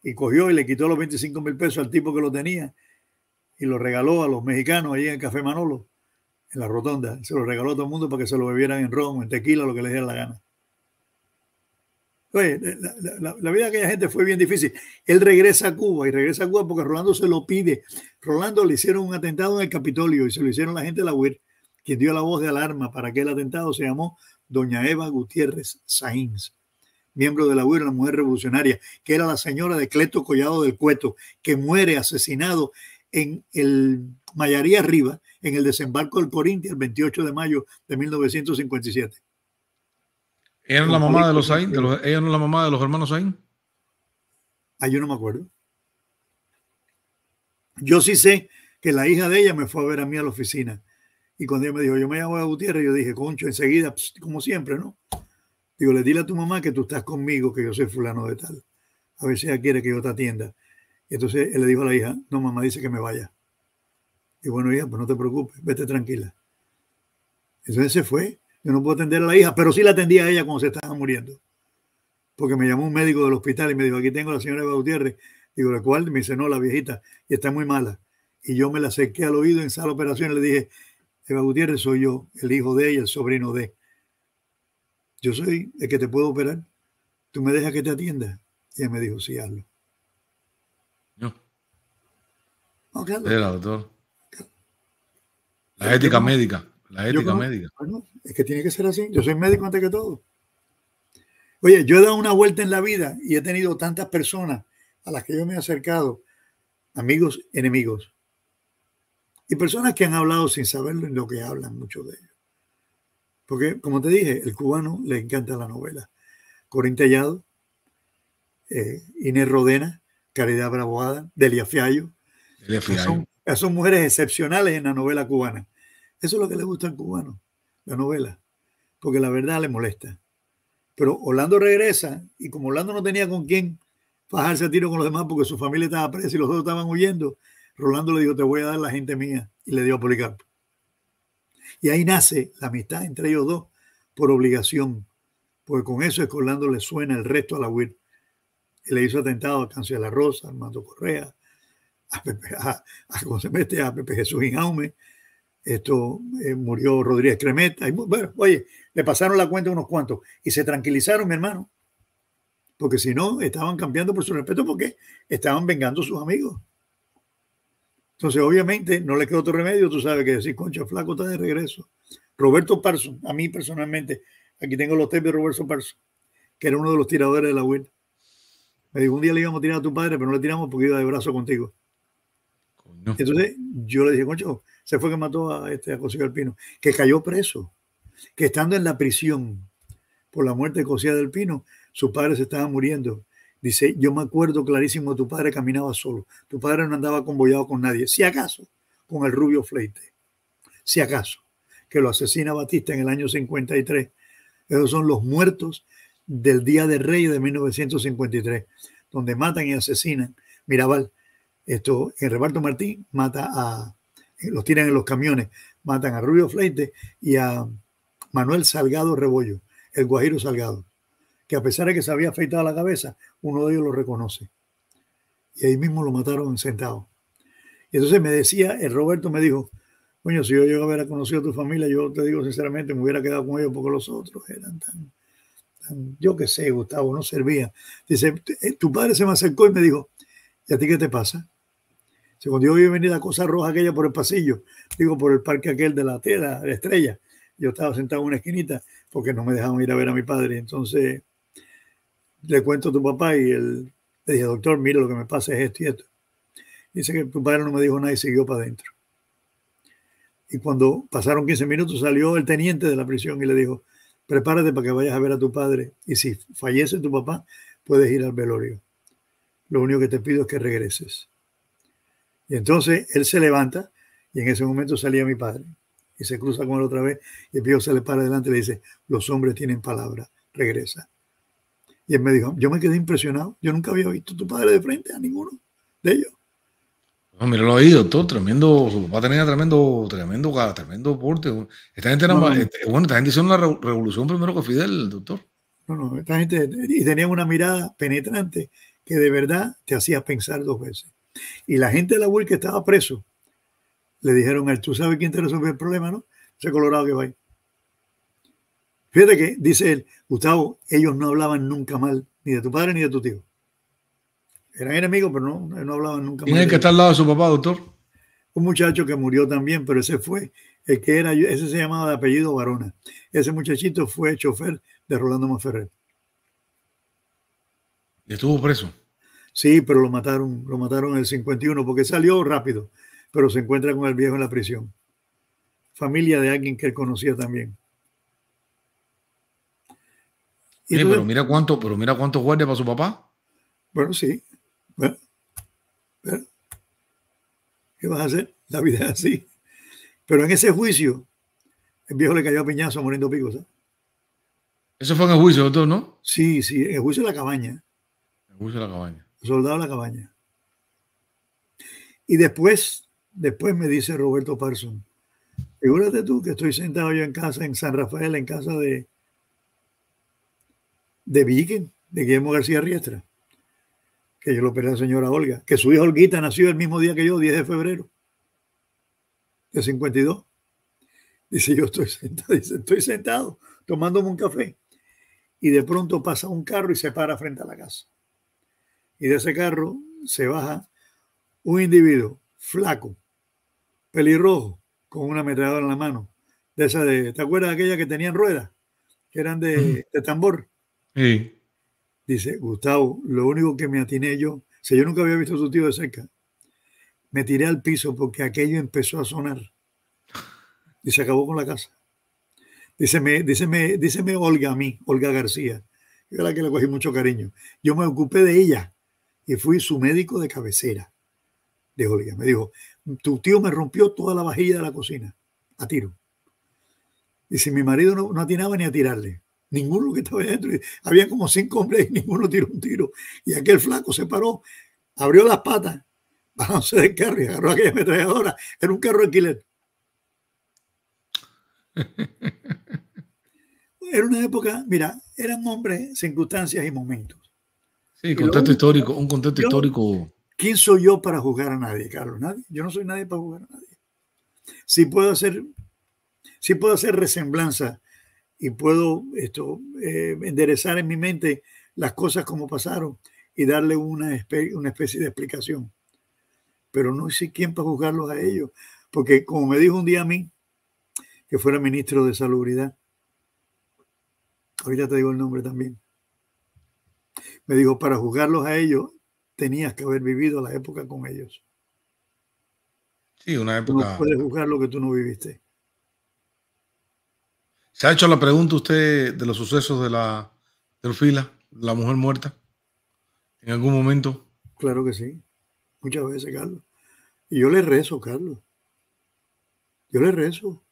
Y cogió y le quitó los 25 mil pesos al tipo que lo tenía y lo regaló a los mexicanos ahí en el Café Manolo, en la rotonda. Se lo regaló a todo el mundo para que se lo bebieran en ron, en tequila, lo que les diera la gana. Oye, la, vida de aquella gente fue bien difícil. Él regresa a Cuba y regresa a Cuba porque Rolando se lo pide. Rolando le hicieron un atentado en el Capitolio y se lo hicieron la gente de la UIR, quien dio la voz de alarma para aquel atentado se llamó Doña Eva Gutiérrez Sainz miembro de la UIR, la mujer revolucionaria, que era la señora de Cleto Collado del Cueto, que muere asesinado en el Mayaría Arriba, en el desembarco del Corintia, el 28 de mayo de 1957. era la mamá de los la mamá de los hermanos Sain? Ah, yo no me acuerdo. Yo sí sé que la hija de ella me fue a ver a mí a la oficina. Y cuando ella me dijo, yo me llamo a Gutiérrez, yo dije, concho, enseguida, como siempre, ¿no? Digo, le dile a tu mamá que tú estás conmigo, que yo soy fulano de tal. A ver si ella quiere que yo te atienda. entonces él le dijo a la hija, no, mamá dice que me vaya. Y bueno, hija, pues no te preocupes, vete tranquila. Entonces se fue. Yo no puedo atender a la hija, pero sí la atendía a ella cuando se estaba muriendo. Porque me llamó un médico del hospital y me dijo, aquí tengo a la señora Gutiérrez. Digo, ¿la cual? Me dice, no, la viejita, y está muy mala. Y yo me la acerqué al oído en sala de operaciones le dije, Eva Gutiérrez soy yo, el hijo de ella, el sobrino de yo soy el que te puedo operar, tú me dejas que te atienda. Y él me dijo, sí, hazlo. No. no claro, doctor. La ética médica. La ética médica. Bueno, es que tiene que ser así. Yo soy médico antes que todo. Oye, yo he dado una vuelta en la vida y he tenido tantas personas a las que yo me he acercado, amigos, enemigos, y personas que han hablado sin saberlo en lo que hablan mucho de ellos. Porque, como te dije, el cubano le encanta la novela. Corín Tellado, eh, Inés Rodena, Caridad Bravoada, Delia Fiallo. Son, mujeres excepcionales en la novela cubana. Eso es lo que le gusta al cubano, la novela, porque la verdad le molesta. Pero Orlando regresa y como Orlando no tenía con quién bajarse a tiro con los demás porque su familia estaba presa y los dos estaban huyendo, Rolando le dijo, te voy a dar la gente mía y le dio a Policarpo. Y ahí nace la amistad entre ellos dos por obligación, porque con eso es le suena el resto a la UIR. Y le hizo atentado a Cancela Rosa, Armando Correa, a, Pepe, a, a, a Pepe Jesús Injaume, esto eh, murió Rodríguez Cremeta. Y, bueno, oye, le pasaron la cuenta unos cuantos y se tranquilizaron, mi hermano, porque si no, estaban cambiando por su respeto porque estaban vengando a sus amigos. Entonces, obviamente, no le quedó otro remedio, tú sabes, que decir, concha, flaco está de regreso. Roberto Parson, a mí personalmente, aquí tengo los temas de Roberto Parson, que era uno de los tiradores de la huerta. Me dijo, un día le íbamos a tirar a tu padre, pero no le tiramos porque iba de brazo contigo. Entonces, yo le dije, concho, se fue que mató a, este, a Pino, que cayó preso, que estando en la prisión por la muerte de José del Pino, su padre se estaba muriendo Dice, yo me acuerdo clarísimo, tu padre caminaba solo, tu padre no andaba convoyado con nadie, si acaso, con el rubio Fleite, si acaso, que lo asesina Batista en el año 53. Esos son los muertos del Día de Rey de 1953, donde matan y asesinan. Mirabal, esto, en Reparto Martín mata a, los tiran en los camiones, matan a Rubio Fleite y a Manuel Salgado Rebollo, el Guajiro Salgado, que a pesar de que se había afeitado la cabeza, uno de ellos lo reconoce. Y ahí mismo lo mataron sentado. Y entonces me decía, el Roberto me dijo, coño, si yo, hubiera conocido a tu familia, yo te digo sinceramente, me hubiera quedado con ellos porque los otros eran tan, yo qué sé, Gustavo, no servía. Dice, eh, tu padre se me acercó y me dijo, ¿y a ti qué te pasa? Dice, cuando yo vi venir la cosa roja aquella por el pasillo, digo, por el parque aquel de la tela, la estrella, yo estaba sentado en una esquinita porque no me dejaban ir a ver a mi padre. Entonces le cuento a tu papá y él le dije, doctor, mira lo que me pasa es esto y esto. dice que tu padre no me dijo nada y siguió para adentro. Y cuando pasaron 15 minutos salió el teniente de la prisión y le dijo, prepárate para que vayas a ver a tu padre y si fallece tu papá, puedes ir al velorio. Lo único que te pido es que regreses. Y entonces él se levanta y en ese momento salía mi padre y se cruza con él otra vez y el se le para adelante y le dice, los hombres tienen palabra, regresa. Y él me dijo, yo me quedé impresionado, yo nunca había visto a tu padre de frente, a ninguno de ellos. No, mira, lo ha ido todo, tremendo, su papá tenía tremendo, tremendo, tremendo porte. Esta gente era, este, bueno, esta gente hizo una revolución primero que Fidel, doctor. No, no, esta gente, y tenían una mirada penetrante que de verdad te hacía pensar dos veces. Y la gente de la web que estaba preso, le dijeron a tú sabes quién te resolvió el problema, ¿no? Ese colorado que va ahí. Fíjate que, dice él, Gustavo, ellos no hablaban nunca mal, ni de tu padre ni de tu tío. Eran enemigos, pero no, hablaban nunca mal. ¿Tiene que estar al lado de su papá, doctor? Un muchacho que murió también, pero ese fue el que era, ese se llamaba de apellido Varona. Ese muchachito fue chofer de Rolando Manferrer. estuvo preso? Sí, pero lo mataron, lo mataron en el 51 porque salió rápido, pero se encuentra con el viejo en la prisión. Familia de alguien que él conocía también pero mira cuánto, pero mira para su papá. Bueno, sí. ¿Qué vas a hacer? La vida es así. Pero en ese juicio, el viejo le cayó a piñazo muriendo pico, ¿sabes? Eso fue en el juicio, doctor, ¿no? Sí, sí, en el juicio de la cabaña. El juicio de la cabaña. soldado de la cabaña. Y después, después me dice Roberto Parson, figúrate tú que estoy sentado yo en casa, en San Rafael, en casa de, de Viking, de Guillermo García Riestra, que yo lo perdí a la señora Olga, que su hija Olguita nació el mismo día que yo, 10 de febrero de 52. Dice, yo estoy sentado, estoy sentado tomándome un café. Y de pronto pasa un carro y se para frente a la casa. Y de ese carro se baja un individuo flaco, pelirrojo, con una ametralladora en la mano. De esa de, ¿te acuerdas aquella que tenían ruedas? Que eran de tambor. Dice, Gustavo, lo único que me atiné yo, si yo nunca había visto a su tío de cerca. Me tiré al piso porque aquello empezó a sonar y se acabó con la casa. Dice, me, Olga a mí, Olga García, yo la que le cogí mucho cariño. Yo me ocupé de ella y fui su médico de cabecera de Olga. Me dijo, tu tío me rompió toda la vajilla de la cocina a tiro. Dice, mi marido no atinaba ni a tirarle ninguno que estaba dentro. Había como cinco hombres y ninguno tiró un tiro. Y aquel flaco se paró, abrió las patas, bajándose del carro y agarró a aquella ametralladora. Era un carro alquiler. Era una época, mira, eran sin circunstancias y momentos. Sí, histórico, un contexto histórico. ¿Quién soy yo para jugar a nadie, Carlos? Nadie. Yo no soy nadie para jugar a nadie. Si puedo hacer, si puedo hacer resemblanza y puedo esto, eh, enderezar en mi mente las cosas como pasaron y darle una, una especie de explicación. Pero no sé quién para juzgarlos a ellos, porque como me dijo un día a mí, que fuera ministro de Salubridad, ahorita te digo el nombre también, me dijo, para juzgarlos a ellos tenías que haber vivido la época con ellos. Sí, una época. No puedes juzgar lo que tú no viviste. ¿Se ha hecho la pregunta usted de los sucesos de la fila, la mujer muerta? ¿En algún momento? Claro que sí, muchas veces, Carlos. Y yo le rezo, Carlos. Yo le rezo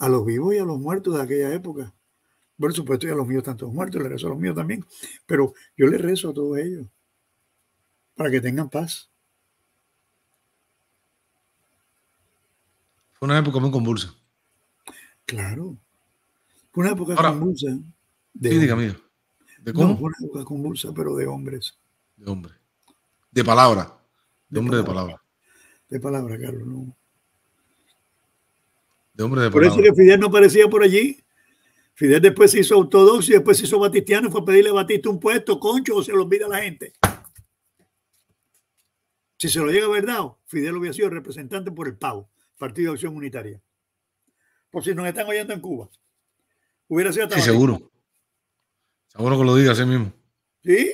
a los vivos y a los muertos de aquella época. Por supuesto, ya los míos están todos muertos, le rezo a los míos también. Pero yo le rezo a todos ellos para que tengan paz. Fue una época muy convulsa. Claro, fue una época convulsa. De ¿De fue una época convulsa, pero de hombres. De hombre, De palabra. De, hombre de palabra. De palabra, Carlos. No. De hombre de palabra. Por eso que Fidel no aparecía por allí. Fidel después se hizo ortodoxo y después se hizo batistiano fue a pedirle a Batista un puesto, concho, o se lo olvida a la gente. Si se lo llega a verdad, Fidel hubiera sido representante por el PAU, Partido de Acción Unitaria. Por si nos están oyendo en Cuba. Hubiera sido Sí, seguro. Seguro que lo diga así mismo. Sí.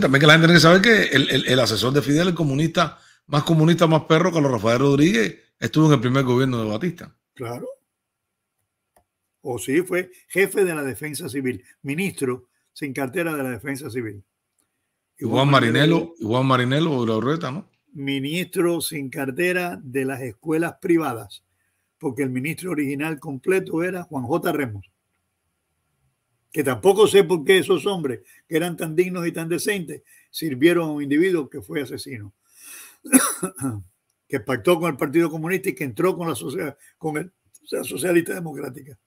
también que la gente tiene que saber que el, asesor de Fidel, el comunista, más comunista, más perro que los Rafael Rodríguez, estuvo en el primer gobierno de Batista. Claro. O sí, fue jefe de la defensa civil, ministro sin cartera de la defensa civil. Y Juan, Marinelo, Juan la ¿no? Ministro sin cartera de las escuelas privadas porque el ministro original completo era Juan J. Remos. Que tampoco sé por qué esos hombres, que eran tan dignos y tan decentes, sirvieron a un individuo que fue asesino, que pactó con el Partido Comunista y que entró con la, con el, Socialista Democrática.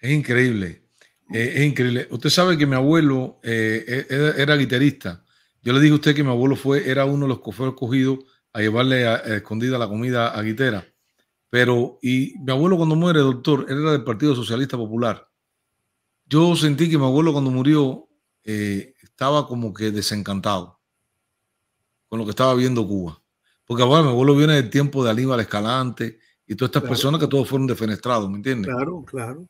Es increíble, eh, es increíble. Usted sabe que mi abuelo eh, e-, era, guitarrista. Yo le dije a usted que mi abuelo fue, era uno de los que fue escogido a llevarle escondida la comida a Guitera. Pero, y mi abuelo cuando muere, doctor, era del Partido Socialista Popular. Yo sentí que mi abuelo cuando murió eh, estaba como que desencantado con lo que estaba viendo Cuba. Porque bueno, mi abuelo viene del tiempo de Aníbal Escalante y todas estas personas que todos fueron defenestrados, ¿me entiendes? Claro, claro.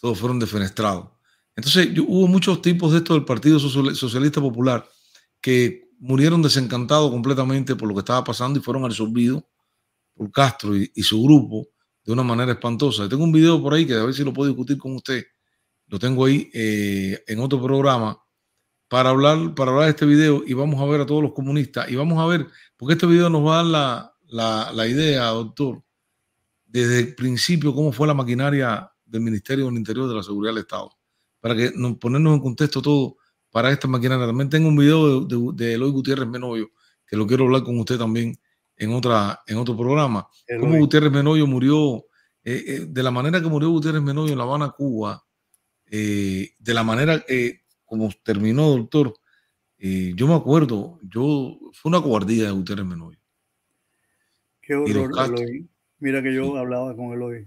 Todos fueron defenestrados. Entonces hubo muchos tipos de esto del Partido Socialista Popular que murieron desencantados completamente por lo que estaba pasando y fueron resolvidos por Castro y, su grupo de una manera espantosa. Tengo un video por ahí que a ver si lo puedo discutir con usted. Lo tengo ahí eh, en otro programa para hablar, para hablar de este video y vamos a ver a todos los comunistas y vamos a ver, porque este video nos va a dar la, idea, doctor, desde el principio cómo fue la maquinaria del Ministerio del Interior de la Seguridad del Estado, para que ponernos en contexto todo para esta maquinaria. También tengo un video de, de Eloy Gutiérrez Menoyo, que lo quiero hablar con usted también, en, otra, en otro programa. como Cómo Gutiérrez Menoyo murió, eh, eh, de la manera que murió Gutiérrez Menoyo en La Habana, Cuba, eh, de la manera como terminó, doctor, yo me acuerdo, yo fue una cobardía de Gutiérrez Menoyo. Qué horror, Eloy. Mira que yo hablaba con Eloy.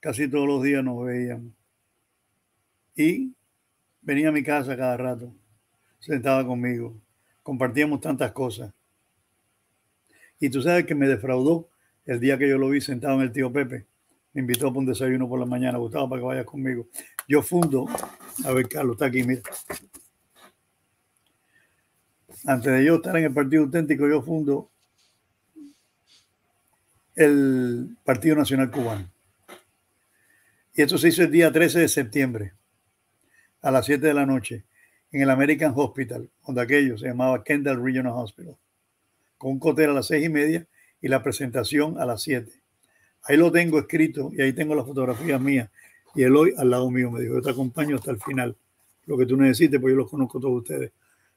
Casi todos los días nos veíamos. Y venía a mi casa cada rato. Sentaba conmigo. Compartíamos tantas cosas. Y tú sabes que me defraudó el día que yo lo vi sentado en el tío Pepe. Me invitó a un desayuno por la mañana, Gustavo, para que vayas conmigo. Yo fundo, a ver, Carlos, está aquí, mira. Antes de yo estar en el Partido Auténtico, yo fundo el Partido Nacional Cubano. Y esto se hizo el día 13 de septiembre, a las 7 de la noche, en el American Hospital, donde aquello se llamaba Kendall Regional Hospital con Cotera a las seis y media y la presentación a las siete. Ahí lo tengo escrito y ahí tengo la fotografía mía Y él hoy al lado mío me dijo, yo te acompaño hasta el final. Lo que tú necesites, pues yo los conozco todos ustedes.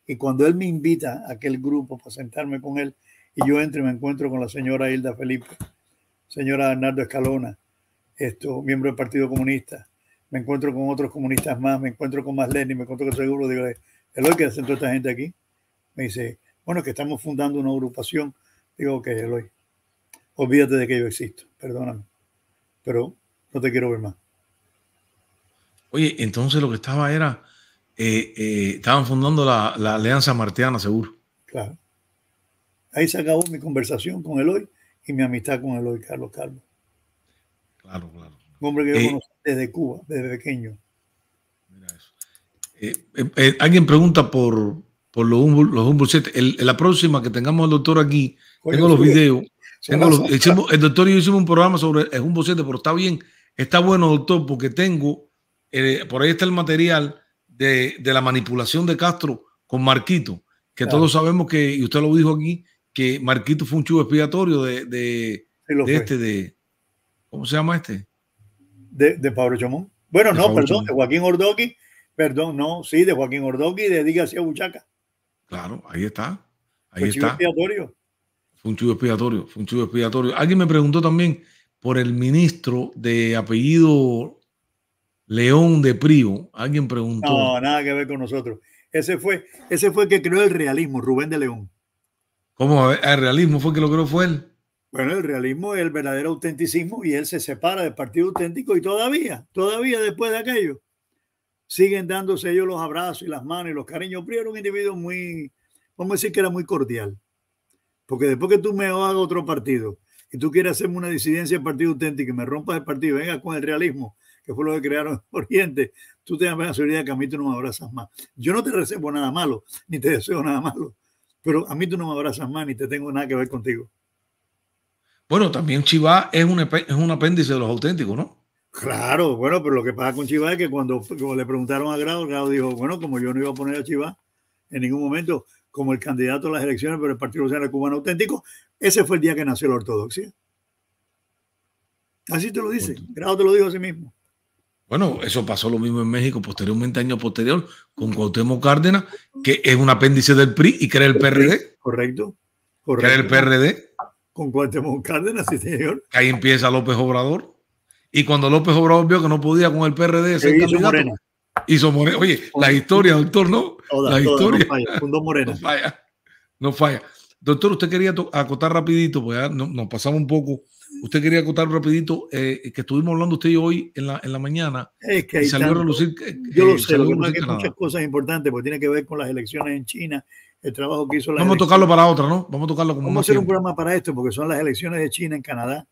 Y cuando él me invita a aquel grupo para sentarme con él, y yo entro y me encuentro con la señora Hilda Felipe, señora Bernardo Escalona, esto, miembro del Partido Comunista, me encuentro con otros comunistas más, me encuentro con más Lenin, me encuentro con seguro, digo, el hoy que sentó esta gente aquí, me dice, bueno, que estamos fundando una agrupación. Digo, ok, Eloy, olvídate de que yo existo, perdóname, pero no te quiero ver más. Oye, entonces lo que estaba era, eh, eh, estaban fundando la, Alianza Martiana, seguro. Claro. Ahí se acabó mi conversación con Eloy y mi amistad con Eloy Carlos Carlos. Claro, claro. Un hombre que yo eh, conocí desde Cuba, desde pequeño. Mira eso. alguien pregunta por, por los Humboldt, 7. El, la próxima que tengamos al doctor aquí, tengo los videos. el doctor y yo hicimos un programa sobre el Humboldt 7, pero está bien, está bueno, doctor, porque tengo, eh, por ahí está el material de, la manipulación de Castro con Marquito, que todos sabemos que, y usted lo dijo aquí, que Marquito fue un chivo expiatorio de, de, este, de, ¿cómo se llama este? De, de Pablo Chamón. Bueno, no, perdón, de Joaquín Ordoqui, perdón, no, sí, de Joaquín Ordoqui de Dígase Buchaca. Claro, ahí está. Ahí un está. expiatorio. Fue un chivo expiatorio, fue un chivo expiatorio. Alguien me preguntó también por el ministro de apellido León de Prío. Alguien preguntó. No, nada que ver con nosotros. Ese fue, ese fue el que creó el realismo, Rubén de León. ¿Cómo? ¿El realismo fue que lo creó fue él? Bueno, el realismo es el verdadero autenticismo y él se separa del partido auténtico y todavía, todavía después de aquello, siguen dándose ellos los abrazos y las manos y los cariños. primero un individuo muy, vamos a decir que era muy cordial. Porque después que tú me hagas otro partido y tú quieres hacerme una disidencia del partido auténtico y me rompas el partido, venga con el realismo, que fue lo que crearon Oriente, tú te la seguridad que a mí tú no me abrazas más. Yo no te recibo nada malo, ni te deseo nada malo, pero a mí tú no me abrazas más, ni te tengo nada que ver contigo. Bueno, también Chivá es es un apéndice de los auténticos, ¿no? Claro, bueno, pero lo que pasa con Chiva es que cuando, le preguntaron a Grado, Grado dijo, bueno, como yo no iba a poner a Chivá en ningún momento como el candidato a las elecciones por el Partido Nacional Cubano Auténtico, ese fue el día que nació la ortodoxia. Así te lo dice, Grado te lo dijo a sí mismo. Bueno, eso pasó lo mismo en México posteriormente, año posterior, con Cuauhtémoc Cárdenas, que es un apéndice del PRI y cree el PRD. Correcto. correcto. el PRD. Con Cuauhtémoc Cárdenas, sí señor. Ahí empieza López Obrador. Y cuando López Obrador vio que no podía con el PRD Se hizo Oye, la historia, doctor, ¿no? la historia. no falla. No falla. Doctor, usted quería acotar rapidito, pues ya ¿ah? nos, pasamos un poco. Usted quería acotar rapidito eh, que estuvimos hablando usted y hoy en la, mañana. Es que yo lo sé, lo que muchas cosas importantes, porque tiene que ver con las elecciones en China, el trabajo que hizo la Vamos a tocarlo para otra, ¿no? Vamos a tocarlo como Vamos a hacer un programa para esto, porque son las elecciones de China en Canadá,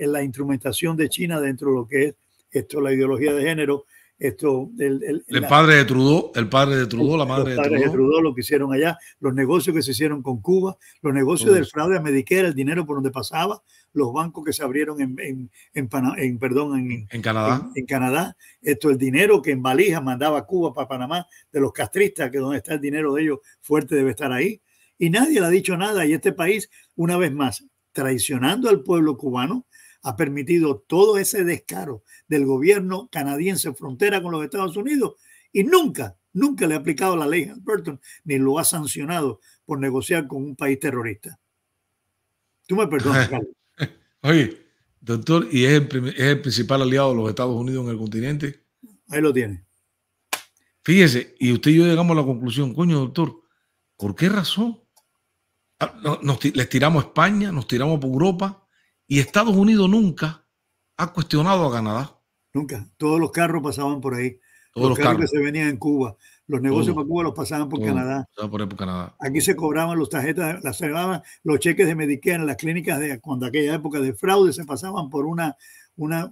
en la instrumentación de China dentro de lo que es esto, la ideología de género. Esto, el, padre de Trudeau, el padre de Trudeau, la madre de, Trudeau. lo que hicieron allá, los negocios que se hicieron con Cuba, los negocios del fraude a Mediquera, el dinero por donde pasaba, los bancos que se abrieron en, en, en, en perdón, en, Canadá. En, Canadá. Esto, el dinero que en valija mandaba Cuba para Panamá, de los castristas, que donde está el dinero de ellos fuerte debe estar ahí. Y nadie le ha dicho nada. Y este país, una vez más, traicionando al pueblo cubano, ha permitido todo ese descaro del gobierno canadiense en frontera con los Estados Unidos y nunca, nunca le ha aplicado la ley a Burton ni lo ha sancionado por negociar con un país terrorista. Tú me perdonas, Carlos. Oye, doctor, ¿y es el, principal aliado de los Estados Unidos en el continente? Ahí lo tiene. Fíjese, y usted y yo llegamos a la conclusión, coño, doctor, ¿por qué razón? Ah, nos, les tiramos a España, nos tiramos por Europa, y Estados Unidos nunca ha cuestionado a Canadá. Nunca. Todos los carros pasaban por ahí. Todos los, carros, que se venían en Cuba. Los negocios para Cuba los pasaban por, Canadá. por, Canadá. Aquí se cobraban los tarjetas, las cerraban, los cheques de Medicare en las clínicas de cuando aquella época de fraude se pasaban por una, una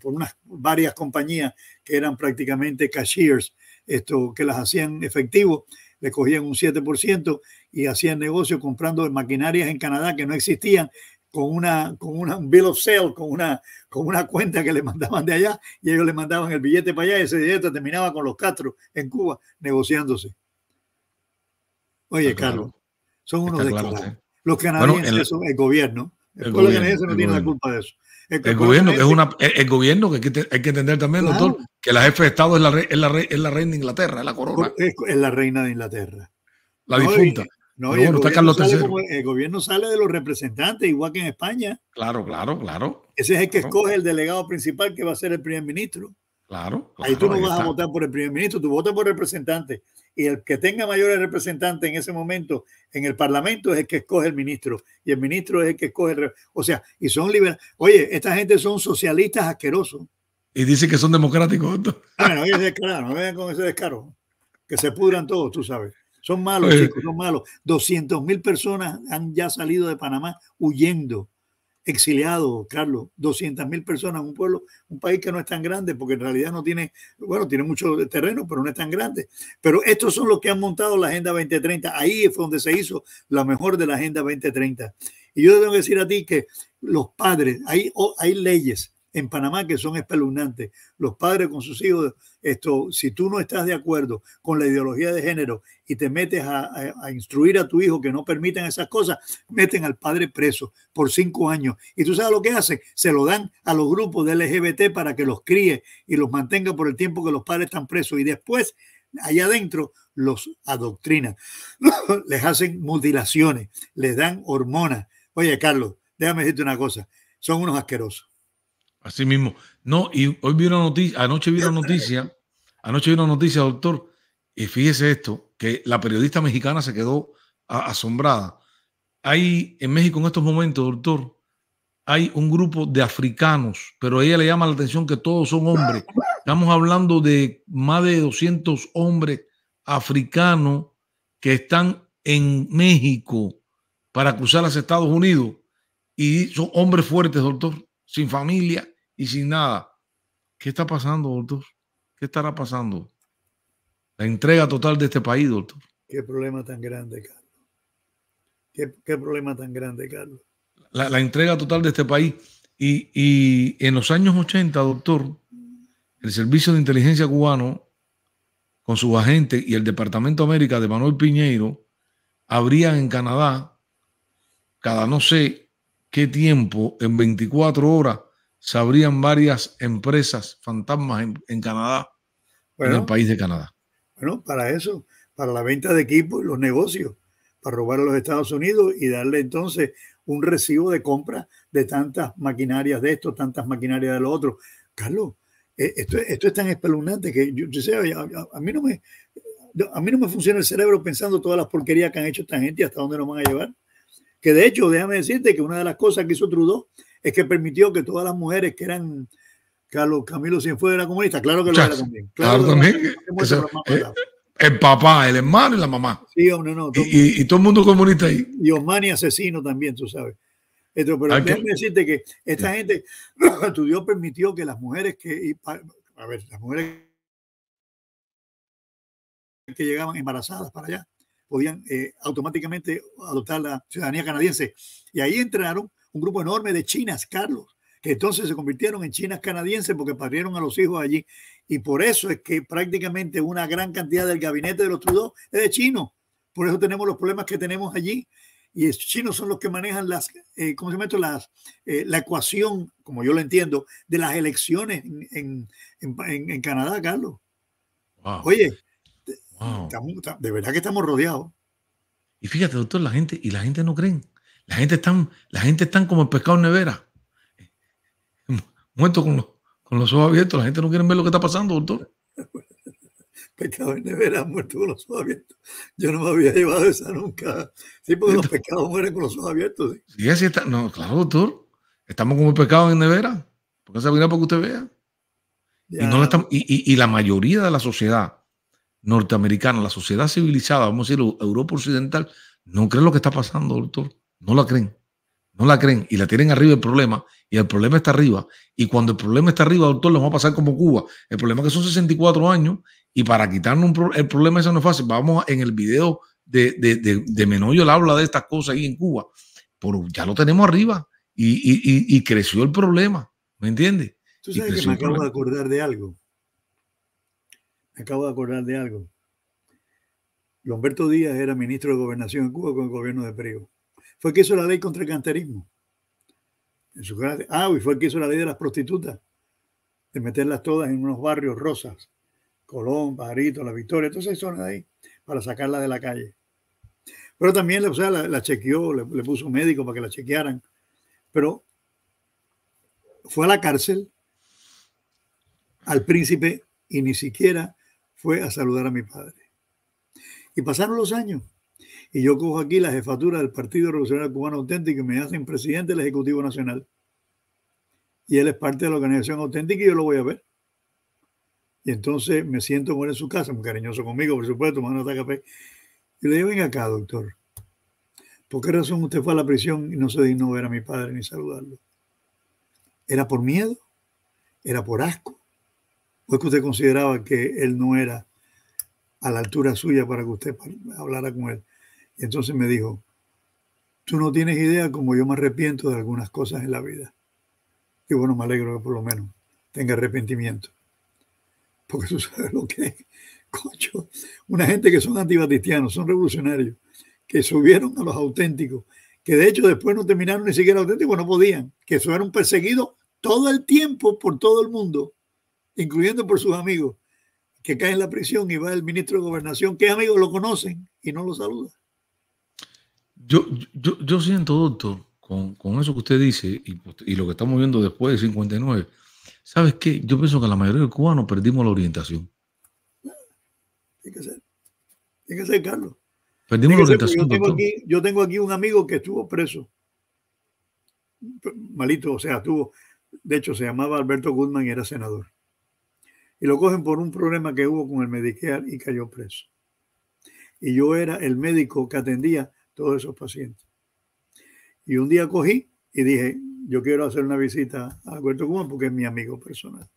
por unas varias compañías que eran prácticamente cashiers, esto que las hacían efectivo le cogían un 7% y hacían negocio comprando maquinarias en Canadá que no existían con una, con una bill of sale, con una, con una cuenta que le mandaban de allá y ellos le mandaban el billete para allá y ese billete terminaba con los Castro en Cuba negociándose. Oye, Carlos, son unos de Los canadienses el, son el gobierno. El, pueblo gobierno, no tiene la culpa de eso. El, gobierno es este una, eh, el, gobierno que hay que entender también, doctor, que la jefe de Estado es la, es la, reina de Inglaterra, es la corona. Es, la reina de Inglaterra. La difunta. No, el, gobierno sale de los representantes, igual que en España. Claro, claro, claro. Ese es el que escoge el delegado principal que va a ser el primer ministro. Claro. ahí tú no vas a votar por el primer ministro, tú votas por representante. Y el que tenga mayores representantes en ese momento en el Parlamento es el que escoge el ministro. Y el ministro es el que escoge O sea, y son liberales. Oye, esta gente son socialistas asquerosos. Y dicen que son democráticos. bueno, no, claro, no con ese descaro. Que se pudran todos, tú sabes. Son malos, eh. chicos, son malos. 200.000 mil personas han ya salido de Panamá huyendo, exiliados, Carlos. 200.000 mil personas, un pueblo, un país que no es tan grande, porque en realidad no tiene, bueno, tiene mucho terreno, pero no es tan grande. Pero estos son los que han montado la Agenda 2030. Ahí fue donde se hizo la mejor de la Agenda 2030. Y yo tengo que decir a ti que los padres, hay, hay leyes en Panamá que son espeluznantes. Los padres con sus hijos, esto, si tú no estás de acuerdo con la ideología de género y te metes a, instruir a tu hijo que no permitan esas cosas, meten al padre preso por cinco años. Y tú sabes lo que hacen, se lo dan a los grupos de LGBT para que los críe y los mantenga por el tiempo que los padres están presos. Y después, allá adentro, los adoctrina, les hacen mutilaciones, les dan hormonas. Oye, Carlos, déjame decirte una cosa, son unos asquerosos. Así mismo. No, y hoy vi una noticia, anoche vi una noticia, anoche vi una noticia, doctor, y fíjese esto, que la periodista mexicana se quedó asombrada. Hay en México en estos momentos, doctor, hay un grupo de africanos, pero a ella le llama la atención que todos son hombres. Estamos hablando de más de 200 hombres africanos que están en México para cruzar a los Estados Unidos y son hombres fuertes, doctor, sin familia, y sin nada. ¿Qué está pasando, doctor? ¿Qué estará pasando? La entrega total de este país, doctor. Qué problema tan grande, Carlos. Qué, problema tan grande, Carlos. La, entrega total de este país. Y, en los años 80, doctor, el Servicio de Inteligencia cubano, con sus agentes y el Departamento América de Manuel Piñeiro, abrían en Canadá, cada no sé qué tiempo, en 24 horas, Sabrían varias empresas fantasmas en, Canadá, en el país de Canadá. Bueno, para eso, para la venta de equipos y los negocios, para robar a los Estados Unidos y darle entonces un recibo de compra de tantas maquinarias de esto, tantas maquinarias de lo otro. Carlos, eh, esto, esto es tan espeluznante que yo, sé, a, mí no me, a mí no me funciona el cerebro pensando todas las porquerías que han hecho esta gente y hasta dónde nos van a llevar. Que de hecho, déjame decirte que una de las cosas que hizo Trudeau es que permitió que todas las mujeres que eran Carlos Camilo Cienfuegos era comunista, claro que lo era también. Claro, también. Este eh, el papá, el hermano y la mamá. Sí, no. y, todo el mundo comunista ahí. Y y asesino también, tú sabes. pero déjame que... decirte que esta gente, tu Dios permitió que las mujeres que, a ver, las mujeres que llegaban embarazadas para allá, podían eh, automáticamente adoptar la ciudadanía canadiense. Y ahí entraron un grupo enorme de chinas, Carlos, que entonces se convirtieron en chinas canadienses porque parieron a los hijos allí. Y por eso es que prácticamente una gran cantidad del gabinete de los Trudeau es de chinos. Por eso tenemos los problemas que tenemos allí. Y los chinos son los que manejan las, eh, ¿cómo se Las, eh, la ecuación, como yo lo entiendo, de las elecciones en, en, en, Canadá, Carlos. Oye, de verdad que estamos rodeados. Y fíjate, doctor, la gente, y la gente no creen. La gente está, la gente está como el pescado en nevera, muerto con los, con los ojos abiertos. La gente no quiere ver lo que está pasando, doctor. pescado en nevera, muerto con los ojos abiertos. Yo no me había llevado esa nunca. Sí, porque los pescados mueren con los ojos abiertos. Sí, sí así está. No, claro, doctor. Estamos como pescado en nevera. Porque esa para que usted vea. Y, no la y, y, y, la mayoría de la sociedad norteamericana, la sociedad civilizada, vamos a decir, Europa Occidental, no cree lo que está pasando, doctor. No la creen. No la creen y la tienen arriba el problema y el problema está arriba. Y cuando el problema está arriba, doctor, lo va a pasar como Cuba. El problema es que son 64 años y para quitarnos el problema eso no es fácil. Vamos en el video de, de, de, Menoyo, habla de estas cosas ahí en Cuba. Pero ya lo tenemos arriba y, creció el problema. ¿Me entiendes? Tú sabes que me acabo de acordar de algo. Me acabo de acordar de algo. Lomberto Díaz era ministro de Gobernación en Cuba con el gobierno de Prego. Fue que hizo la ley contra el canterismo. Ah, y fue que hizo la ley de las prostitutas, de meterlas todas en unos barrios rosas, Colón, Pajarito, La Victoria, entonces esas zonas ahí, para sacarlas de la calle. Pero también la, chequeó, le, le puso un médico para que la chequearan. Pero fue a la cárcel al príncipe y ni siquiera fue a saludar a mi padre. Y pasaron los años y yo cojo aquí la jefatura del Partido Revolucionario Cubano Auténtico y me hacen presidente del Ejecutivo Nacional. Y él es parte de la organización auténtica y yo lo voy a ver. Y entonces me siento con él en su casa, muy cariñoso conmigo, por supuesto, tomando café. Y le digo, venga acá, doctor. ¿Por qué razón usted fue a la prisión y no se dignó ver a mi padre ni saludarlo? ¿Era por miedo? ¿Era por asco? ¿O es que usted consideraba que él no era a la altura suya para que usted hablara con él? Y entonces me dijo, tú no tienes idea como yo me arrepiento de algunas cosas en la vida. Y bueno, me alegro que por lo menos tenga arrepentimiento. Porque tú sabes lo que es, Una gente que son antibatistianos, son revolucionarios, que subieron a los auténticos, que de hecho después no terminaron ni siquiera auténticos, no podían, que fueron perseguidos todo el tiempo por todo el mundo, incluyendo por sus amigos, que caen en la prisión y va el ministro de gobernación, que amigos lo conocen y no lo saludan. Yo, siento, doctor, con, eso que usted dice y, lo que estamos viendo después de 59, ¿sabes qué? Yo pienso que la mayoría de cubanos perdimos la orientación. Tiene que ser. Tiene que ser, Carlos. Perdimos la orientación. Yo tengo, aquí, yo tengo aquí un amigo que estuvo preso. Malito, o sea, estuvo. De hecho, se llamaba Alberto Goodman y era senador. Y lo cogen por un problema que hubo con el Medicare y cayó preso. Y yo era el médico que atendía todos esos pacientes. Y un día cogí y dije, yo quiero hacer una visita a Puerto Cuba porque es mi amigo personal.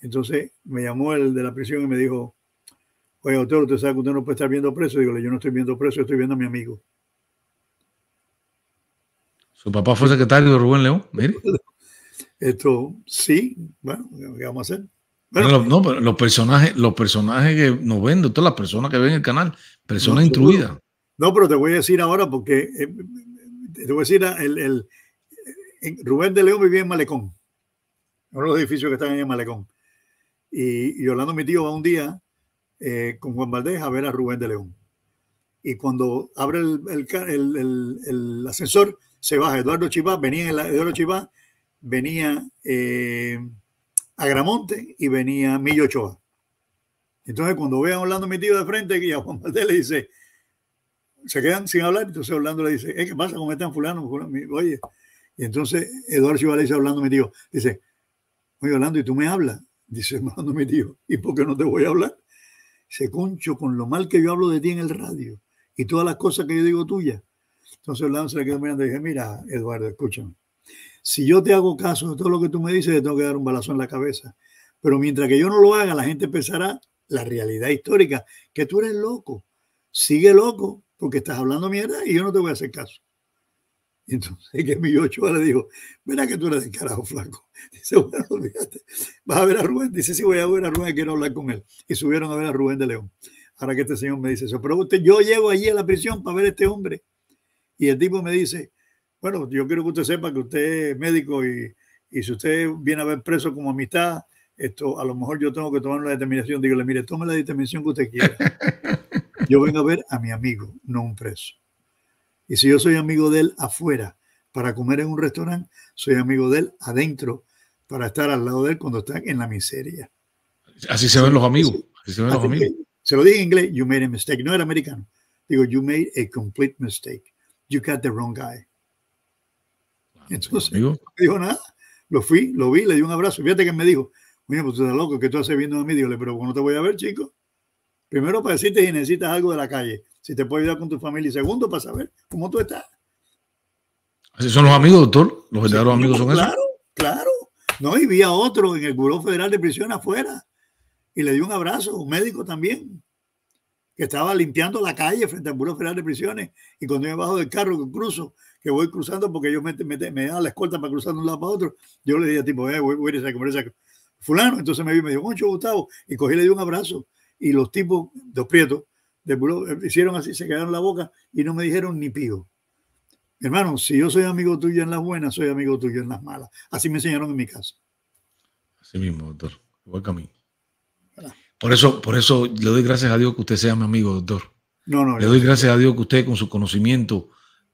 Entonces me llamó el de la prisión y me dijo, oye, doctor, usted sabe que usted no puede estar viendo preso. Digo, yo no estoy viendo preso, estoy viendo a mi amigo. Su papá fue secretario de Rubén León, Esto, sí, bueno, ¿qué vamos a hacer? no, los personajes, los personajes que nos ven, todas las personas que ven el canal, personas intruidas. No, pero te voy a decir ahora porque eh, te voy a decir, el, Rubén de León vivía en Malecón, uno de los edificios que están en Malecón. Y, Orlando, mi tío, va un día eh, con Juan Valdés a ver a Rubén de León. Y cuando abre el, ascensor, se baja Eduardo Chivá, venía Eduardo Chivá, venía eh, Agramonte y venía Millo Ochoa. Entonces, cuando ve a Orlando, mi tío, de frente, y a Juan Valdés le dice, se quedan sin hablar, entonces Orlando le dice, eh, ¿qué pasa? ¿Cómo están fulano? Oye, y entonces Eduardo Chival dice Orlando, mi tío, dice, oye Orlando, ¿y tú me hablas? Dice, Orlando, mi tío, ¿y por qué no te voy a hablar? Se concho con lo mal que yo hablo de ti en el radio y todas las cosas que yo digo tuyas. Entonces Orlando se le quedó mirando y dije, mira, Eduardo, escúchame, si yo te hago caso de todo lo que tú me dices, te tengo que dar un balazo en la cabeza. Pero mientras que yo no lo haga, la gente pensará la realidad histórica, que tú eres loco, sigue loco, porque estás hablando mierda y yo no te voy a hacer caso. Y entonces que mi Ochoa le dijo, mira que tú eres de carajo flaco. Dice, bueno, olvídate, vas a ver a Rubén. Dice, sí, voy a ver a Rubén, quiero hablar con él. Y subieron a ver a Rubén de León. Ahora que este señor me dice eso, pero usted, yo llego allí a la prisión para ver a este hombre. Y el tipo me dice, bueno, yo quiero que usted sepa que usted es médico y, y si usted viene a ver preso como amistad, esto a lo mejor yo tengo que tomar una determinación. Digo, mire, tome la determinación que usted quiera. Yo vengo a ver a mi amigo, no un preso. Y si yo soy amigo de él afuera para comer en un restaurante, soy amigo de él adentro para estar al lado de él cuando está en la miseria. Así se ven los amigos. se lo dije en inglés, you made a mistake. No era americano. Digo, you made a complete mistake. You got the wrong guy. Entonces, no dijo nada. Lo fui, lo vi, le di un abrazo. Fíjate que me dijo, mira, pues tú estás loco, que tú haces viendo a mí. Digo, pero pues, no te voy a ver, chico. Primero, para decirte si necesitas algo de la calle, si te puede ayudar con tu familia. Y segundo, para saber cómo tú estás. Así son los amigos, doctor. Los verdaderos amigos son esos. Claro, claro. No, y vi a otro en el Buró Federal de Prisión afuera. Y le di un abrazo, un médico también, que estaba limpiando la calle frente al Buró Federal de Prisiones. Y cuando yo bajo del carro que cruzo, que voy cruzando porque ellos me, me, dan la escolta para cruzar de un lado para otro, yo le dije tipo, eh, voy, a ir a comer esa. Fulano, entonces me vi, me dijo, mucho Gustavo, y cogí le di un abrazo y los tipos de Prieto de eh, hicieron así, se quedaron la boca y no me dijeron ni pío. Hermano, si yo soy amigo tuyo en las buenas, soy amigo tuyo en las malas. Así me enseñaron en mi casa. Así mismo, doctor. Igual camino Por eso, por eso le doy gracias a Dios que usted sea mi amigo, doctor. No, no. Le doy gracias a Dios que usted con su conocimiento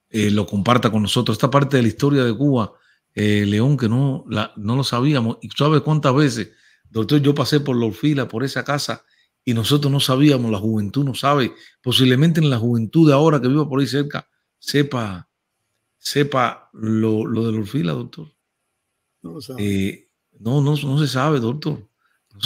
eh, lo comparta con nosotros. Esta parte de la historia de Cuba, eh, León, que no, la, no lo sabíamos. Y sabe cuántas veces, doctor, yo pasé por la orfila, por esa casa, y nosotros no sabíamos, la juventud no sabe, posiblemente en la juventud de ahora que viva por ahí cerca, sepa, sepa lo, de la doctor. No, lo sabe. Eh, no, no, se sabe, doctor.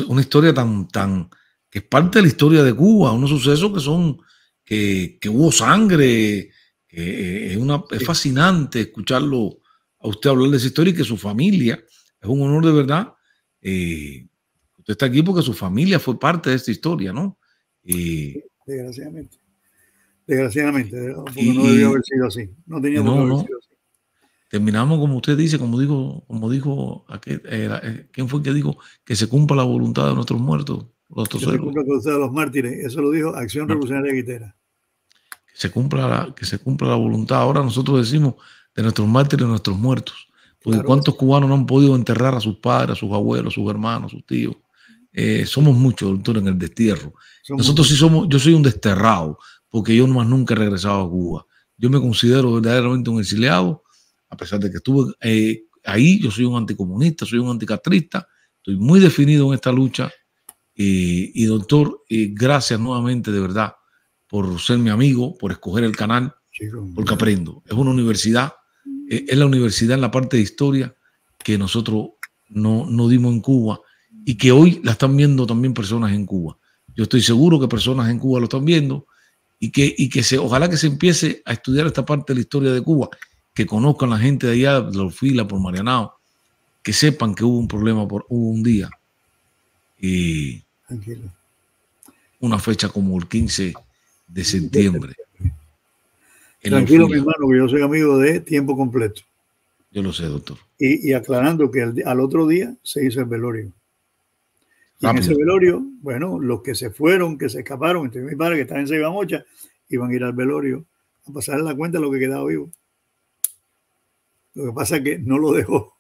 Una historia tan, tan, que es parte de la historia de Cuba, unos sucesos que son, que, que hubo sangre, eh, es, una, fascinante escucharlo a usted hablar de esa historia y que su familia, es un honor de verdad. Eh, Usted está aquí porque su familia fue parte de esta historia, ¿no? desgraciadamente. Desgraciadamente, no debió haber sido así. No tenía no, haber sido así. Terminamos, como usted dice, como dijo, como dijo aquel, eh, ¿quién fue el que dijo? Que se cumpla la voluntad de nuestros muertos. Los que se cumpla la de los mártires. Eso lo dijo Acción Revolucionaria Guitera. Que se cumpla la, que se cumpla la voluntad. Ahora nosotros decimos de nuestros mártires, de nuestros muertos. Porque cuántos cubanos no han podido enterrar a sus padres, a sus abuelos, a sus hermanos, a sus tíos, eh, somos muchos, doctor, en el destierro. Nosotros sí somos, yo soy un desterrado, porque yo más nunca he regresado a Cuba. Yo me considero verdaderamente un exiliado, a pesar de que estuve eh, ahí, yo soy un anticomunista, soy un anticatrista, estoy muy definido en esta lucha. Eh, y doctor, gracias nuevamente de verdad por ser mi amigo, por escoger el canal, porque aprendo. Es una universidad, es la universidad en la parte de historia que nosotros no, no dimos en Cuba y que hoy la están viendo también personas en Cuba. Yo estoy seguro que personas en Cuba lo están viendo y que, y que se, ojalá que se empiece a estudiar esta parte de la historia de Cuba, que conozcan la gente de allá, de fila, por Marianao, que sepan que hubo un problema, por, un día. Y Tranquilo. una fecha como el 15 de septiembre. Tranquilo, mi hermano, que yo soy amigo de tiempo completo. Yo lo sé, doctor. Y, aclarando que al otro día se hizo el velorio en ese velorio, bueno, los que se fueron, que se escaparon, entre mi padre que están en Seiba iban a ir al velorio a pasar la cuenta de lo que quedaba vivo. Lo que pasa es que no lo dejó.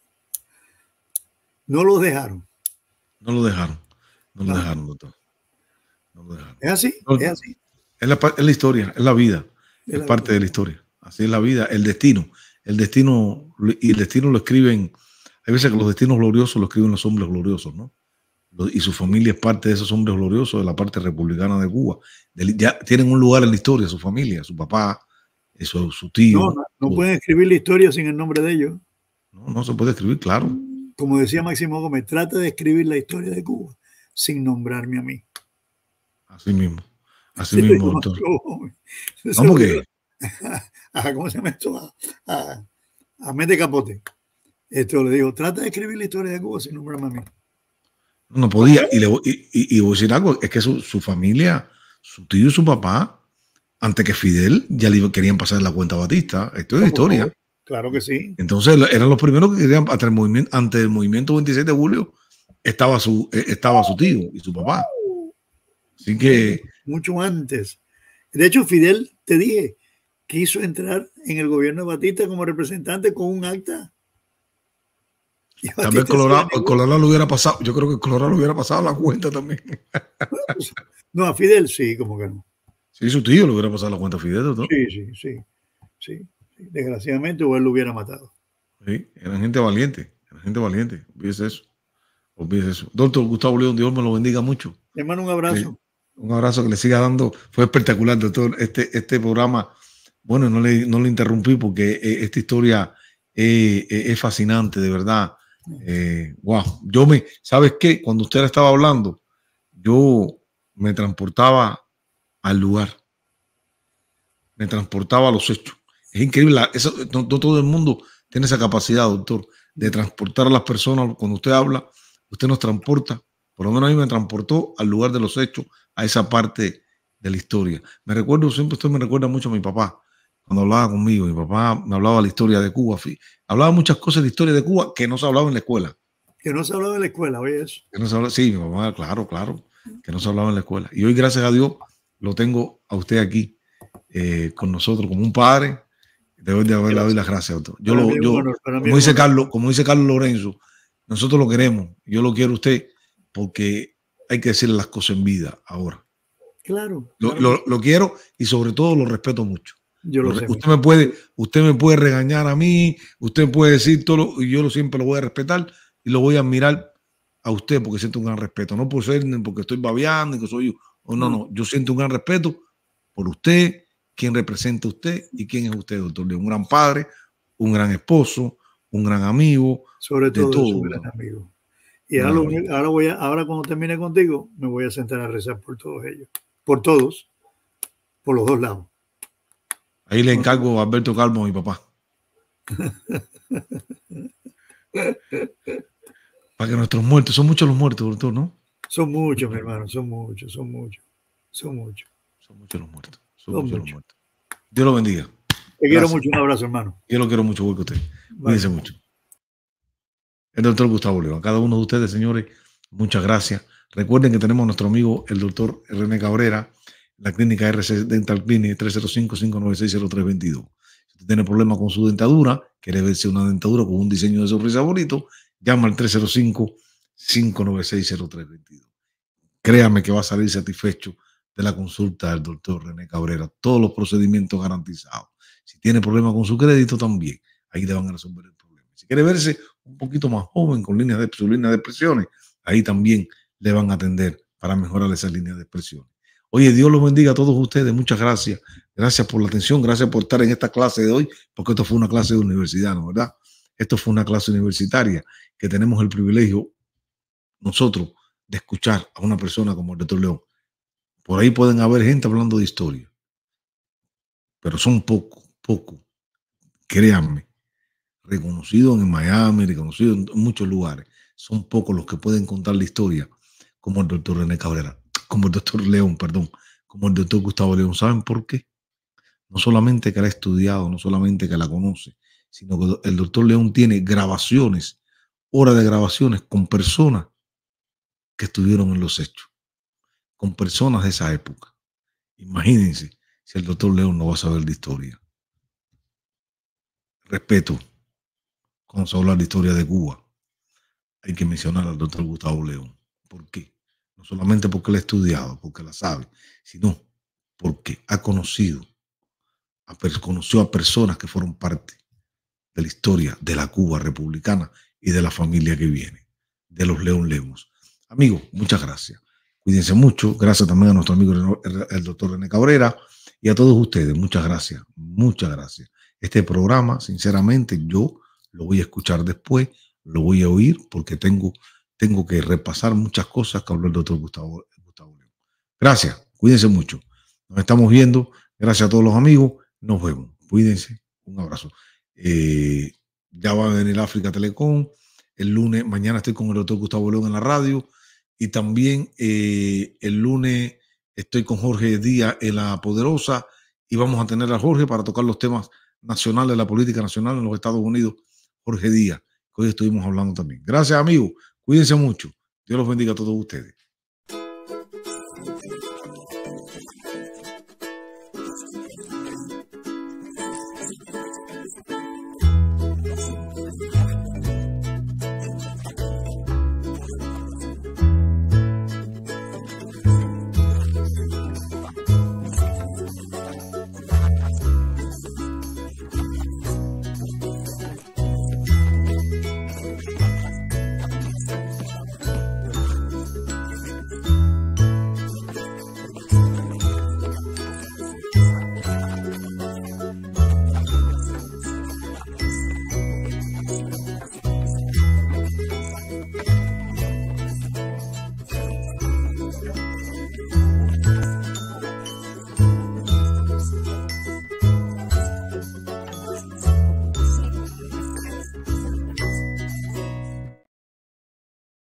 No lo dejaron. No lo dejaron. No lo dejaron, doctor. No dejaron. Es así, es así. Es la, historia, es la vida. Es, parte de la historia. Así es la vida, el destino. El destino, y el destino lo escriben, hay veces que los destinos gloriosos lo escriben los hombres gloriosos, ¿no? y su familia es parte de esos hombres gloriosos de la parte republicana de Cuba. ya tienen un lugar en la historia, su familia, su papá, su, su tío. No, no, pueden escribir la historia sin el nombre de ellos. No, no se puede escribir, claro. Como decía Máximo Gómez, trata de escribir la historia de Cuba sin nombrarme a mí. Así mismo. Así mismo, doctor. ¿Cómo que? ¿Cómo se llama esto? A, a, a Capote. Esto le digo, trata de escribir la historia de Cuba sin nombrarme a mí. No podía. Y, le, y, voy a decir algo, es que su, familia, su tío y su papá, antes que Fidel, ya le querían pasar la cuenta Batista. Esto es historia. Claro que sí. Entonces eran los primeros que querían, ante el movimiento, ante el movimiento 26 de julio, estaba su, eh, estaba su tío y su papá. Así que... Mucho antes. De hecho, Fidel, te dije, quiso entrar en el gobierno de Batista como representante con un acta también Colorado, Colorado lo hubiera pasado. Yo creo que Colorado lo hubiera pasado la cuenta también. no, a Fidel sí, como que no. Sí, su tío lo hubiera pasado la cuenta a Fidel, ¿no? Sí, sí, sí. Desgraciadamente, o él lo hubiera matado. Sí, eran gente valiente. Eran gente valiente. Olvídese eso. eso. Doctor Gustavo León, Dios me lo bendiga mucho. Hermano, un abrazo. Un abrazo que le siga dando. Fue espectacular, doctor. Este, este programa, bueno, no le, no le interrumpí porque eh, esta historia eh, eh, es fascinante, de verdad wow, eh, yo me, ¿sabes qué? Cuando usted estaba hablando, yo me transportaba al lugar, me transportaba a los hechos. Es increíble, eso, todo el mundo tiene esa capacidad, doctor, de transportar a las personas. Cuando usted habla, usted nos transporta, por lo menos a mí me transportó al lugar de los hechos, a esa parte de la historia. Me recuerdo, siempre usted me recuerda mucho a mi papá, cuando hablaba conmigo, mi papá me hablaba de la historia de Cuba, hablaba muchas cosas de la historia de Cuba que no se hablaba en la escuela. Que no se hablaba en la escuela, oye eso. Que sí, mi papá, claro, claro, que no se hablaba en la escuela. Y hoy, gracias a Dios, lo tengo a usted aquí eh, con nosotros como un padre. Debo de haberle dado las gracias, doctor. Yo, lo, yo como, dice Carlos, como dice Carlos Lorenzo, nosotros lo queremos, yo lo quiero a usted, porque hay que decirle las cosas en vida ahora. Claro. lo quiero y sobre todo lo respeto mucho usted me, puede, usted me puede regañar a mí, usted puede decir todo, y yo lo, siempre lo voy a respetar y lo voy a admirar a usted porque siento un gran respeto. No por ser, porque estoy babeando, que soy yo. no, no, yo siento un gran respeto por usted, quien representa usted y quién es usted, doctor Un gran padre, un gran esposo, un gran amigo. Sobre todo, un gran amigo. Y ahora, voy ahora cuando termine contigo, me voy a sentar a rezar por todos ellos, por todos, por los dos lados. Ahí le encargo a Alberto Calvo, mi papá. Para que nuestros muertos, son muchos los muertos, doctor, ¿no? Son muchos, mi hermano, son muchos, son muchos, son muchos. Son muchos los muertos, son, muchos, los muertos. Dios lo bendiga. Te quiero mucho, un abrazo, hermano. Yo lo quiero mucho, igual que usted. Cuídense mucho. El doctor Gustavo León. A cada uno de ustedes, señores, muchas gracias. Recuerden que tenemos a nuestro amigo, el doctor René Cabrera, la clínica RC Dental Clinic 305-596-0322. Si usted tiene problemas con su dentadura, quiere verse una dentadura con un diseño de sonrisa bonito, llama al 305-596-0322. Créame que va a salir satisfecho de la consulta del doctor René Cabrera. Todos los procedimientos garantizados. Si tiene problemas con su crédito, también. Ahí le van a resolver el problema. Si quiere verse un poquito más joven con líneas de, líneas de expresiones, ahí también le van a atender para mejorar esas líneas de expresiones. Oye, Dios los bendiga a todos ustedes. Muchas gracias. Gracias por la atención. Gracias por estar en esta clase de hoy, porque esto fue una clase de universidad, ¿no? ¿Verdad? Esto fue una clase universitaria que tenemos el privilegio nosotros de escuchar a una persona como el doctor León. Por ahí pueden haber gente hablando de historia, pero son pocos, pocos, créanme, reconocidos en Miami, reconocidos en muchos lugares, son pocos los que pueden contar la historia como el doctor René Cabrera como el doctor León, perdón, como el doctor Gustavo León. ¿Saben por qué? No solamente que la ha estudiado, no solamente que la conoce, sino que el doctor León tiene grabaciones, horas de grabaciones con personas que estuvieron en los hechos, con personas de esa época. Imagínense si el doctor León no va a saber de historia. Respeto, cuando se habla de historia de Cuba, hay que mencionar al doctor Gustavo León. ¿Por qué? solamente porque la ha estudiado, porque la sabe, sino porque ha conocido, a, conoció a personas que fueron parte de la historia de la Cuba republicana y de la familia que viene, de los León Lemos. Amigos, muchas gracias. Cuídense mucho. Gracias también a nuestro amigo el doctor René Cabrera y a todos ustedes. Muchas gracias. Muchas gracias. Este programa, sinceramente, yo lo voy a escuchar después, lo voy a oír porque tengo tengo que repasar muchas cosas que habló el doctor Gustavo, León. Gracias, cuídense mucho. Nos estamos viendo. Gracias a todos los amigos. Nos vemos. Cuídense. Un abrazo. Eh, ya va a venir África Telecom. El lunes, mañana estoy con el doctor Gustavo León en la radio. Y también eh, el lunes estoy con Jorge Díaz en La Poderosa. Y vamos a tener a Jorge para tocar los temas nacionales, la política nacional en los Estados Unidos. Jorge Díaz, que hoy estuvimos hablando también. Gracias, amigos. Cuídense mucho. Dios los bendiga a todos ustedes.